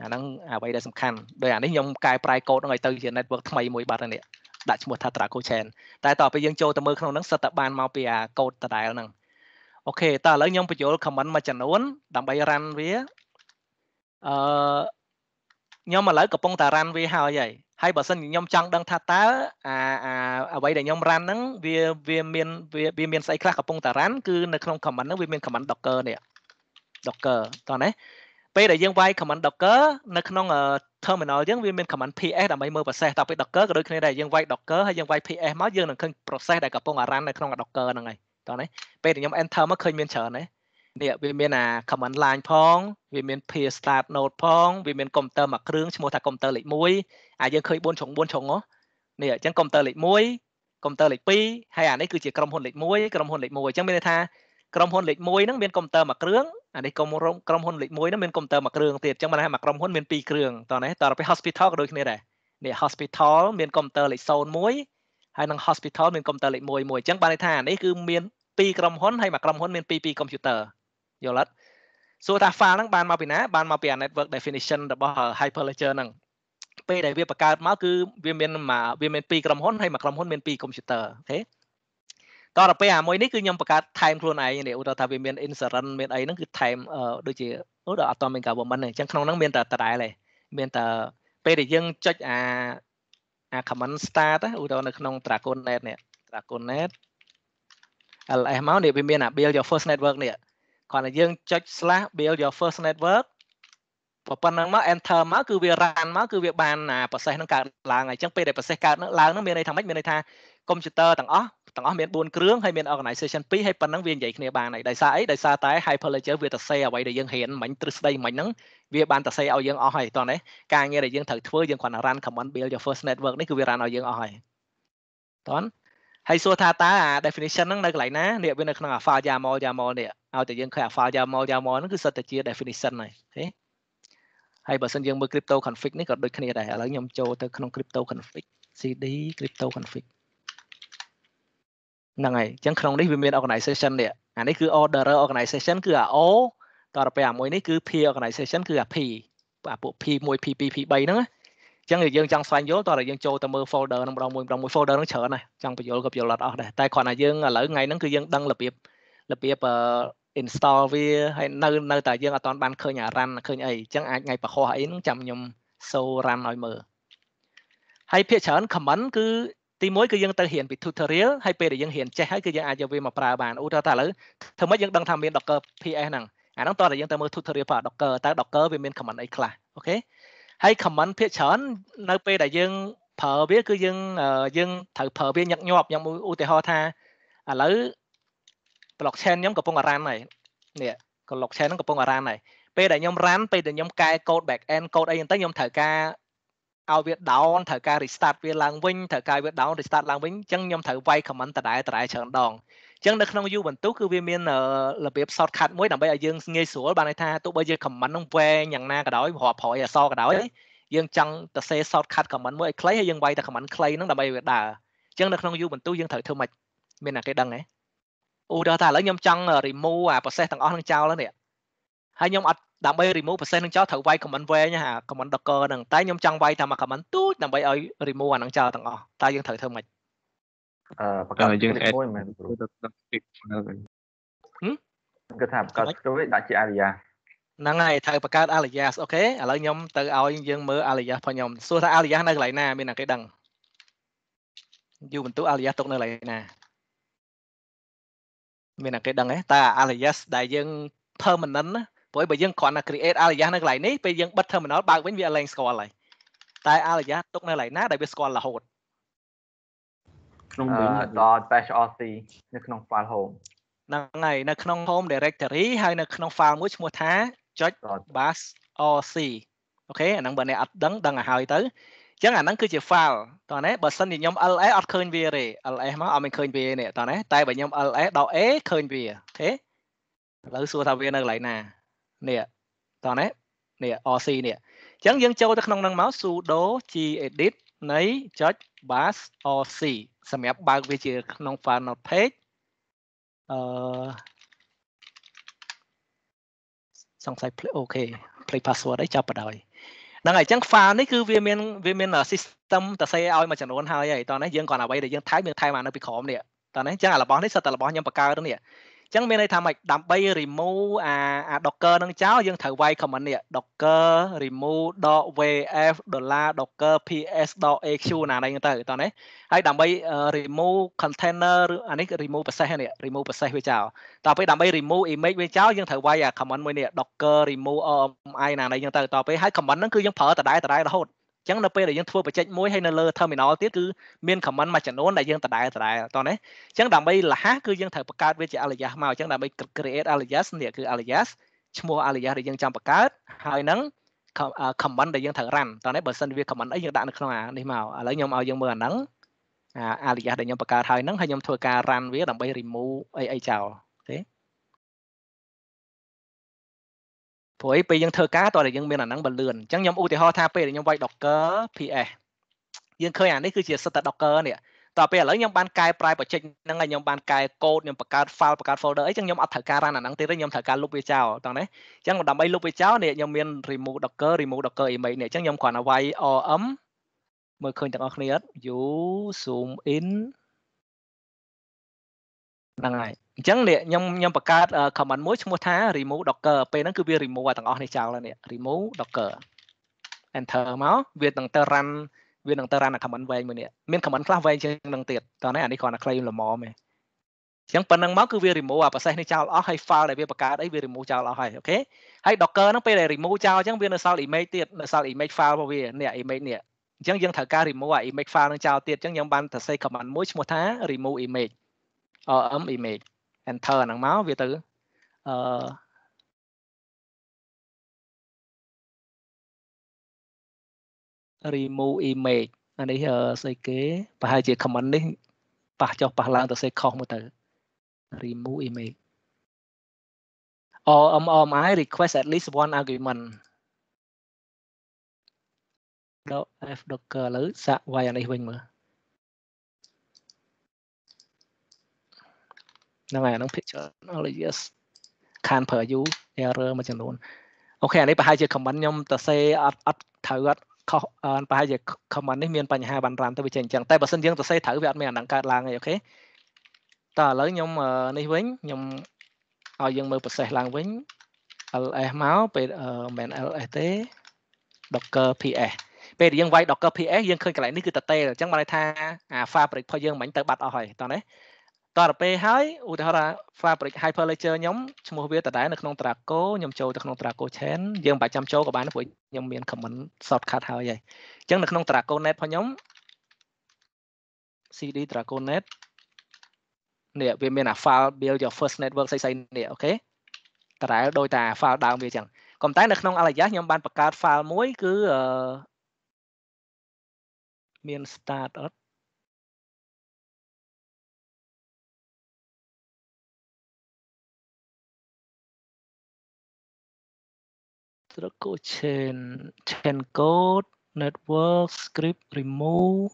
អាហ្នឹងអ្វីដែលសំខាន់ដោយអានេះខ្ញុំកែប្រែកូដហ្នឹងឲ្យទៅជា network ថ្មីមួយបាត់ហ្នឹងនេះដាក់ឈ្មោះថា Traco Chain តែតទៅពេលយើងចូលទៅមើលក្នុងហ្នឹងសិតតែបានមកពីអាកូដដដែលហ្នឹងអូខេតើឥឡូវខ្ញុំបញ្យល់ comment មួយចំនួនដើម្បី run វាអឺខ្ញុំឥឡូវកំពុងតែ run វាហើយហើយហើយបើសិនខ្ញុំចង់ដឹងថាតើអាអាអ្វីដែលខ្ញុំ run ហ្នឹងវាវាមានវាមានស្អីខ្លះកំពុងតែ run គឺនៅក្នុង comment ហ្នឹងវាមាន comment docker នេះ docker តោះណាពេលដែលយើងវាយ command docker នៅក្នុង terminal យើងវាមាន command ps ដើម្បីមើល process តទៅពេល docker ក៏ដូចគ្នាដែរយើងវាយ docker ហើយយើងវាយ ps មកយើងនឹងឃើញ process ដែលកំពុង run នៅក្នុង docker ហ្នឹងហើយតោះនេះពេលដែលខ្ញុំ enter មកឃើញមានច្រើនហ្នឹងនេះវាមានអា command line ផងវាមាន peer start node ផងវាមានកុំព្យូទ័រមួយគ្រឿងឈ្មោះថាកុំព្យូទ័រលេខ1អាយើងឃើញ4ជ្រុង4ជ្រុងហ៎នេះអញ្ចឹងកុំព្យូទ័រលេខ1កុំព្យូទ័រលេខ2ហើយអានេះគឺជាក្រុមហ៊ុនលេខ1ក្រុមហ៊ុនលេខ1អញ្ចឹងមានន័យថាក្រុមហ៊ុនលេខ1ហ្នឹងមានកុំព្យូទ័រមួយគ្រឿងអានេះក្រុមរំក្រុមហ៊ុនលេខ1ហ្នឹងមានកុំព្យូទ័រមួយគ្រឿងទៀតអញ្ចឹងបានថាមួយក្រុមហ៊ុនមាន2គ្រឿងតោះនេះតទៅ hospital ក៏ដូចគ្នាដែរនេះ hospital មានកុំព្យូទ័រលេខ01ហើយនឹង hospital មានកុំព្យូទ័រលេខ11អញ្ចឹងបានន័យថានេះគឺមាន2ក្រុមហ៊ុនហើយមួយក្រុមហ៊ុនមាន2 2កុំព្យូទ័រយល់អត់សួរថា file ហ្នឹងបានមកពីណាបានមកពី network definition របស់ hyperledger ហ្នឹងពេលដែលវាបង្កើតមកគឺវាមានវាមាន2ក្រុមហ៊ុនហើយមួយក្រុមហ៊ុនមាន2កុំព្យូទ័រអូខេតទៅពេលអាមួយនេះគឺខ្ញុំបង្កើតថែមខ្លួនឯងនេះឧទាហរណ៍ថាវាមាន insurance មានអីហ្នឹងគឺថែមដូចជាអូដល់ atomic government អញ្ចឹងក្នុងហ្នឹងមានតែដដែលឯងមានតែពេលដែលយើងចុចអាអា command start ឧទាហរណ៍នៅក្នុង Dragon Net នេះ Dragon Net LS មកនេះវាមានអា build your first network នេះគ្រាន់តែយើងចុច slash build your first network ប៉ុណ្ណឹងមក enter មកគឺវា run មកគឺវាបានអា process ហ្នឹងកើតឡើងហើយអញ្ចឹងពេលដែល process កើតឡើងហ្នឹងមានន័យថាម៉េចមានន័យថា computer ទាំងអស់ទាំងអស់មាន4គ្រឿងហើយមាន organization 2ហើយប៉ុណ្ណឹងវានិយាយគ្នាបានហើយដោយសារអីដោយសារតែ hyperledger វាទៅសេអ្វីដែលយើងហ៊ានមិញទ្រឹស្ដីមិញហ្នឹងវាបានទៅសេឲ្យយើងអស់ហើយតោះនេះការងារដែលយើងត្រូវធ្វើយើងគ្រាន់តែ run command build your first network នេះគឺវា run ឲ្យយើងអស់ហើយតោះហើយសួរថាតើអា definition ហ្នឹងនៅកន្លែងណានេះវានៅក្នុង alpha yaml yaml នេះឲ្យតែយើងឃើញ alpha yaml yaml ហ្នឹងគឺសិតតែជា definition ហើយឃើញហើយបើសិនយើងមើល crypto config នេះក៏ដូចគ្នាដែរឥឡូវខ្ញុំចូលទៅក្នុង crypto config cd crypto config ហ្នឹងហើយអញ្ចឹងក្នុងនេះវាមាន organization នេះអានេះគឺ orderer organization គឺអា O តទៅពេលអាមួយនេះគឺ P organization គឺអា P អាពួក P1 P2 P3 ហ្នឹងណាអញ្ចឹងយើងចង់ស្វែងយល់តោះយើងចូលទៅមើល folder នឹងម្ដងមួយម្ដងមួយ folder នឹងច្រើនណាស់ចង់បញ្យល់ក៏បញ្យល់អត់អស់ដែរតែគ្រាន់តែយើងឥឡូវថ្ងៃហ្នឹងគឺយើងដឹងរបៀបរបៀប install វាហើយនៅនៅតែយើងអត់ទាន់បានឃើញអា run ឃើញអីអញ្ចឹងអាចថ្ងៃប្រខោះអីហ្នឹងចាំខ្ញុំសូ run ឲ្យមើលហើយភាគច្រើន comment គឺទីមួយគឺយើងទៅរៀនពី tutorial ហើយពេលដែលយើងរៀនចេះហើយគឺយើងអាចយកវាមកប្រើបានឧទាហរណ៍ថាឥឡូវធ្វើម៉េចយើងដឹងថាមាន Docker PS ហ្នឹងអាហ្នឹងតោះតែយើងទៅមើល tutorial របស់ Docker តើ Docker វាមាន command អីខ្លះអូខេហើយ command ភាគច្រើននៅពេលដែលយើងប្រើវាគឺយើងយើងត្រូវប្រើវាញឹកញាប់ខ្ញុំឧទាហរណ៍ថាឥឡូវ blockchain ខ្ញុំកំពុងរ៉ានហើយនេះ blockchain ហ្នឹងកំពុងរ៉ានហើយពេលដែលខ្ញុំរ៉ានពេលដែលខ្ញុំកែ code back end code អីហ្នឹងទៅខ្ញុំត្រូវការឲ្យវា down ត្រូវការ restart វាឡើងវិញត្រូវការវា down restart ឡើងវិញអញ្ចឹងខ្ញុំត្រូវវាយ command ដដែលដដែលច្រើនដងអញ្ចឹងនៅក្នុង Ubuntu គឺវាមានរបៀប shortcut មួយដើម្បីឲ្យយើងងាយស្រួលបានន័យថាទោះបីជា command នឹងវែងយ៉ាងណាក៏ដោយប្រហែលប្រយអសក៏ដោយយើងចង់ទៅសេ shortcut command មួយឲ្យខ្លីហើយយើងវាយតែ command ខ្លីហ្នឹងដើម្បីវាដើរអញ្ចឹងនៅក្នុង Ubuntu យើងត្រូវធ្វើម៉េចមានតែគេដឹងហ៎អូដល់ថាឥឡូ w ខ្ញុំចង់ remove អា process ទាំងអស់នឹងចោលហ្នឹងនេះហើយខ្ញុំអត់ដើម្បី remove process នឹងចោលត្រូវវាយ comment វែងហា comment docker ហ្នឹងតែខ្ញុំចង់វាយតាម comment ទូចដើម្បីឲ្យ remove អាហ្នឹងចោលទាំងអស់តើយើងត្រូវធ្វើម៉េចអឺប្រកាសយើង add មិនមែនគាត់ថាប្រកាសជួយដាក់ជា area ហ្នឹងហើយត្រូវបង្កើត alias អូខេឥឡូវខ្ញុំទៅឲ្យយើងមើល alias របស់ខ្ញុំសួរថា alias នៅកន្លែងណាមានអ្នកគេដឹងយូបន្ទុក alias ទុកនៅកន្លែងណាមានអ្នកគេដឹងទេតើ alias ដែលយើង permanent ណាព្រោះបើយើងគ្រាន់តែ create អារយៈនៅកន្លែងនេះពេលយើងបិទ terminal បើកវិញវាអលែងស្គាល់ហើយតែអារយៈទុកនៅកន្លែងណាដែលវាស្គាល់រហូតក្នុងវិញ .bash.rc នៅក្នុង file home ហ្នឹងហើយនៅក្នុង home directory ហើយនៅក្នុង file មួយឈ្មោះថា .bash.rc អូខេអាហ្នឹងបើអ្នកអត់ដឹងដឹងឲ្យហើយទៅអញ្ចឹងអាហ្នឹងគឺជា file តោះណាបើសិនជាខ្ញុំ ls អត់ឃើញវាទេ ls មកអត់មិនឃើញវាទេតោះណាតែបើខ្ញុំ ls ដល់ a ឃើញវាអូខេឥឡូវសួរថាវានៅកន្លែងណានេះតោះណានេះ RC នេះអញ្ចឹងយើងចូលទៅក្នុងនឹងមក sudo gedit នៃ .bash rc សម្រាប់បើកវាជាក្នុង file note page អឺសង្ស័យអូខេ play password អីចាប់បដ ாய் ហ្នឹងហើយអញ្ចឹង file នេះគឺវាមានវាមាន system សរសេរឲ្យមួយចំនួនហើយហើយតោះនេះយើងគ្រាន់តែអ្វីដែលយើងថែមយើងថែមអានៅពីក្រោមនេះតោះនេះអញ្ចឹងអារបស់នេះសិតតែរបស់ខ្ញុំបង្កើតនេះចឹងមានន័យថាម៉េចដើម្បី remove អាអា docker នឹងចោលយើងត្រូវវាយ command នេះ docker remove .vf $docker ps .aq ណានេះទៅតោះនេះហើយដើម្បី remove container ឬអានេះ remove process នេះ remove process វាចោលតោះពេលដើម្បី remove image វាចោលយើងត្រូវវាយអា command មួយនេះ docker remove rmi ណានេះចឹងទៅតោះពេលហើយ command ហ្នឹងគឺយើងប្រើដដែលដដែលរហូតចឹងនៅពេលដែលយើងធ្វើ project មួយហើយនៅលើ terminal ទៀតគឺមាន command មួយចំនួនដែលយើងដដែលដដែលតោះណាចឹងដើម្បីលះគឺយើងត្រូវបង្កើតវាជា alias មកចឹងដើម្បី create alias នេះគឺ alias ឈ្មោះ alias ដែលយើងចាំបង្កើតហើយនឹង command ដែលយើងត្រូវ run តោះនេះបើសិនវា command អីយើងដាក់នៅក្នុងអានេះមកឥឡូវខ្ញុំឲ្យយើងមើលអាហ្នឹងអា alias ដែលខ្ញុំបង្កើតហើយហ្នឹងហើយខ្ញុំធ្វើការ run វាដើម្បី remove អីអីចោលព្រោះអីពេលយើងធ្វើការតើយើងមានអាហ្នឹងបើលឿនអញ្ចឹងខ្ញុំឧទាហរណ៍ថាពេលខ្ញុំវាយ Docker PS យើងឃើញអានេះគឺជាសិតតែ Docker នេះតទៅពេលឥឡូវខ្ញុំបានកែប្រែ project ហ្នឹងហើយខ្ញុំបានកែ code ខ្ញុំបង្កើត file បង្កើត folder អីចឹងខ្ញុំអត់ត្រូវការ run អាហ្នឹងទេខ្ញុំត្រូវការលុបវាចោលតោះណាអញ្ចឹងដើម្បីលុបវាចោលនេះខ្ញុំមាន remove docker remove docker image នេះអញ្ចឹងខ្ញុំគ្រាន់តែវាយ rm មើលឃើញទាំងអស់គ្នាអត់ you zoom in ហ្នឹងហើយអញ្ចឹងនេះខ្ញុំខ្ញុំបង្កើត command មួយឈ្មោះថា remove docker ពេលហ្នឹងគឺវា remove ទាំងអស់នេះចោលហើយនេះ remove docker enter មកវានឹងទៅ run វានឹងទៅ run អា command វែងមួយនេះមាន command ខ្លះវែងជាងនឹងទៀតតោះនេះអានេះគ្រាន់តែ claim ល្មមឯងចឹងប៉ុណ្ណឹងមកគឺវា remove អា process នេះចោលអស់ហើយ file ដែលវាបង្កើតអីវា remove ចោលអស់ហើយអូខេហើយ docker ហ្នឹងពេលដែល remove ចោលចឹងវានៅសល់ image ទៀតនៅសល់ image file របស់វានេះ image នេះចឹងយើងត្រូវការ remove អា image file ហ្នឹងចោលទៀតចឹងយើងបានទៅ say command មួយឈ្មោះថា remove image rm image enter អាហ្នឹងមកវាទៅអឺរីមូ image អានេះស្អីគេប្រហែលជា comment នេះប៉ះចុះប៉ះឡើងទៅសេខុសមួយទៅ remove image or MMI request at least one argument ដល់ f docker ឥឡូវសាក់វាយអានេះវិញមើលហ្នឹងហើយអាហ្នឹង picture earliest can per you error មួយចំនួនអូខេអានេះប្រហែលជា comment ខ្ញុំទៅសេអត់អត់ត្រូវអត់ខុសប្រហែលជា comment នេះមានបញ្ហាបានរ៉ាន់ទៅវាចេះអញ្ចឹងតែបើសិនយើងទៅសេត្រូវវាអត់មានអាហ្នឹងកើតឡើងទេអូខេតើឥឡូវខ្ញុំនេះវិញខ្ញុំឲ្យយើងមើល process ឡើងវិញ ls មកពេលមិន ls ទេ docker ps ពេលយើងវាយ docker ps យើងឃើញកន្លែងនេះគឺ detail អញ្ចឹងបានន័យថាអា fabric របស់យើងមិនទៅបាត់អស់ហើយតោះណាតទៅពេលហើយឧទាហរណ៍ថា fabric hyperledger ខ្ញុំឈ្មោះវាដដែលនៅក្នុង Traco ខ្ញុំចូលទៅក្នុង Traco chain យើងបាច់ចាំចូលក៏បានព្រោះខ្ញុំមាន command shortcut ហើយហើយអញ្ចឹងនៅក្នុង Traco net ផងខ្ញុំ CD Traco net នេះវាមានអា file build your first network ស្អីៗនេះអូខេតារ៉ែលដោយតា file ដើមវាអញ្ចឹងក៏តែនៅក្នុង alias ខ្ញុំបានបង្កើត file មួយគឺមាន start អត់ structure chain chain code network script remove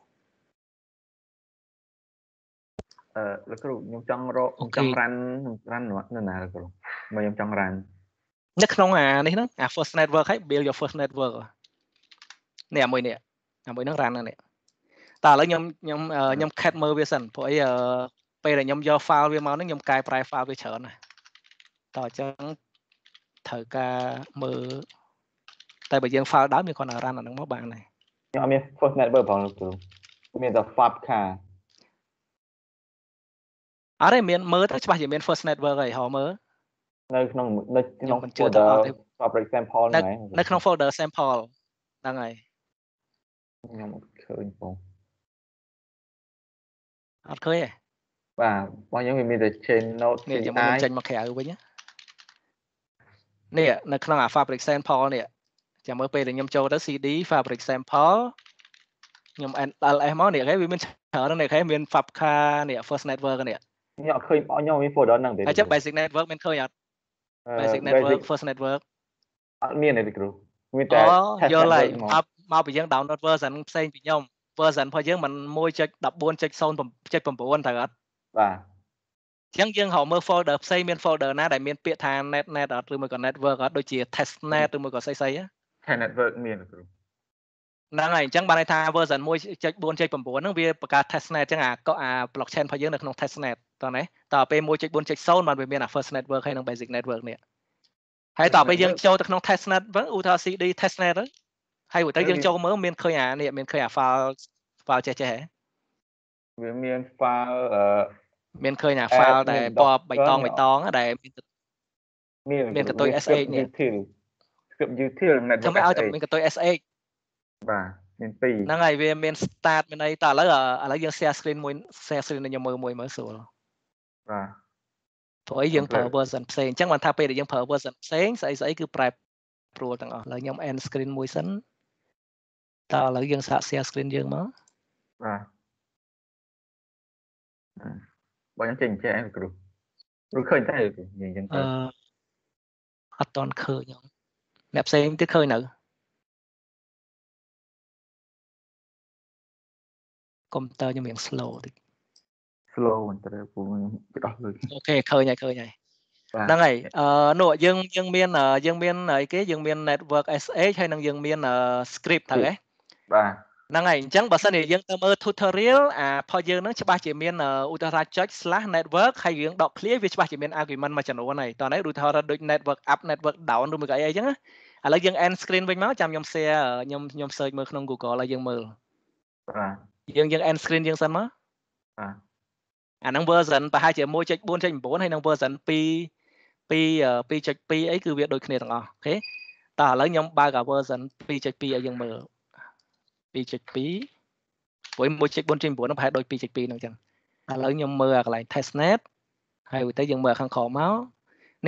អឺលោកគ្រូខ្ញុំចង់រកចង់រ៉ាន់រ៉ាន់នៅណាលោកគ្រូមកខ្ញុំចង់រ៉ាន់នៅក្នុងអានេះហ្នឹងអា first network ហើយ build your first network នេះអាមួយនេះអាមួយហ្នឹងរ៉ាន់ហ្នឹងនេះតើឥឡូវខ្ញុំខ្ញុំខ្ញុំខិតមើលវាសិនព្រោះអីពេលដែលខ្ញុំយក file វាមកហ្នឹងខ្ញុំកែប្រែ file វាច្រើនណាស់តោះអញ្ចឹងត្រូវការមើលតែបើយើង file ដើមយើងគ្រាន់តែ run អាហ្នឹងមកបានហើយខ្ញុំអត់មាន first network ផងលោកគ្រូមានតែ fab car អរេមានមើលទៅច្បាស់ជាមាន first network ហើយហៅមើលនៅ ក្នុងនៅក្នុង folder fabric sample ហ្នឹងហើយនៅក្នុង folder sample ហ្នឹងហើយខ្ញុំអត់ឃើញបងអត់ឃើញទេបាទបងខ្ញុំវាមានតែ chain node នេះខ្ញុំចេញមកក្រៅវិញណានេះនៅក្នុងអា fabric sample នេះចាំមើលពេលដែលខ្ញុំចូលទៅ cd fabric sample ខ្ញុំ ls មកនេះគេវាមានច្រើននេះគេមាន fabca នេះ first network នេះខ្ញុំអត់ឃើញខ្ញុំមាន folder ហ្នឹងទេហើយចាំ basic network មានឃើញអត់ basic network first network អត់មានទេគ្រូមានតែយល់ហើយអាប់មកពីយើង download version ផ្សេងពីខ្ញុំ version របស់យើងមិន1.14.0.9ត្រូវអត់បាទចឹងយើងហៅមើល folder ផ្សេងមាន folder ណាដែលមាន ពាក្យថា net net អត់ឬមួយក៏ network អត់ដូចជា test net ឬមួយក៏ស្អីស្អីហ៎ network មានគ្រូហ្នឹងហើយអញ្ចឹងបានន័យថា version 1.4.9ហ្នឹងវាបង្កើត test net អញ្ចឹងអាក៏អា blockchain របស់យើងនៅក្នុង test net តោះណាតទៅពេល1.4.0បានវាមានអា first network ហើយនិង basic network នេះហើយតទៅពេលយើងចូលទៅក្នុង test net វិញឧទាហរណ៍ CD test net ហ្នឹងហើយទៅយើងចូលមើលមានឃើញអានេះមានឃើញអា file file ចេះចេះហ៎វាមាន file មានឃើញអា file ដែលពណ៌បៃតងបៃតងដែលមានមានកន្ទុយ SH នេះ script util ណាស់ធ្វើឲ្យតែមានកន្ទុយ SH បាទមានពីរហ្នឹងហើយវាមាន start មានអីតឥឡូវឥឡូវយើង share screen មួយ share screen ខ្ញុំមើលមួយមើលស្រួលបាទព្រោះអីយើងប្រើ version ផ្សេងអញ្ចឹងបានថាពេលដែលយើងប្រើ version ផ្សេងស្អីស្អីគឺ ប្រែប្រួលទាំងអស់ឥឡូវខ្ញុំ end screen មួយសិនតឥឡូវយើងសាក share screen យើងមកបាទបើខ្ញុំចេញចេះអីគ្រូឬឃើញតែគ្រូនិយាយអញ្ចឹងទៅអត់តន់ឃើញខ្ញុំអ្នកផ្សេងទៀតឃើញនៅកុំព្យូទ័រខ្ញុំរៀង slow តិច slow មិនត្រូវពូខ្ញុំបដោះលុយអូខេឃើញហើយឃើញហើយហ្នឹងហើយអឺនោះយើងយើងមានយើងមានអីគេយើងមាន network SH ហើយនឹងយើងមាន script ហ្នឹងហ៎បាទហ្នឹងហើយអញ្ចឹងបើសិនជាយើងទៅមើល tutorial អា for យើងហ្នឹងច្បាស់ជាមានឧទាហរណ៍ចុច /network ហើយយើងដក clear វាច្បាស់ជាមាន argument មួយចំនួនហើយតោះនេះ router ដូច network up network down ឬមួយក៏អីអញ្ចឹងណាឥឡូវយើង end screen វិញមកចាំខ្ញុំ share ខ្ញុំខ្ញុំ search មើលក្នុង Google ហើយយើងមើលបាទយើងយើង end screen យើងសិនមកបាទអាហ្នឹង version ប្រហែលជា1.4.9ហើយនឹង version 2 2 2.2អីគឺវាដូចគ្នាទាំងអស់អូខេតោះឥឡូវខ្ញុំបើកអា version 2.2ឲ្យយើងមើល2.2ព្រោះ1.4ជា9ហ្នឹងប្រហែលដូច2.2ហ្នឹងចឹងឥឡូវខ្ញុំមើលអាកន្លែង testnet ហើយទៅយើងមើលខាងក្រោមមក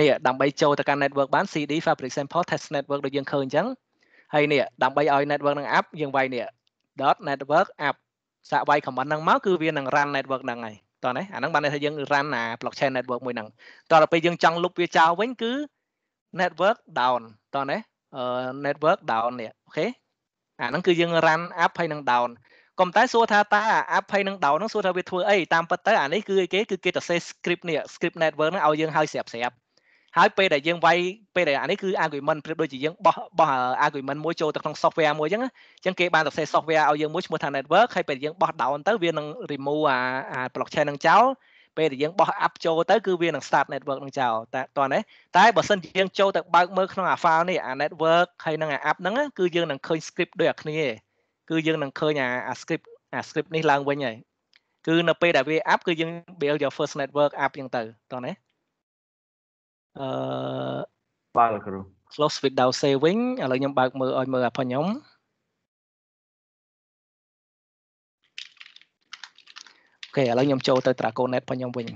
នេះដើម្បីចូលទៅកាន់ network បាន CD fabric sample test network ដូចយើងឃើញអញ្ចឹងហើយនេះដើម្បីឲ្យ network នឹង app យើងវាយនេះ .network app សាក់វាយ comment ហ្នឹងមកគឺវានឹង run network ហ្នឹងហើយតោះណាអាហ្នឹងបានន័យថាយើង run អា blockchain network មួយហ្នឹងតោះដល់ពេលយើងចង់លុបវាចោលវិញគឺ network down តោះណា network down នេះអូខេអាហ្នឹងគឺយើង run up ហើយនឹង down ក៏តែសួរថាតើ up ហើយនឹង down ហ្នឹងសួរថាវាធ្វើអីតាមពិតទៅអានេះគឺអីគេគឺគេទៅសេ script នេះ script network ហ្នឹងឲ្យយើងហើយស្រាប់ស្រាប់ហើយពេលដែលយើងវាយពេលដែលអានេះគឺ argument ប្រៀបដូចជាយើងបោះបោះ argument មួយចូលទៅក្នុង software មួយអញ្ចឹងអញ្ចឹងគេបានសរសេរ software ឲ្យយើងមួយឈ្មោះថា network ហើយពេលយើងបោះ down ទៅវានឹង remove អា blockchain នឹងចោលពេលដែលយើងបោះ app ចូលទៅគឺវានឹង start network នឹងចោលតែតោះនេះតែបើសិនជាយើងចូលទៅបើកមើលក្នុងអា file នេះអា network ហើយនឹងអា app ហ្នឹងគឺយើងនឹងឃើញ script ដូចអាគ្នាគឺយើងនឹងឃើញអាអា script អា script នេះឡើងវិញហើយគឺនៅពេលដែលវា app គឺយើង build your first network app ហ្នឹងទៅតោះនេះអឺបាទគ្រូ close without saving ឥឡូវខ្ញុំបើកមើលឲ្យមើលអាផងខ្ញុំខេឥឡូវខ្ញុំចូលទៅ Dragonet របស់ខ្ញុំវិញ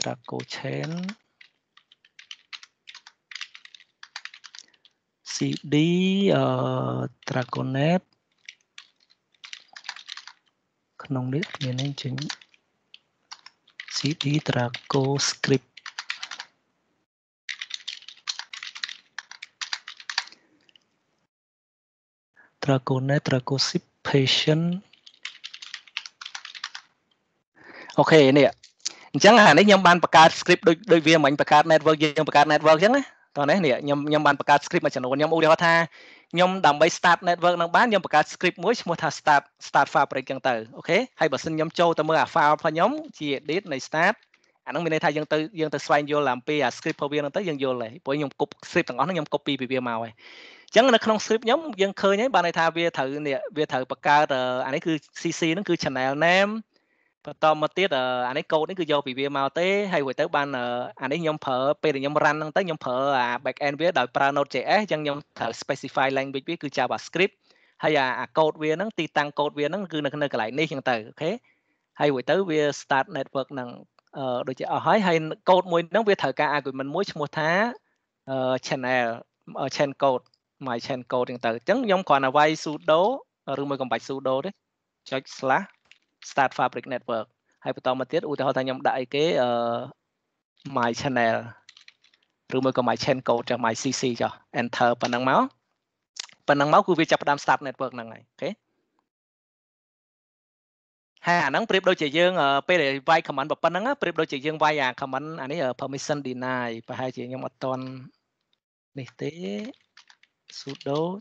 ត្រាកូឆេន CD អឺ Dragonet ក្នុងនេះមានអីចេញ CD Drago script ត្រូវគូនេះត្រូវគូ sip patient អូខេនេះអញ្ចឹងអានេះខ្ញុំបានបង្កើត script ដូចដូចវាមិញបង្កើត network យើងបង្កើត network អញ្ចឹងណាតោះនេះខ្ញុំខ្ញុំបានបង្កើត script មួយចំនួនខ្ញុំឧទាហរណ៍ថាខ្ញុំដើម្បី start network នឹងបានខ្ញុំបង្កើត script មួយឈ្មោះថា start start fabric អញ្ចឹងទៅអូខេហើយបើសិនខ្ញុំចូលទៅមើលអា file របស់ខ្ញុំជា edit នៃ start អានឹងមានន័យថាយើងទៅយើងទៅស្វែងយល់អំពីអា script របស់វាហ្នឹងទៅយើងយល់ហើយព្រោះខ្ញុំគប់ script ទាំងអស់ហ្នឹងខ្ញុំ copy ពីវាមកហើយចឹងនៅក្នុង script ខ្ញុំយើងឃើញហើយបានន័យថាវាត្រូវនេះវាត្រូវបង្កើតអានេះគឺ CC ហ្នឹងគឺ channel name បន្តមកទៀតអានេះកូដនេះគឺយកពីវាមកទេហើយរួចទៅបានអានេះខ្ញុំប្រើពេលដែលខ្ញុំ run ហ្នឹងទៅខ្ញុំប្រើអា back end វាដោយប្រើ Node.js ចឹងខ្ញុំត្រូវ specify language វាគឺ JavaScript ហើយអាកូដវាហ្នឹងទីតាំងកូដវាហ្នឹងគឺនៅនៅកន្លែងនេះចឹងទៅអូខេហើយរួចទៅវា start network ហ្នឹងដូចជាអស់ហើយហើយកូដមួយហ្នឹងវាត្រូវការ argument មួយឈ្មោះថា channel chain code my chain code ហ្នឹងទៅអញ្ចឹងខ្ញុំគ្រាន់តែវាយ sudo ឬមួយកំបាច់ sudo ទេចុច slash start fabric network ហើយបន្តមកទៀតឧទាហរណ៍ថាខ្ញុំដាក់អីគេអឺ my channel ឬមួយក៏ my chain code ចុះ my cc ចុះ enter ប៉ុណ្ណឹងមកប៉ុណ្ណឹងមកគឺវាចាប់ផ្ដើម start network ហ្នឹងហើយអូខេហើយអាហ្នឹងប្រៀបដូចជាយើងពេលវាយ command ប៉ុណ្ណឹងប្រៀបដូចជាយើង វាយអា command អានេះ permission deny ប្រហែលជាខ្ញុំអត់តន់នេះទេ sudo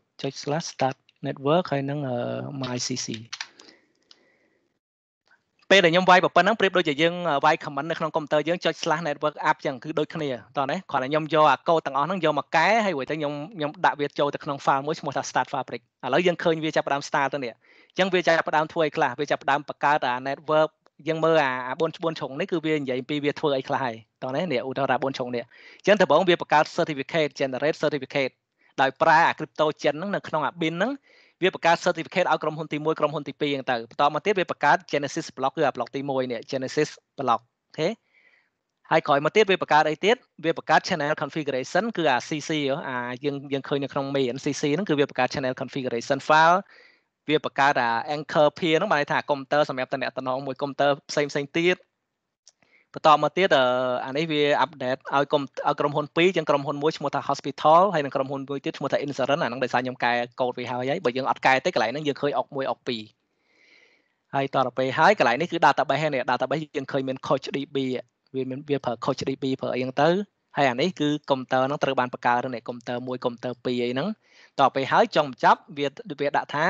start network ហើយនឹង mycc ពេលដែលខ្ញុំវាយប៉ុណ្ណឹងប្រៀបដូចជាយើងវាយ comment នៅក្នុងកុំព្យូទ័រយើង slash network app ចឹងគឺដូចគ្នាតោះណាគ្រាន់តែខ្ញុំយកអាកូដទាំងអស់ហ្នឹងយកមកកែហើយរួចទៅខ្ញុំខ្ញុំដាក់វាចូលទៅក្នុង file មួយឈ្មោះថា start fabric ឥឡូវយើងឃើញវាចាប់ផ្ដើម start ទៅនេះចឹងវាចាប់ផ្ដើមធ្វើអីខ្លះវាចាប់ផ្ដើមបង្កើតអា network យើងមើលអា4ច្បួនឆុងនេះគឺវានិយាយពីវាធ្វើអីខ្លះហើយតោះណានេះឧទាហរណ៍4ច្បួនឆុងនេះចឹងដំបូងវាបង្កើត certificate generate certificate ដោយប្រើអា crypto chain ហ្នឹងនៅក្នុងអា bin ហ្នឹងវាបង្កើត certificate ឲ្យក្រុមហ៊ុនទី1ក្រុមហ៊ុនទី2ហ្នឹងទៅបន្តមកទៀតវាបង្កើត Genesis block គឺអា block ទី1នេះ Genesis block អូខេហើយក្រោយមកទៀតវាបង្កើតអីទៀតវាបង្កើត channel configuration គឺអា CC អាយើងយើងឃើញនៅក្នុង main CC ហ្នឹងគឺវាបង្កើត channel configuration file វាបង្កើតអា anchor peer ហ្នឹងបានន័យថាកុំព្យូទ័រសម្រាប់តំណងមួយកុំព្យូទ័រផ្សេងផ្សេងទៀតបន្តមកទៀតអានេះវាអាប់ដេតឲ្យក្រុមឲ្យក្រុមហ៊ុន2ជាងក្រុមហ៊ុនមួយឈ្មោះថា hospital ហើយនិងក្រុមហ៊ុនមួយទៀតឈ្មោះថា insurance អាហ្នឹងដោយសារខ្ញុំកែកូដវាហើយហើយបើយើងអត់កែទេកន្លែងហ្នឹងយើងឃើញអុក1អុក2ហើយតទៅពេលហើយកន្លែងនេះគឺ database ហ្នឹង database យើងឃើញមាន coach DB វាមានវាប្រើ coach DB ប្រើអីហ្នឹងទៅហើយអានេះគឺកុំព្យូទ័រហ្នឹងត្រូវបានបង្កើតនៅកុំព្យូទ័រមួយកុំព្យូទ័រពីរអីហ្នឹងតទៅពេលហើយចុងចាប់វាវាដាក់ថា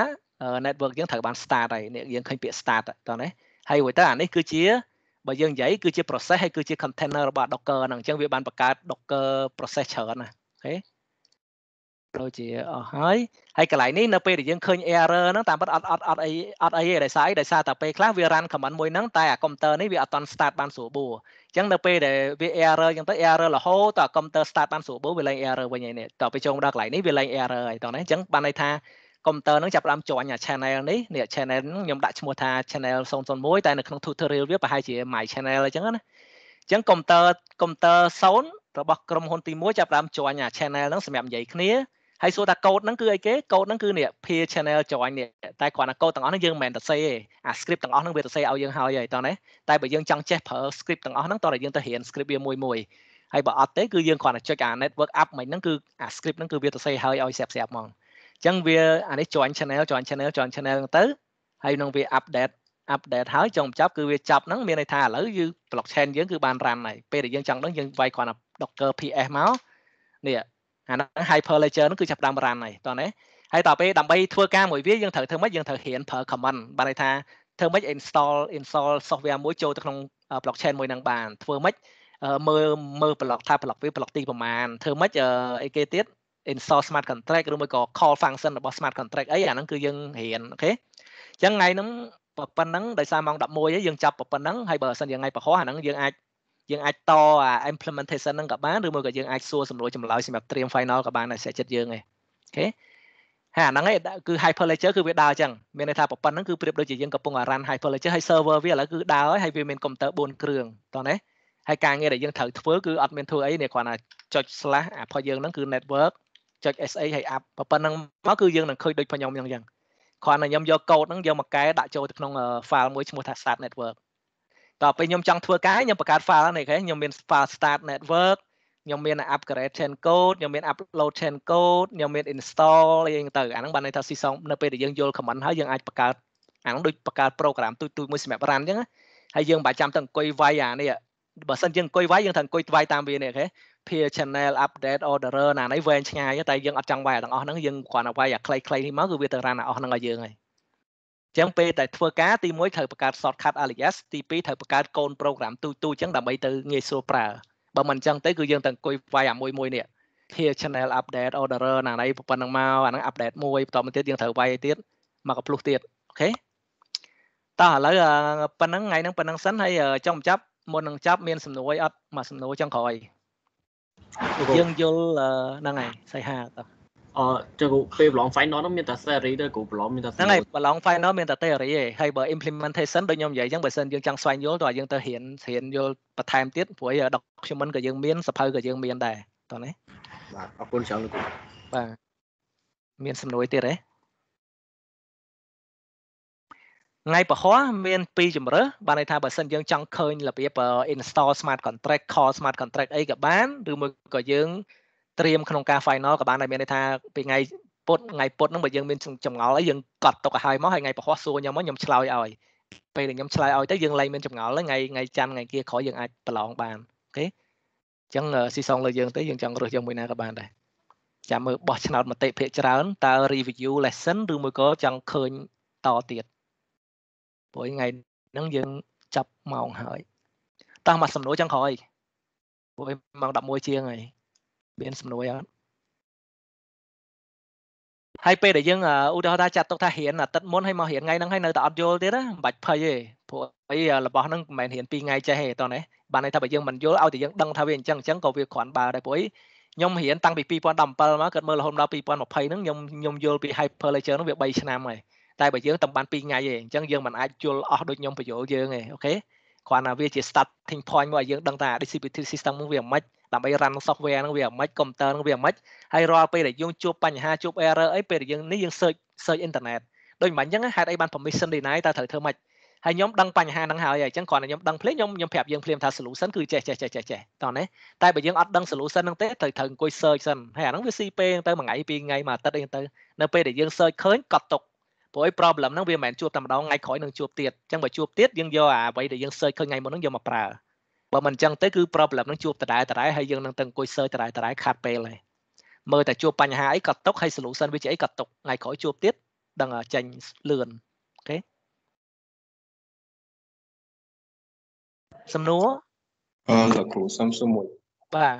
network យើងត្រូវបាន start ហើយយើងឃើញពាក្យ start តោះណាហើយរួចទៅអានេះគឺជាបើយើងនិយាយគឺជា process ហើយគឺជា container របស់ Docker ហ្នឹងអញ្ចឹងវាបានបង្កើត Docker process ច្រើនណាអូខេដូចជាអស់ហើយហើយកន្លែងនេះនៅពេលដែលយើងឃើញ error ហ្នឹងតាមពិតអត់អត់អត់អីអត់អីទេដោយសារអីដោយសារតែពេលខ្លះវា run command មួយហ្នឹងតែអា computer នេះវាអត់ទាន់ start បានស្រួលបួរអញ្ចឹងនៅពេលដែលវា error អញ្ចឹងទៅ error រហូតដល់ computer start បានស្រួលបួរវាឡើង error វិញឯនេះតទៅចូលដល់កន្លែងនេះវាឡើង error ហើយតោះណាអញ្ចឹងបានន័យថាកុំព្យូទ័រនឹងចាប់ផ្ដើមចាញ់អា channel នេះនេះ channel ខ្ញុំដាក់ឈ្មោះថា channel 001តែនៅក្នុង tutorial វាប្រហែលជា my channel អញ្ចឹងណាអញ្ចឹងកុំព្យូទ័រកុំព្យូទ័រ0របស់ក្រុមហ៊ុនទី1ចាប់ផ្ដើមចាញ់អា channel ហ្នឹងសម្រាប់និយាយគ្នាហើយសួរថាកូដហ្នឹងគឺអីគេកូដហ្នឹងគឺនេះ peer channel join នេះតែគ្រាន់តែកូដទាំងអស់ហ្នឹងយើងមិនមែនទៅសេទេអា script ទាំងអស់ហ្នឹងវាទៅសេឲ្យយើងហើយហើយតោះណាតែបើយើងចង់ចេះប្រើ script ទាំងអស់ហ្នឹងតោះតែយើងទៅរៀន script វាមួយមួយហើយបើអត់ទេគឺយើងគ្រាន់តែចុចអា network app មិនហ្នឹងគឺអា script ហ្នឹងគឺវាទៅសេហើយឲ្យស្រាប់ស្រាប់ហ្មងចឹងវាអានេះ join channel join channel join channel ទៅហើយនឹងវា update update ហើយចុងចាប់គឺវាចាប់ហ្នឹងមានន័យថាឥឡូវយើង blockchain យើងគឺបាន run ហើយពេលដែលយើងចង់ដឹងយើងវាយគ្រាន់តែ Docker PS មកនេះអាហ្នឹង Hyperledger ហ្នឹងគឺចាប់ដើម run ហើយតោះណាហើយតទៅពេលដើម្បីធ្វើការមួយវាយើងត្រូវធ្វើម៉េចយើងត្រូវហ៊ានប្រើ command បានន័យថាធ្វើម៉េច install install software មួយចូលទៅក្នុង blockchain មួយហ្នឹងបានធ្វើម៉េចមើលមើលប្លុកថាប្លុកវាប្លុកទីប្រមាណធ្វើម៉េចអីគេទៀត install smart contract ឬមួយក៏ call function របស់ smart contract អីអាហ្នឹងគឺយើងរៀនអូខេអញ្ចឹងថ្ងៃហ្នឹងប៉ុណ្ណឹងដោយសារម៉ោង11យើងចាប់ប៉ុណ្ណឹងហើយបើសិនជាថ្ងៃប្រហោះអាហ្នឹងយើងអាចយើងអាចតអា implementation ហ្នឹងក៏បានឬមួយក៏យើងអាចសួរសំណួរចម្លើយសម្រាប់ត្រៀម final ក៏បានដែរសេះចិត្តយើងឯងអូខេហើយអាហ្នឹងឯងគឺ hyperledger គឺវាដើរអញ្ចឹងមានន័យថាប៉ុណ្ណឹងគឺប្រៀបដូចជាយើងកំពុង run hyperledger ហើយ server វាឥឡូវគឺដើរហើយវាមានកុំព្យូទ័រ4គ្រឿងតោះណាហើយការងារដែលយើងត្រូវធ្វើគឺអត់មានធ្វើអីនេះគ្រាន់តែចុច slash អាផុសយើងហ្នឹងគឺ network ចុច SA ហើយ app ប៉ុណ្ណឹងមកគឺយើងនឹងឃើញដូចខ្ញុំអញ្ចឹងគ្រាន់តែខ្ញុំយកកូដហ្នឹងយកមកកែដាក់ចូលទៅក្នុង file មួយឈ្មោះថា start network តពេលខ្ញុំចង់ធ្វើការខ្ញុំបង្កើត file នេះគេខ្ញុំមាន file start network ខ្ញុំមាន upgrade chain code ខ្ញុំមាន upload chain code ខ្ញុំមាន install អីហ្នឹងទៅអាហ្នឹងបានន័យថាស៊ីសងនៅពេលដែលយើងយល់ command ហើយយើងអាចបង្កើតអាហ្នឹងដូចបង្កើត program ទូចទូចមួយសម្រាប់ run អញ្ចឹងហើយយើងមិនចាំទៅអង្គុយវាយអានេះបើសិនយើងអង្គុយវាយយើងត្រូវអង្គុយវាយតាមវានេះគេ peer channel update orderer ណានេះវែងឆ្ងាយតែយើងអត់ចង់វាយទាំងអស់ហ្នឹងយើងគ្រាន់តែវាយអាខ្លីៗនេះមកគឺវាទៅរ៉ានអាអស់ហ្នឹងឲ្យយើងហើយចឹងពេលតែធ្វើការទី1ត្រូវបង្កើត shortcut alias ទី2ត្រូវបង្កើតកូន program ទូទូចឹងដើម្បីទៅងាយស្រួលប្រើបើមិនចឹងទៅគឺយើងតែអង្គុយវាយអាមួយមួយនេះ peer channel update orderer ណានេះប៉ុណ្្នឹងមកអាហ្នឹង update មួយបន្តមកទៀតយើងត្រូវវាយទៀតមកកផ្លុះទៀតអូខេតោះឥឡូវប៉ុណ្្នឹងថ្ងៃហ្នឹងប៉ុណ្្នឹងសិនហើយចង់បញ្ចប់មុននឹងចប់មានសំណួរអត់មកសំណួរចុងក្រោយយើងយល់ហ្នឹងហើយសៃហាតអឺចូលពេល long final នោះមានតែ theory ទេគ្រូ long មានតែហ្នឹងហើយ long final មានតែ theory ឯងហើយបើ implementation ដូចខ្ញុំនិយាយអញ្ចឹងបើសិនយើងចង់ស្វែងយល់តោះយើងទៅរៀនរៀនយល់បន្ថែមទៀតព្រោះ document ក៏យើង មានសភៅក៏យើងមានដែរតោះនេះបាទអរគុណច្រើនលោកគ្រូបាទមានសំណួរទៀតទេថ្ងៃពហុមាន2ជំរើសបានន័យថាបើសិនយើងចង់ឃើញរបៀប install smart contract call smart contract អីក៏បានឬមួយក៏យើង ត្រៀមក្នុងការ final ក៏បានដែលមានន័យថាពីថ្ងៃពុតថ្ងៃពុតហ្នឹងបើយើងមានចម្ងល់អីយើងកត់ទុកឲ្យហើយមកហើយថ្ងៃពហុសួរខ្ញុំមកខ្ញុំឆ្លើយឲ្យពេលដែលខ្ញុំឆ្លើយឲ្យទៅយើងឡើងមានចម្ងល់ហើយថ្ងៃថ្ងៃច័ន្ទថ្ងៃគៀក្រោយយើងអាចប្រឡងបានអូខេអញ្ចឹងស៊ីសងលើយើងទៅយើងចង់រើសយកមួយណាក៏បានដែរចាំមើលបោះឆ្នោតមតិភាគច្រើនតើ review lesson ឬមួយក៏ចង់ឃើញតទៀតព្រោះថ្ងៃហ្នឹងយើងចាប់ម៉ោងហើយតោះមកសំណួរចុងក្រោយព្រោះម៉ោង11ជាងហើយមានសំណួរអត់ហើយពេលដែលយើងឧទាហរណ៍ថាចាត់ទុកថារៀនអាទិត្យមុនហើយមករៀនថ្ងៃហ្នឹងហើយនៅតែអត់យល់ទៀតណាមិនបាច់ភ័យទេព្រោះអីរបស់ហ្នឹងមិនមែនរៀន2ថ្ងៃចេះទេតោះណាបានន័យថាបើយើងមិនយល់ឲ្យតែយើងដឹងថាវាអញ្ចឹងអញ្ចឹងក៏វាគ្រាន់បើដែរព្រោះអីខ្ញុំរៀនតាំងពី2017មកគាត់មើលរហូតដល់2020ហ្នឹងខ្ញុំខ្ញុំយល់ពី hyperledger ហ្នឹងវា3ឆ្នាំហើយតែបើយើងតែបាន2ថ្ងៃទេអញ្ចឹងយើងមិនអាចជល់អស់ដូចខ្ញុំបញ្យល់យើងទេអូខេគ្រាន់តែវាជា starting point មកឲ្យយើងដឹងថា distributed system ហ្នឹងវាមិនដើម្បី run software ហ្នឹងវាមិន computer ហ្នឹងវាមិនហើយរាល់ពេលដែលយើងជួបបញ្ហាជួប error អីពេលដែលយើងនេះយើង search search internet ដូចមិនអញ្ចឹងហេតុអីបាន permission deny តើត្រូវធ្វើម៉េចហើយខ្ញុំដឹងបញ្ហាហ្នឹងហើយអញ្ចឹងគ្រាន់តែខ្ញុំដឹងភ្លាមខ្ញុំខ្ញុំប្រាប់យើងភ្លាមថា solution គឺចេះចេះចេះចេះចេះតោះណាតែបើយើងអត់ដឹង solution ហ្នឹងទេត្រូវត្រូវអង្គុយ search សិនហើយអាហ្នឹងវាស៊ីពេលទៅមួយថ្ងៃពីរថ្ងៃមួយអាទិត្យអីទៅនៅពេលដែលយើង search ឃើញកត់ទុកព្រោះអី problem ហ្នឹងវាមិនមែនជួបតែម្ដងថ្ងៃក្រោយនឹងជួបទៀតអញ្ចឹងបើជួបទៀតយើងយកអាអ្វីដែលយើង search ឃើញថ្ងៃមុនហ្នឹងយកមកប្រើបើមិនអញ្ចឹងទៅគឺ problem ហ្នឹងជួបដដែលដដែលហើយយើងនឹងទៅអង្គុយ search ដដែលដដែលខាត់ពេលហើយមើលតែជួបបញ្ហាអីក៏ຕົកហើយ solution វាជាអីក៏ຕົកថ្ងៃក្រោយជួបទៀតដឹងចេញលឿនអូខេសំណួរអឺលោកគ្រូសំសួរមួយបាទ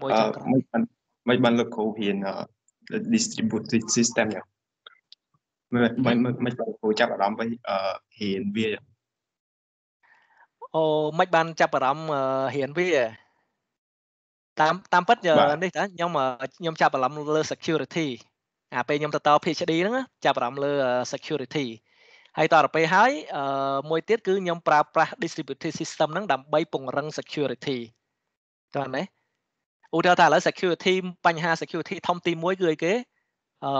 មួយចុងក្រោយមិនមិនបានលោកគ្រូហ៊ាន distributed system យ៉ាងមិនមិនមិនគ្រូចាប់អារម្មណ៍វិញអឺហ៊ានវាអូមិនបានចាប់អារម្មណ៍ហ៊ានវាតាមតាមពិតនេះតាខ្ញុំខ្ញុំចាប់អារម្មណ៍លើ security អាពេលខ្ញុំទៅត PhD ហ្នឹងចាប់អារម្មណ៍លើ security ហើយតរទៅហើយមួយទៀតគឺខ្ញុំប្រើប្រាស់ distributed system ហ្នឹងដើម្បីពង្រឹង security តើណាឧទាហរណ៍ថាឥឡូវ security បញ្ហា security ធំទី1គឺអីគេ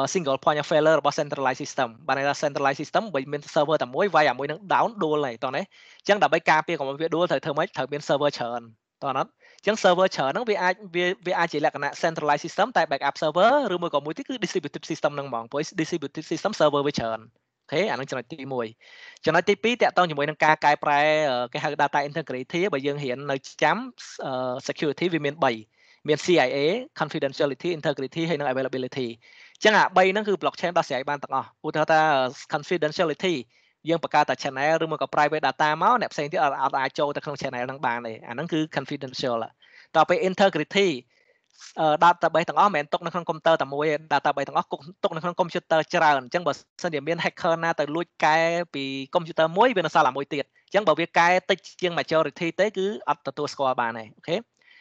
single point of failure របស់ centralized system បានន័យថា centralized system បើមាន server តែមួយវាយអាមួយនឹង down ដួលហើយតោះនេះអញ្ចឹងដើម្បីការពារកុំឲ្យវាដួលត្រូវធ្វើម៉េចត្រូវមាន server ច្រើនតោះណាអញ្ចឹង server ច្រើនហ្នឹងវាអាចវាវាអាចជាលក្ខណៈ centralized system តែ backup server ឬមួយក៏មួយទៀតគឺ distributed system ហ្នឹងហ្មងព្រោះ distributed system server វាច្រើនអូខេអានឹងចំណុចទី1ចំណុចទី2តកតងជាមួយនឹងការកែប្រែគេហៅ data integrity បើយើងរៀននៅចាំ security វាមាន3មាន CIA confidentiality integrity ហើយនិង availability ចឹងអា3ហ្នឹងគឺ blockchain ដោះស្រាយបានទាំងអស់ឧទាហរណ៍ថា confidentiality យើងបង្កើតតែ channel ឬមកក៏ private data មកអ្នកផ្សេងទៀតអត់អាចចូលទៅក្នុង channel ហ្នឹងបានទេអាហ្នឹងគឺ confidential តទៅពេល integrity database ទាំងអស់មិនមែនទុកនៅក្នុងកុំព្យូទ័រតែមួយទេ database ទាំងអស់ទុកនៅក្នុងកុំព្យូទ័រច្រើនអញ្ចឹងបើសិនជាមាន hacker ណាទៅលួចកែពីកុំព្យូទ័រមួយវានៅសល់តែមួយទៀតអញ្ចឹងបើវាកែតិចជាង majority ទេគឺអត់ទទួលស្គាល់បានទេអូខេ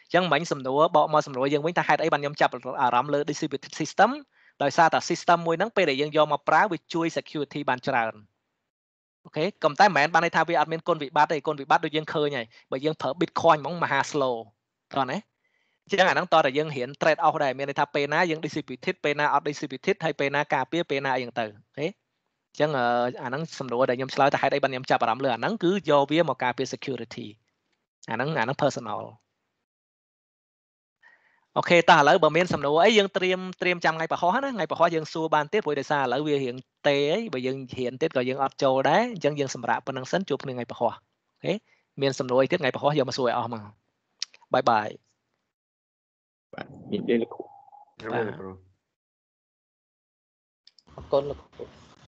អញ្ចឹងមិញសំណួរបកមកសំណួរយើងវិញថាហេតុអីបានខ្ញុំចាប់អារម្មណ៍លើ distributed system ដោយសារតែ system មួយហ្នឹងពេលដែលយើងយកមកប្រើវាជួយ security បានច្រើនអូខេក៏តែមិនមែនបានន័យថាវាអត់មានគុណវិបត្តិទេគុណវិបត្តិដូចយើងឃើញហើយបើយើងប្រើ Bitcoin ហ្មងមហា slow តោះណាចឹងអាហ្នឹងតតែយើងរៀន trade off ដែរមានន័យថាពេលណាយើង distributed ពេលណាអត់ distributed ហើយពេលណាការពារពេលណាអីហ្នឹងទៅអូខេចឹងអាហ្នឹងសំណួរដែលខ្ញុំឆ្លើយតែហេតុអីបានខ្ញុំចាប់អារម្មណ៍លើអាហ្នឹងគឺយកវាមកការពារ security អាហ្នឹងអាហ្នឹង personal អូខេតោះឥឡូវបើមានសំណួរអីយើងត្រៀមត្រៀមចាំថ្ងៃប្រហោះណាថ្ងៃប្រហោះយើងសួរបានទៀតព្រោះដោយសារឥឡូវវារៀងទេអីបើយើងរៀនទៀតក៏យើងអត់ចូលដែរអញ្ចឹងយើងសម្រាប់ប៉ុណ្្នឹងសិនជួបគ្នាថ្ងៃប្រហោះអូខេមានសំណួរអីទៀតថ្ងៃប្រហោះយកមកសួរឲ្យអស់មកបាយបាយបាទមានទេលោកគ្រូអរគុណលោកគ្រូ